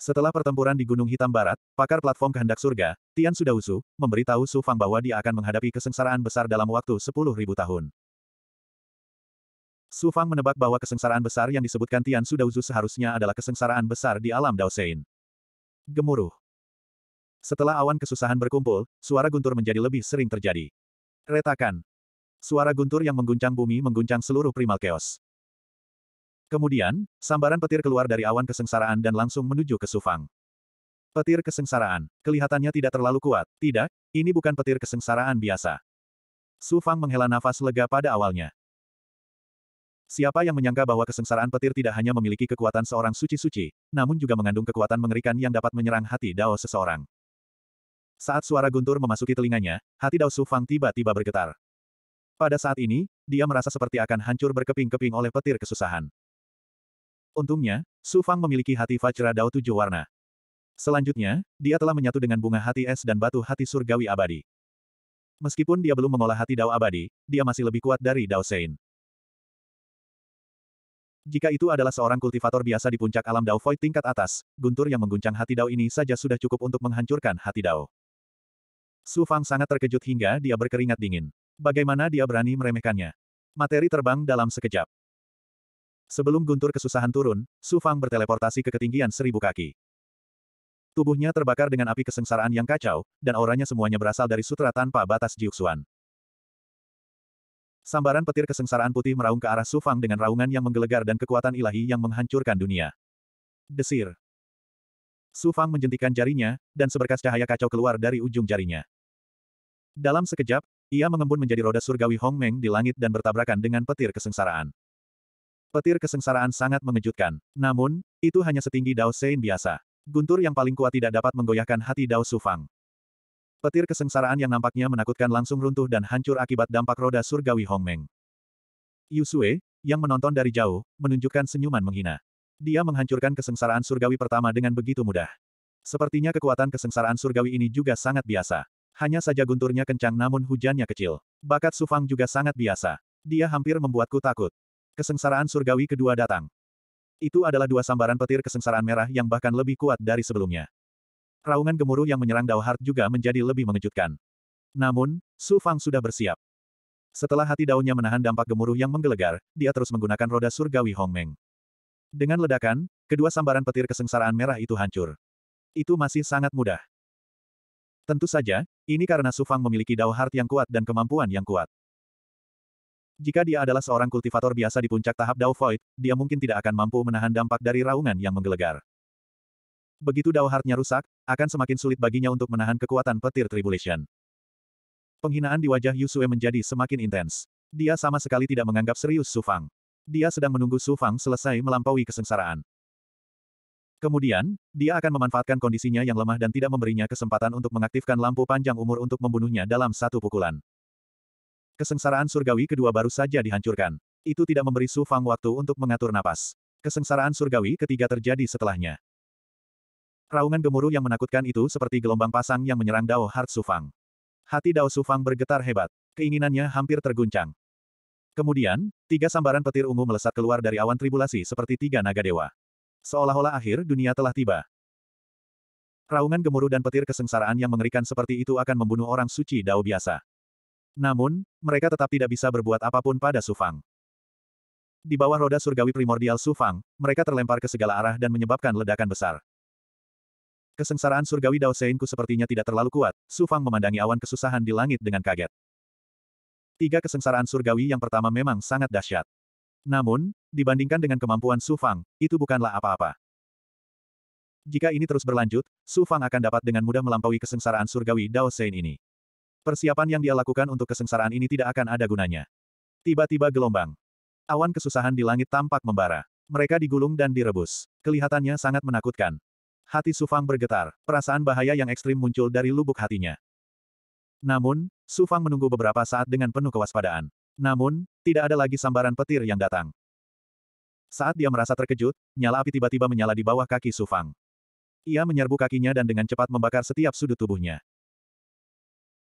Setelah pertempuran di Gunung Hitam Barat, pakar platform kehendak surga, Tian Sudausu, memberitahu Su Fang bahwa dia akan menghadapi kesengsaraan besar dalam waktu 10.000 tahun. Su Fang menebak bahwa kesengsaraan besar yang disebutkan Tian Sudausu seharusnya adalah kesengsaraan besar di alam Dao Daosein. Gemuruh. Setelah awan kesusahan berkumpul, suara guntur menjadi lebih sering terjadi. Retakan. Suara guntur yang mengguncang bumi mengguncang seluruh primal chaos. Kemudian, sambaran petir keluar dari awan kesengsaraan dan langsung menuju ke Sufang. Petir kesengsaraan, kelihatannya tidak terlalu kuat. Tidak, ini bukan petir kesengsaraan biasa. Sufang menghela nafas lega pada awalnya. Siapa yang menyangka bahwa kesengsaraan petir tidak hanya memiliki kekuatan seorang suci-suci, namun juga mengandung kekuatan mengerikan yang dapat menyerang hati Dao seseorang. Saat suara guntur memasuki telinganya, hati Dao Sufang tiba-tiba bergetar. Pada saat ini, dia merasa seperti akan hancur berkeping-keping oleh petir kesusahan. Untungnya, Su Fang memiliki hati Fajra Dao tujuh warna. Selanjutnya, dia telah menyatu dengan bunga hati es dan batu hati surgawi abadi. Meskipun dia belum mengolah hati Dao abadi, dia masih lebih kuat dari Dao Sein. Jika itu adalah seorang kultivator biasa di puncak alam Dao Void tingkat atas, guntur yang mengguncang hati Dao ini saja sudah cukup untuk menghancurkan hati Dao. Su Fang sangat terkejut hingga dia berkeringat dingin. Bagaimana dia berani meremehkannya? Materi terbang dalam sekejap. Sebelum guntur kesusahan turun, Su Fang berteleportasi ke ketinggian seribu kaki. Tubuhnya terbakar dengan api kesengsaraan yang kacau, dan auranya semuanya berasal dari sutra tanpa batas Jiuxuan. Sambaran petir kesengsaraan putih meraung ke arah Su Fang dengan raungan yang menggelegar dan kekuatan ilahi yang menghancurkan dunia. Desir. Su Fang menjentikan jarinya, dan seberkas cahaya kacau keluar dari ujung jarinya. Dalam sekejap, ia mengembun menjadi roda surgawi Hong Meng di langit dan bertabrakan dengan petir kesengsaraan. Petir kesengsaraan sangat mengejutkan. Namun, itu hanya setinggi Dao Sein biasa. Guntur yang paling kuat tidak dapat menggoyahkan hati Dao Sufang. Petir kesengsaraan yang nampaknya menakutkan langsung runtuh dan hancur akibat dampak roda surgawi Hong Hongmeng. Yusue, yang menonton dari jauh, menunjukkan senyuman menghina. Dia menghancurkan kesengsaraan surgawi pertama dengan begitu mudah. Sepertinya kekuatan kesengsaraan surgawi ini juga sangat biasa. Hanya saja gunturnya kencang namun hujannya kecil. Bakat Sufang juga sangat biasa. Dia hampir membuatku takut. Kesengsaraan surgawi kedua datang. Itu adalah dua sambaran petir kesengsaraan merah yang bahkan lebih kuat dari sebelumnya. Raungan gemuruh yang menyerang Dao Daohart juga menjadi lebih mengejutkan. Namun, Su Fang sudah bersiap. Setelah hati daunnya menahan dampak gemuruh yang menggelegar, dia terus menggunakan roda surgawi Hong Meng. Dengan ledakan, kedua sambaran petir kesengsaraan merah itu hancur. Itu masih sangat mudah. Tentu saja, ini karena Su Fang memiliki Dao Daohart yang kuat dan kemampuan yang kuat. Jika dia adalah seorang kultivator biasa di puncak tahap Dao Void, dia mungkin tidak akan mampu menahan dampak dari raungan yang menggelegar. Begitu Dao Heart-nya rusak, akan semakin sulit baginya untuk menahan kekuatan petir Tribulation. Penghinaan di wajah Yusue menjadi semakin intens. Dia sama sekali tidak menganggap serius Su Fang. Dia sedang menunggu Su Fang selesai melampaui kesengsaraan. Kemudian, dia akan memanfaatkan kondisinya yang lemah dan tidak memberinya kesempatan untuk mengaktifkan lampu panjang umur untuk membunuhnya dalam satu pukulan. Kesengsaraan surgawi kedua baru saja dihancurkan. Itu tidak memberi Su Fang waktu untuk mengatur napas. Kesengsaraan surgawi ketiga terjadi setelahnya. Raungan gemuruh yang menakutkan itu seperti gelombang pasang yang menyerang Dao Hart Su Fang. Hati Dao Su Fang bergetar hebat. Keinginannya hampir terguncang. Kemudian, tiga sambaran petir ungu melesat keluar dari awan tribulasi seperti tiga naga dewa. Seolah-olah akhir dunia telah tiba. Raungan gemuruh dan petir kesengsaraan yang mengerikan seperti itu akan membunuh orang suci Dao biasa. Namun, mereka tetap tidak bisa berbuat apapun pada Sufang. Di bawah roda surgawi primordial Sufang, mereka terlempar ke segala arah dan menyebabkan ledakan besar. Kesengsaraan surgawi Dao Seinku sepertinya tidak terlalu kuat, Sufang memandangi awan kesusahan di langit dengan kaget. Tiga kesengsaraan surgawi yang pertama memang sangat dahsyat. Namun, dibandingkan dengan kemampuan Sufang, itu bukanlah apa-apa. Jika ini terus berlanjut, Sufang akan dapat dengan mudah melampaui kesengsaraan surgawi Dao Sein ini. Persiapan yang dia lakukan untuk kesengsaraan ini tidak akan ada gunanya. Tiba-tiba gelombang. Awan kesusahan di langit tampak membara. Mereka digulung dan direbus. Kelihatannya sangat menakutkan. Hati Sufang bergetar, perasaan bahaya yang ekstrim muncul dari lubuk hatinya. Namun, Sufang menunggu beberapa saat dengan penuh kewaspadaan. Namun, tidak ada lagi sambaran petir yang datang. Saat dia merasa terkejut, nyala api tiba-tiba menyala di bawah kaki Sufang. Ia menyerbu kakinya dan dengan cepat membakar setiap sudut tubuhnya.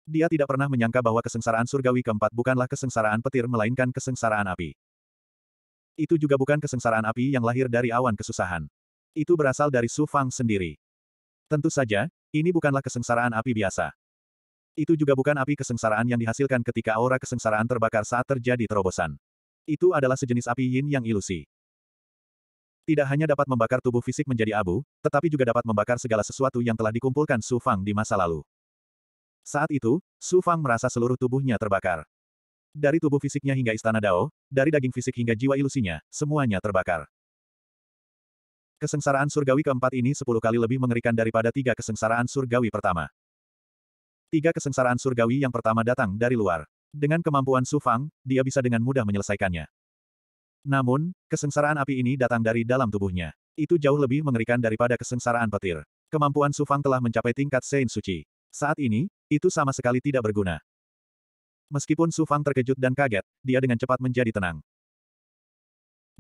Dia tidak pernah menyangka bahwa kesengsaraan surgawi keempat bukanlah kesengsaraan petir melainkan kesengsaraan api. Itu juga bukan kesengsaraan api yang lahir dari awan kesusahan. Itu berasal dari Su Fang sendiri. Tentu saja, ini bukanlah kesengsaraan api biasa. Itu juga bukan api kesengsaraan yang dihasilkan ketika aura kesengsaraan terbakar saat terjadi terobosan. Itu adalah sejenis api yin yang ilusi. Tidak hanya dapat membakar tubuh fisik menjadi abu, tetapi juga dapat membakar segala sesuatu yang telah dikumpulkan Su Fang di masa lalu. Saat itu, Su Fang merasa seluruh tubuhnya terbakar. Dari tubuh fisiknya hingga istana Dao, dari daging fisik hingga jiwa ilusinya, semuanya terbakar. Kesengsaraan surgawi keempat ini sepuluh kali lebih mengerikan daripada tiga kesengsaraan surgawi pertama. Tiga kesengsaraan surgawi yang pertama datang dari luar. Dengan kemampuan Su Fang, dia bisa dengan mudah menyelesaikannya. Namun, kesengsaraan api ini datang dari dalam tubuhnya. Itu jauh lebih mengerikan daripada kesengsaraan petir. Kemampuan Su Fang telah mencapai tingkat Sein Suci. Saat ini, itu sama sekali tidak berguna. Meskipun Su Fang terkejut dan kaget, dia dengan cepat menjadi tenang.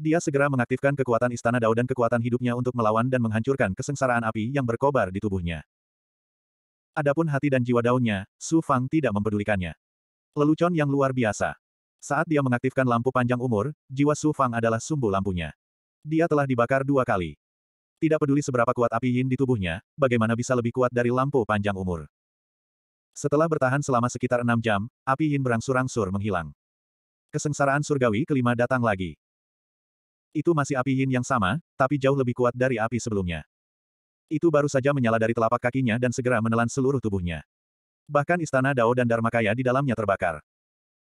Dia segera mengaktifkan kekuatan Istana Dao dan kekuatan hidupnya untuk melawan dan menghancurkan kesengsaraan api yang berkobar di tubuhnya. Adapun hati dan jiwa daunnya, Su Fang tidak mempedulikannya. Lelucon yang luar biasa. Saat dia mengaktifkan lampu panjang umur, jiwa Su Fang adalah sumbu lampunya. Dia telah dibakar dua kali. Tidak peduli seberapa kuat api yin di tubuhnya, bagaimana bisa lebih kuat dari lampu panjang umur. Setelah bertahan selama sekitar enam jam, api Yin berangsur-angsur menghilang. Kesengsaraan surgawi kelima datang lagi. Itu masih api Yin yang sama, tapi jauh lebih kuat dari api sebelumnya. Itu baru saja menyala dari telapak kakinya dan segera menelan seluruh tubuhnya. Bahkan istana Dao dan Dharmakaya di dalamnya terbakar.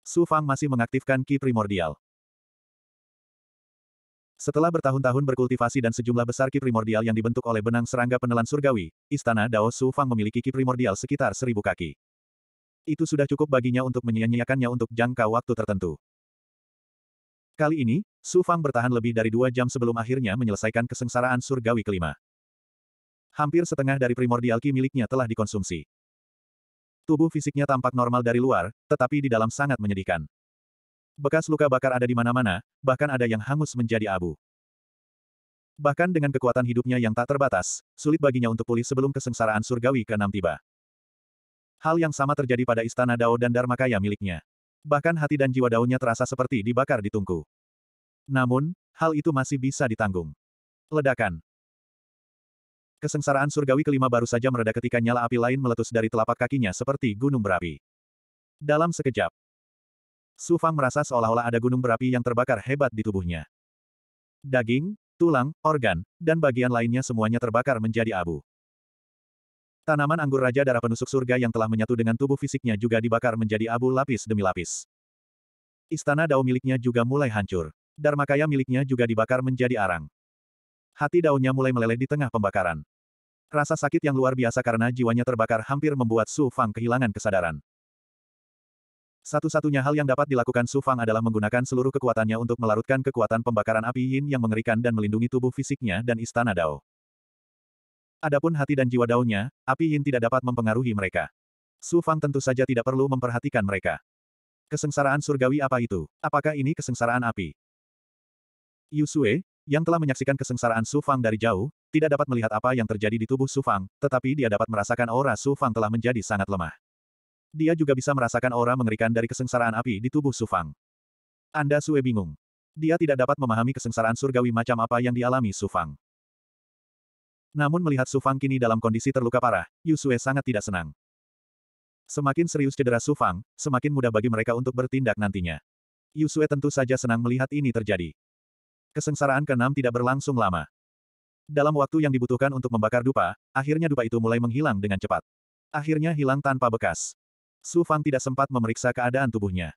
Su Fang masih mengaktifkan ki primordial. Setelah bertahun-tahun berkultivasi dan sejumlah besar ki primordial yang dibentuk oleh benang serangga penelan surgawi, istana Dao Su Fang memiliki ki primordial sekitar seribu kaki. Itu sudah cukup baginya untuk menyia-nyiakannya untuk jangka waktu tertentu. Kali ini, Su Fang bertahan lebih dari dua jam sebelum akhirnya menyelesaikan kesengsaraan surgawi kelima. Hampir setengah dari primordial ki miliknya telah dikonsumsi. Tubuh fisiknya tampak normal dari luar, tetapi di dalam sangat menyedihkan. Bekas luka bakar ada di mana-mana, bahkan ada yang hangus menjadi abu. Bahkan dengan kekuatan hidupnya yang tak terbatas, sulit baginya untuk pulih sebelum kesengsaraan surgawi ke-6 tiba. Hal yang sama terjadi pada istana Dao dan Dharma Kaya miliknya. Bahkan hati dan jiwa daunnya terasa seperti dibakar di tungku. Namun, hal itu masih bisa ditanggung. Ledakan. Kesengsaraan surgawi kelima baru saja mereda ketika nyala api lain meletus dari telapak kakinya seperti gunung berapi. Dalam sekejap, Su Fang merasa seolah-olah ada gunung berapi yang terbakar hebat di tubuhnya. Daging, tulang, organ, dan bagian lainnya semuanya terbakar menjadi abu. Tanaman anggur Raja Darah Penusuk Surga yang telah menyatu dengan tubuh fisiknya juga dibakar menjadi abu lapis demi lapis. Istana Dao miliknya juga mulai hancur. Dharmakaya miliknya juga dibakar menjadi arang. Hati daunnya mulai meleleh di tengah pembakaran. Rasa sakit yang luar biasa karena jiwanya terbakar hampir membuat Su Fang kehilangan kesadaran. Satu-satunya hal yang dapat dilakukan Su Fang adalah menggunakan seluruh kekuatannya untuk melarutkan kekuatan pembakaran api yin yang mengerikan dan melindungi tubuh fisiknya dan istana Dao. Adapun hati dan jiwa Dao-nya, api yin tidak dapat mempengaruhi mereka. Su Fang tentu saja tidak perlu memperhatikan mereka. Kesengsaraan surgawi apa itu? Apakah ini kesengsaraan api? Yusue, yang telah menyaksikan kesengsaraan Su Fang dari jauh, tidak dapat melihat apa yang terjadi di tubuh Su Fang, tetapi dia dapat merasakan aura Su Fang telah menjadi sangat lemah dia juga bisa merasakan aura mengerikan dari kesengsaraan api di tubuh Sufang. Anda Sue bingung. Dia tidak dapat memahami kesengsaraan surgawi macam apa yang dialami Sufang. Namun melihat Sufang kini dalam kondisi terluka parah, Yusue sangat tidak senang. Semakin serius cedera Sufang, semakin mudah bagi mereka untuk bertindak nantinya. Yusue tentu saja senang melihat ini terjadi. Kesengsaraan keenam tidak berlangsung lama. Dalam waktu yang dibutuhkan untuk membakar dupa, akhirnya dupa itu mulai menghilang dengan cepat. Akhirnya hilang tanpa bekas. Su Fang tidak sempat memeriksa keadaan tubuhnya.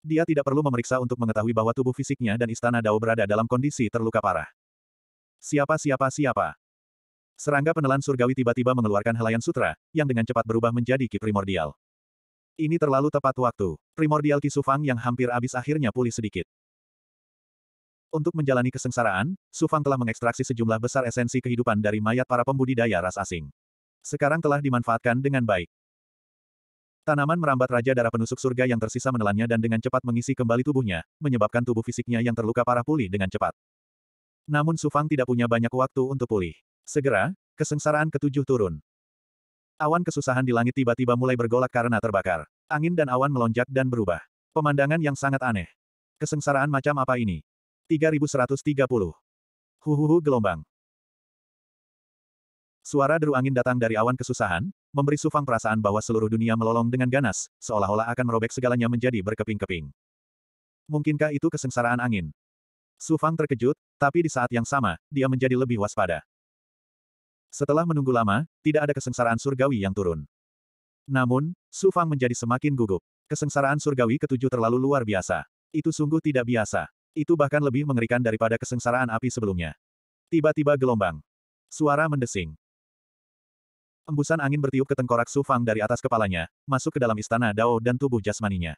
Dia tidak perlu memeriksa untuk mengetahui bahwa tubuh fisiknya dan istana Dao berada dalam kondisi terluka parah. Siapa siapa siapa? Serangga penelan surgawi tiba-tiba mengeluarkan helaian sutra, yang dengan cepat berubah menjadi ki primordial. Ini terlalu tepat waktu. Primordial Ki Sufang yang hampir habis akhirnya pulih sedikit. Untuk menjalani kesengsaraan, Sufang telah mengekstraksi sejumlah besar esensi kehidupan dari mayat para pembudidaya ras asing. Sekarang telah dimanfaatkan dengan baik. Tanaman merambat Raja Darah Penusuk Surga yang tersisa menelannya dan dengan cepat mengisi kembali tubuhnya, menyebabkan tubuh fisiknya yang terluka parah pulih dengan cepat. Namun Sufang tidak punya banyak waktu untuk pulih. Segera, kesengsaraan ketujuh turun. Awan kesusahan di langit tiba-tiba mulai bergolak karena terbakar. Angin dan awan melonjak dan berubah. Pemandangan yang sangat aneh. Kesengsaraan macam apa ini? 3130. Huhuhu gelombang. Suara deru angin datang dari awan kesusahan, memberi Sufang perasaan bahwa seluruh dunia melolong dengan ganas, seolah-olah akan merobek segalanya menjadi berkeping-keping. Mungkinkah itu kesengsaraan angin? Sufang terkejut, tapi di saat yang sama, dia menjadi lebih waspada. Setelah menunggu lama, tidak ada kesengsaraan surgawi yang turun. Namun, Sufang menjadi semakin gugup. Kesengsaraan surgawi ketujuh terlalu luar biasa. Itu sungguh tidak biasa. Itu bahkan lebih mengerikan daripada kesengsaraan api sebelumnya. Tiba-tiba gelombang. Suara mendesing. Embusan angin bertiup ke tengkorak Su Fang dari atas kepalanya, masuk ke dalam istana Dao dan tubuh jasmaninya.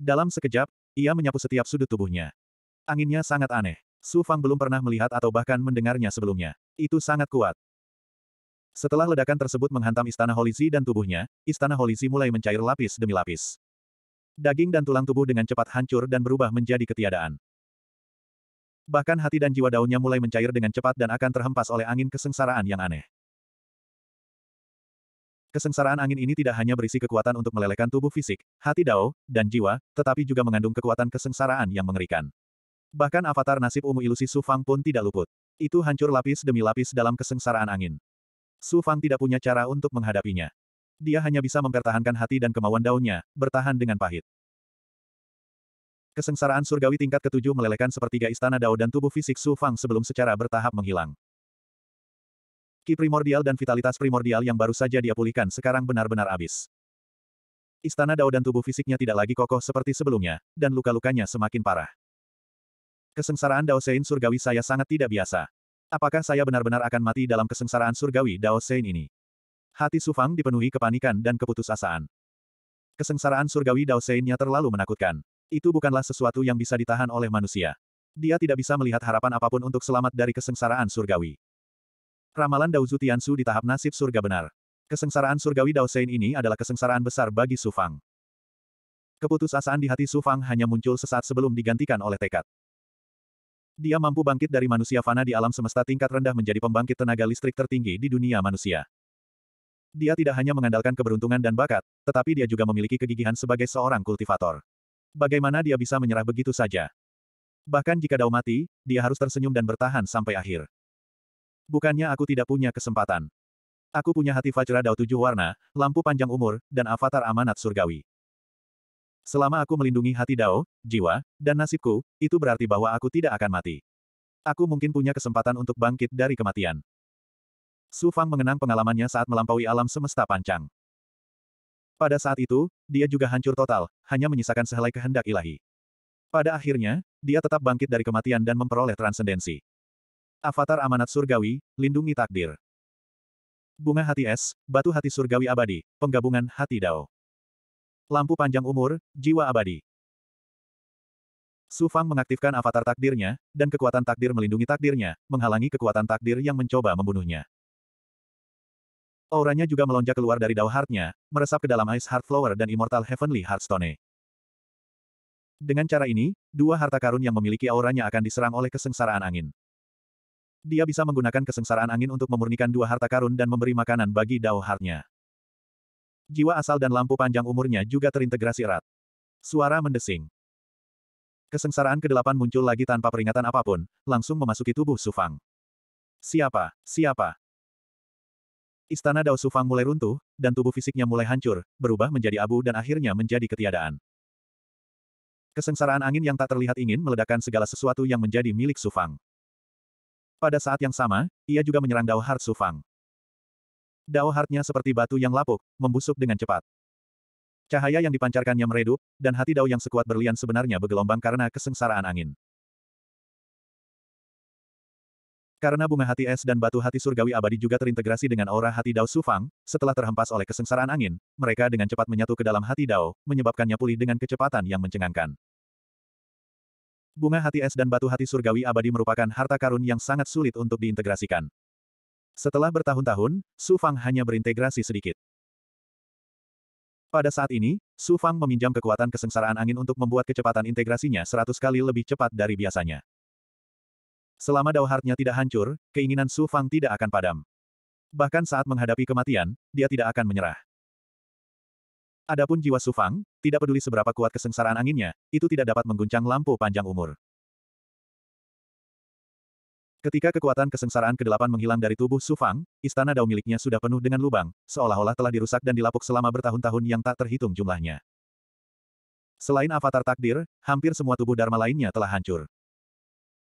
Dalam sekejap, ia menyapu setiap sudut tubuhnya. Anginnya sangat aneh. Su Fang belum pernah melihat atau bahkan mendengarnya sebelumnya. Itu sangat kuat. Setelah ledakan tersebut menghantam istana Holizi dan tubuhnya, istana Holizi mulai mencair lapis demi lapis. Daging dan tulang tubuh dengan cepat hancur dan berubah menjadi ketiadaan. Bahkan hati dan jiwa daunnya mulai mencair dengan cepat dan akan terhempas oleh angin kesengsaraan yang aneh. Kesengsaraan angin ini tidak hanya berisi kekuatan untuk melelehkan tubuh fisik, hati Dao, dan jiwa, tetapi juga mengandung kekuatan kesengsaraan yang mengerikan. Bahkan avatar nasib ungu ilusi Su Fang pun tidak luput. Itu hancur lapis demi lapis dalam kesengsaraan angin. Su Fang tidak punya cara untuk menghadapinya. Dia hanya bisa mempertahankan hati dan kemauan daunnya, bertahan dengan pahit. Kesengsaraan surgawi tingkat ketujuh melelehkan sepertiga istana Dao dan tubuh fisik Su Fang sebelum secara bertahap menghilang. Ki primordial dan vitalitas primordial yang baru saja dia pulihkan sekarang benar-benar habis. Istana Dao dan tubuh fisiknya tidak lagi kokoh seperti sebelumnya, dan luka-lukanya semakin parah. Kesengsaraan Dao Sein surgawi saya sangat tidak biasa. Apakah saya benar-benar akan mati dalam kesengsaraan surgawi Dao Sein ini? Hati Sufang dipenuhi kepanikan dan keputusasaan. Kesengsaraan surgawi Dao Seinnya terlalu menakutkan. Itu bukanlah sesuatu yang bisa ditahan oleh manusia. Dia tidak bisa melihat harapan apapun untuk selamat dari kesengsaraan surgawi. Ramalan Daozu Tiansu di tahap nasib surga benar. Kesengsaraan surgawi Daosein ini adalah kesengsaraan besar bagi Su Fang. Keputusasaan di hati Su Fang hanya muncul sesaat sebelum digantikan oleh tekad. Dia mampu bangkit dari manusia fana di alam semesta tingkat rendah menjadi pembangkit tenaga listrik tertinggi di dunia manusia. Dia tidak hanya mengandalkan keberuntungan dan bakat, tetapi dia juga memiliki kegigihan sebagai seorang kultivator. Bagaimana dia bisa menyerah begitu saja? Bahkan jika Dao mati, dia harus tersenyum dan bertahan sampai akhir. Bukannya aku tidak punya kesempatan. Aku punya hati Fajra Dao tujuh warna, lampu panjang umur, dan avatar amanat surgawi. Selama aku melindungi hati Dao, jiwa, dan nasibku, itu berarti bahwa aku tidak akan mati. Aku mungkin punya kesempatan untuk bangkit dari kematian. Su Fang mengenang pengalamannya saat melampaui alam semesta Panjang. Pada saat itu, dia juga hancur total, hanya menyisakan sehelai kehendak ilahi. Pada akhirnya, dia tetap bangkit dari kematian dan memperoleh transendensi. Avatar Amanat Surgawi, Lindungi Takdir. Bunga Hati Es, Batu Hati Surgawi Abadi, Penggabungan Hati Dao. Lampu Panjang Umur, Jiwa Abadi. Su Fang mengaktifkan avatar takdirnya, dan kekuatan takdir melindungi takdirnya, menghalangi kekuatan takdir yang mencoba membunuhnya. Auranya juga melonjak keluar dari Dao Heart-nya, meresap ke dalam Ice Heart Flower dan Immortal Heavenly Heartstone. Dengan cara ini, dua harta karun yang memiliki auranya akan diserang oleh kesengsaraan angin. Dia bisa menggunakan kesengsaraan angin untuk memurnikan dua harta karun dan memberi makanan bagi Dao Hartnya. Jiwa asal dan lampu panjang umurnya juga terintegrasi erat. Suara mendesing. Kesengsaraan kedelapan muncul lagi tanpa peringatan apapun, langsung memasuki tubuh Sufang. Siapa? Siapa? Istana Dao Sufang mulai runtuh, dan tubuh fisiknya mulai hancur, berubah menjadi abu dan akhirnya menjadi ketiadaan. Kesengsaraan angin yang tak terlihat ingin meledakkan segala sesuatu yang menjadi milik Sufang. Pada saat yang sama, ia juga menyerang Dao Heart Sufang. Fang. Dao Heartnya seperti batu yang lapuk, membusuk dengan cepat. Cahaya yang dipancarkannya meredup, dan hati Dao yang sekuat berlian sebenarnya bergelombang karena kesengsaraan angin. Karena bunga hati es dan batu hati surgawi abadi juga terintegrasi dengan aura hati Dao Sufang, setelah terhempas oleh kesengsaraan angin, mereka dengan cepat menyatu ke dalam hati Dao, menyebabkannya pulih dengan kecepatan yang mencengangkan. Bunga hati es dan batu hati surgawi abadi merupakan harta karun yang sangat sulit untuk diintegrasikan. Setelah bertahun-tahun, Su Fang hanya berintegrasi sedikit. Pada saat ini, Su Fang meminjam kekuatan kesengsaraan angin untuk membuat kecepatan integrasinya 100 kali lebih cepat dari biasanya. Selama Dao Heart-nya tidak hancur, keinginan Su Fang tidak akan padam. Bahkan saat menghadapi kematian, dia tidak akan menyerah. Adapun jiwa Sufang, tidak peduli seberapa kuat kesengsaraan anginnya, itu tidak dapat mengguncang lampu panjang umur. Ketika kekuatan kesengsaraan ke delapan menghilang dari tubuh Sufang, istana Dao miliknya sudah penuh dengan lubang, seolah-olah telah dirusak dan dilapuk selama bertahun-tahun yang tak terhitung jumlahnya. Selain avatar takdir, hampir semua tubuh Dharma lainnya telah hancur.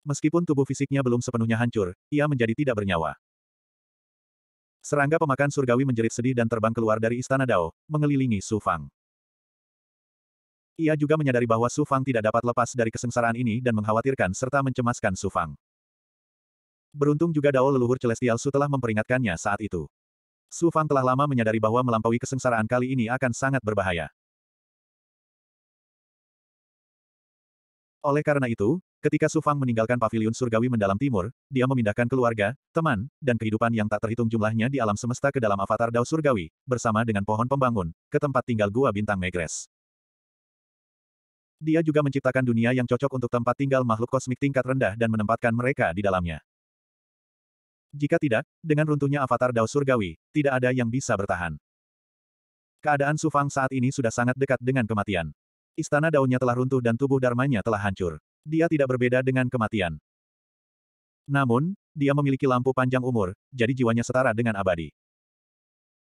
Meskipun tubuh fisiknya belum sepenuhnya hancur, ia menjadi tidak bernyawa. Serangga pemakan surgawi menjerit sedih dan terbang keluar dari istana Dao, mengelilingi Su Fang. Ia juga menyadari bahwa Su Fang tidak dapat lepas dari kesengsaraan ini dan mengkhawatirkan serta mencemaskan Su Fang. Beruntung juga Dao leluhur Celestial Su telah memperingatkannya saat itu. Su Fang telah lama menyadari bahwa melampaui kesengsaraan kali ini akan sangat berbahaya. Oleh karena itu, ketika Su Fang meninggalkan paviliun surgawi mendalam timur, dia memindahkan keluarga, teman, dan kehidupan yang tak terhitung jumlahnya di alam semesta ke dalam avatar Dao surgawi, bersama dengan pohon pembangun, ke tempat tinggal gua bintang Megres. Dia juga menciptakan dunia yang cocok untuk tempat tinggal makhluk kosmik tingkat rendah dan menempatkan mereka di dalamnya. Jika tidak, dengan runtuhnya avatar Dao Surgawi, tidak ada yang bisa bertahan. Keadaan Sufang saat ini sudah sangat dekat dengan kematian. Istana daunnya telah runtuh dan tubuh dharmanya telah hancur. Dia tidak berbeda dengan kematian. Namun, dia memiliki lampu panjang umur, jadi jiwanya setara dengan abadi.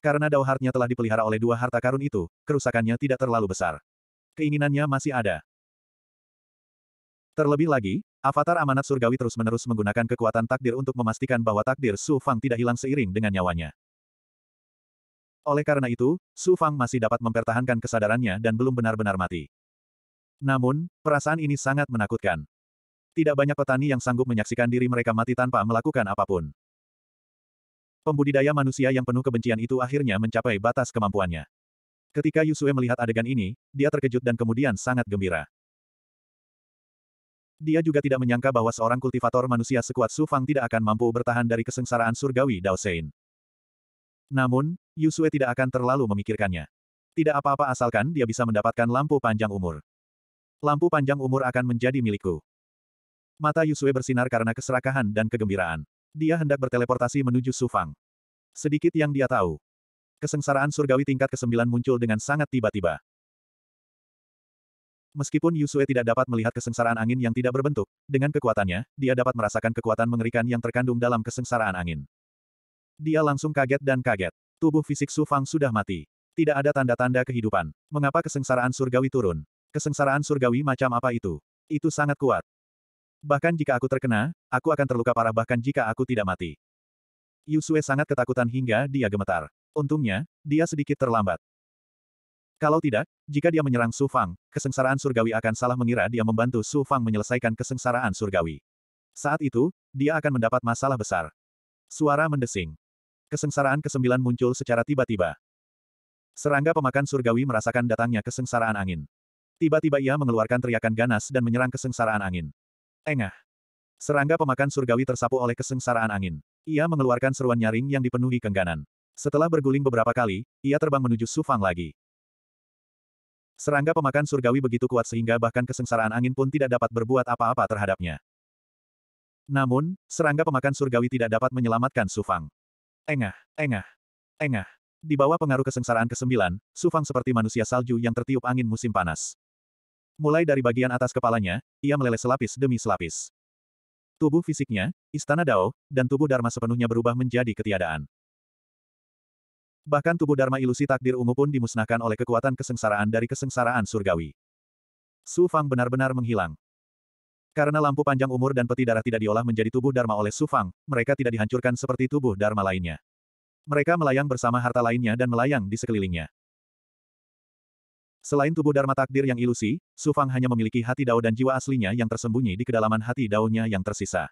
Karena dao hartnya telah dipelihara oleh dua harta karun itu, kerusakannya tidak terlalu besar. Keinginannya masih ada. Terlebih lagi, avatar amanat surgawi terus-menerus menggunakan kekuatan takdir untuk memastikan bahwa takdir Su Fang tidak hilang seiring dengan nyawanya. Oleh karena itu, Su Fang masih dapat mempertahankan kesadarannya dan belum benar-benar mati. Namun, perasaan ini sangat menakutkan. Tidak banyak petani yang sanggup menyaksikan diri mereka mati tanpa melakukan apapun. Pembudidaya manusia yang penuh kebencian itu akhirnya mencapai batas kemampuannya. Ketika Yusue melihat adegan ini, dia terkejut dan kemudian sangat gembira. Dia juga tidak menyangka bahwa seorang kultivator manusia sekuat Su Fang tidak akan mampu bertahan dari kesengsaraan surgawi Dao Sein. Namun, Yusue tidak akan terlalu memikirkannya. Tidak apa-apa asalkan dia bisa mendapatkan lampu panjang umur. Lampu panjang umur akan menjadi milikku. Mata Yusue bersinar karena keserakahan dan kegembiraan. Dia hendak berteleportasi menuju Sufang. Sedikit yang dia tahu. Kesengsaraan surgawi tingkat ke-9 muncul dengan sangat tiba-tiba. Meskipun Yusue tidak dapat melihat kesengsaraan angin yang tidak berbentuk, dengan kekuatannya, dia dapat merasakan kekuatan mengerikan yang terkandung dalam kesengsaraan angin. Dia langsung kaget dan kaget. Tubuh fisik Sufang sudah mati. Tidak ada tanda-tanda kehidupan. Mengapa kesengsaraan surgawi turun? Kesengsaraan surgawi macam apa itu? Itu sangat kuat. Bahkan jika aku terkena, aku akan terluka parah bahkan jika aku tidak mati. Yusue sangat ketakutan hingga dia gemetar. Untungnya, dia sedikit terlambat. Kalau tidak, jika dia menyerang Su Fang, kesengsaraan surgawi akan salah mengira dia membantu Su Fang menyelesaikan kesengsaraan surgawi. Saat itu, dia akan mendapat masalah besar. Suara mendesing. Kesengsaraan kesembilan muncul secara tiba-tiba. Serangga pemakan surgawi merasakan datangnya kesengsaraan angin. Tiba-tiba ia mengeluarkan teriakan ganas dan menyerang kesengsaraan angin. Engah. Serangga pemakan surgawi tersapu oleh kesengsaraan angin. Ia mengeluarkan seruan nyaring yang dipenuhi kengganan. Setelah berguling beberapa kali, ia terbang menuju Sufang lagi. Serangga pemakan surgawi begitu kuat sehingga bahkan kesengsaraan angin pun tidak dapat berbuat apa-apa terhadapnya. Namun, serangga pemakan surgawi tidak dapat menyelamatkan Sufang. Engah, engah, engah. Di bawah pengaruh kesengsaraan ke-9, Sufang seperti manusia salju yang tertiup angin musim panas. Mulai dari bagian atas kepalanya, ia meleleh selapis demi selapis. Tubuh fisiknya, istana Dao, dan tubuh Dharma sepenuhnya berubah menjadi ketiadaan. Bahkan tubuh Dharma ilusi takdir ungu pun dimusnahkan oleh kekuatan kesengsaraan dari kesengsaraan surgawi. Su Fang benar-benar menghilang. Karena lampu panjang umur dan peti darah tidak diolah menjadi tubuh Dharma oleh Su Fang, mereka tidak dihancurkan seperti tubuh Dharma lainnya. Mereka melayang bersama harta lainnya dan melayang di sekelilingnya. Selain tubuh Dharma takdir yang ilusi, Su Fang hanya memiliki hati Dao dan jiwa aslinya yang tersembunyi di kedalaman hati dao yang tersisa.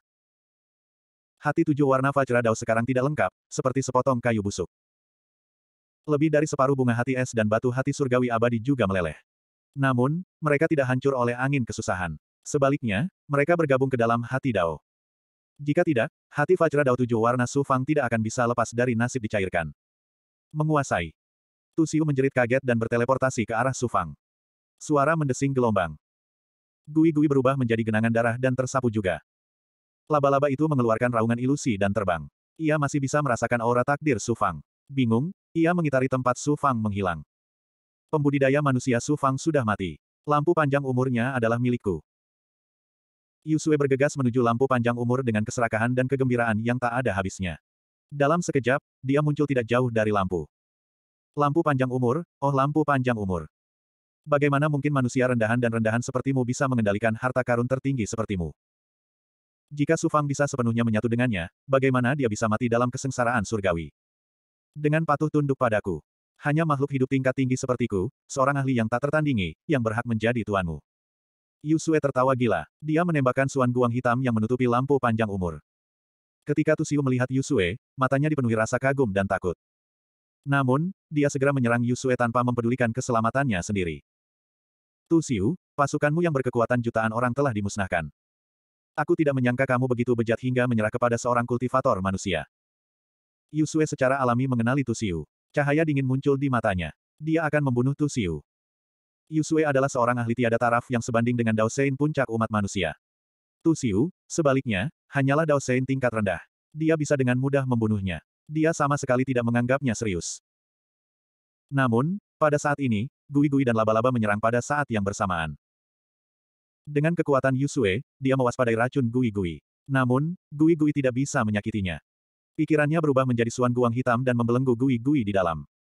Hati tujuh warna Fajra Dao sekarang tidak lengkap, seperti sepotong kayu busuk. Lebih dari separuh bunga hati es dan batu hati surgawi abadi juga meleleh. Namun, mereka tidak hancur oleh angin kesusahan. Sebaliknya, mereka bergabung ke dalam hati Dao. Jika tidak, hati Fajra Dao tujuh warna Su Fang tidak akan bisa lepas dari nasib dicairkan. Menguasai. Tu Xiu menjerit kaget dan berteleportasi ke arah Sufang. Suara mendesing gelombang. Gui-gui berubah menjadi genangan darah dan tersapu juga. Laba-laba itu mengeluarkan raungan ilusi dan terbang. Ia masih bisa merasakan aura takdir Sufang. Bingung, ia mengitari tempat Sufang menghilang. Pembudidaya manusia Sufang sudah mati. Lampu panjang umurnya adalah milikku. Yusue bergegas menuju lampu panjang umur dengan keserakahan dan kegembiraan yang tak ada habisnya. Dalam sekejap, dia muncul tidak jauh dari lampu. Lampu panjang umur, oh lampu panjang umur. Bagaimana mungkin manusia rendahan dan rendahan sepertimu bisa mengendalikan harta karun tertinggi sepertimu? Jika Sufang bisa sepenuhnya menyatu dengannya, bagaimana dia bisa mati dalam kesengsaraan surgawi? Dengan patuh tunduk padaku. Hanya makhluk hidup tingkat tinggi sepertiku, seorang ahli yang tak tertandingi, yang berhak menjadi tuanmu. Yusue tertawa gila. Dia menembakkan suan guang hitam yang menutupi lampu panjang umur. Ketika Tusiu melihat Yusue, matanya dipenuhi rasa kagum dan takut. Namun, dia segera menyerang Yusue tanpa mempedulikan keselamatannya sendiri. Tu Xiu, pasukanmu yang berkekuatan jutaan orang telah dimusnahkan. Aku tidak menyangka kamu begitu bejat hingga menyerah kepada seorang kultivator manusia. Yusue secara alami mengenali Tu Xiu. Cahaya dingin muncul di matanya. Dia akan membunuh Tu Xiu. Yusue adalah seorang ahli tiada taraf yang sebanding dengan Dao Sein puncak umat manusia. Tu Xiu, sebaliknya, hanyalah Dao Sein tingkat rendah. Dia bisa dengan mudah membunuhnya dia sama sekali tidak menganggapnya serius. Namun, pada saat ini, Gui-Gui dan laba-laba menyerang pada saat yang bersamaan. Dengan kekuatan Yusue, dia mewaspadai racun Gui-Gui. Namun, Gui-Gui tidak bisa menyakitinya. Pikirannya berubah menjadi suan guang hitam dan membelenggu Gui-Gui di dalam.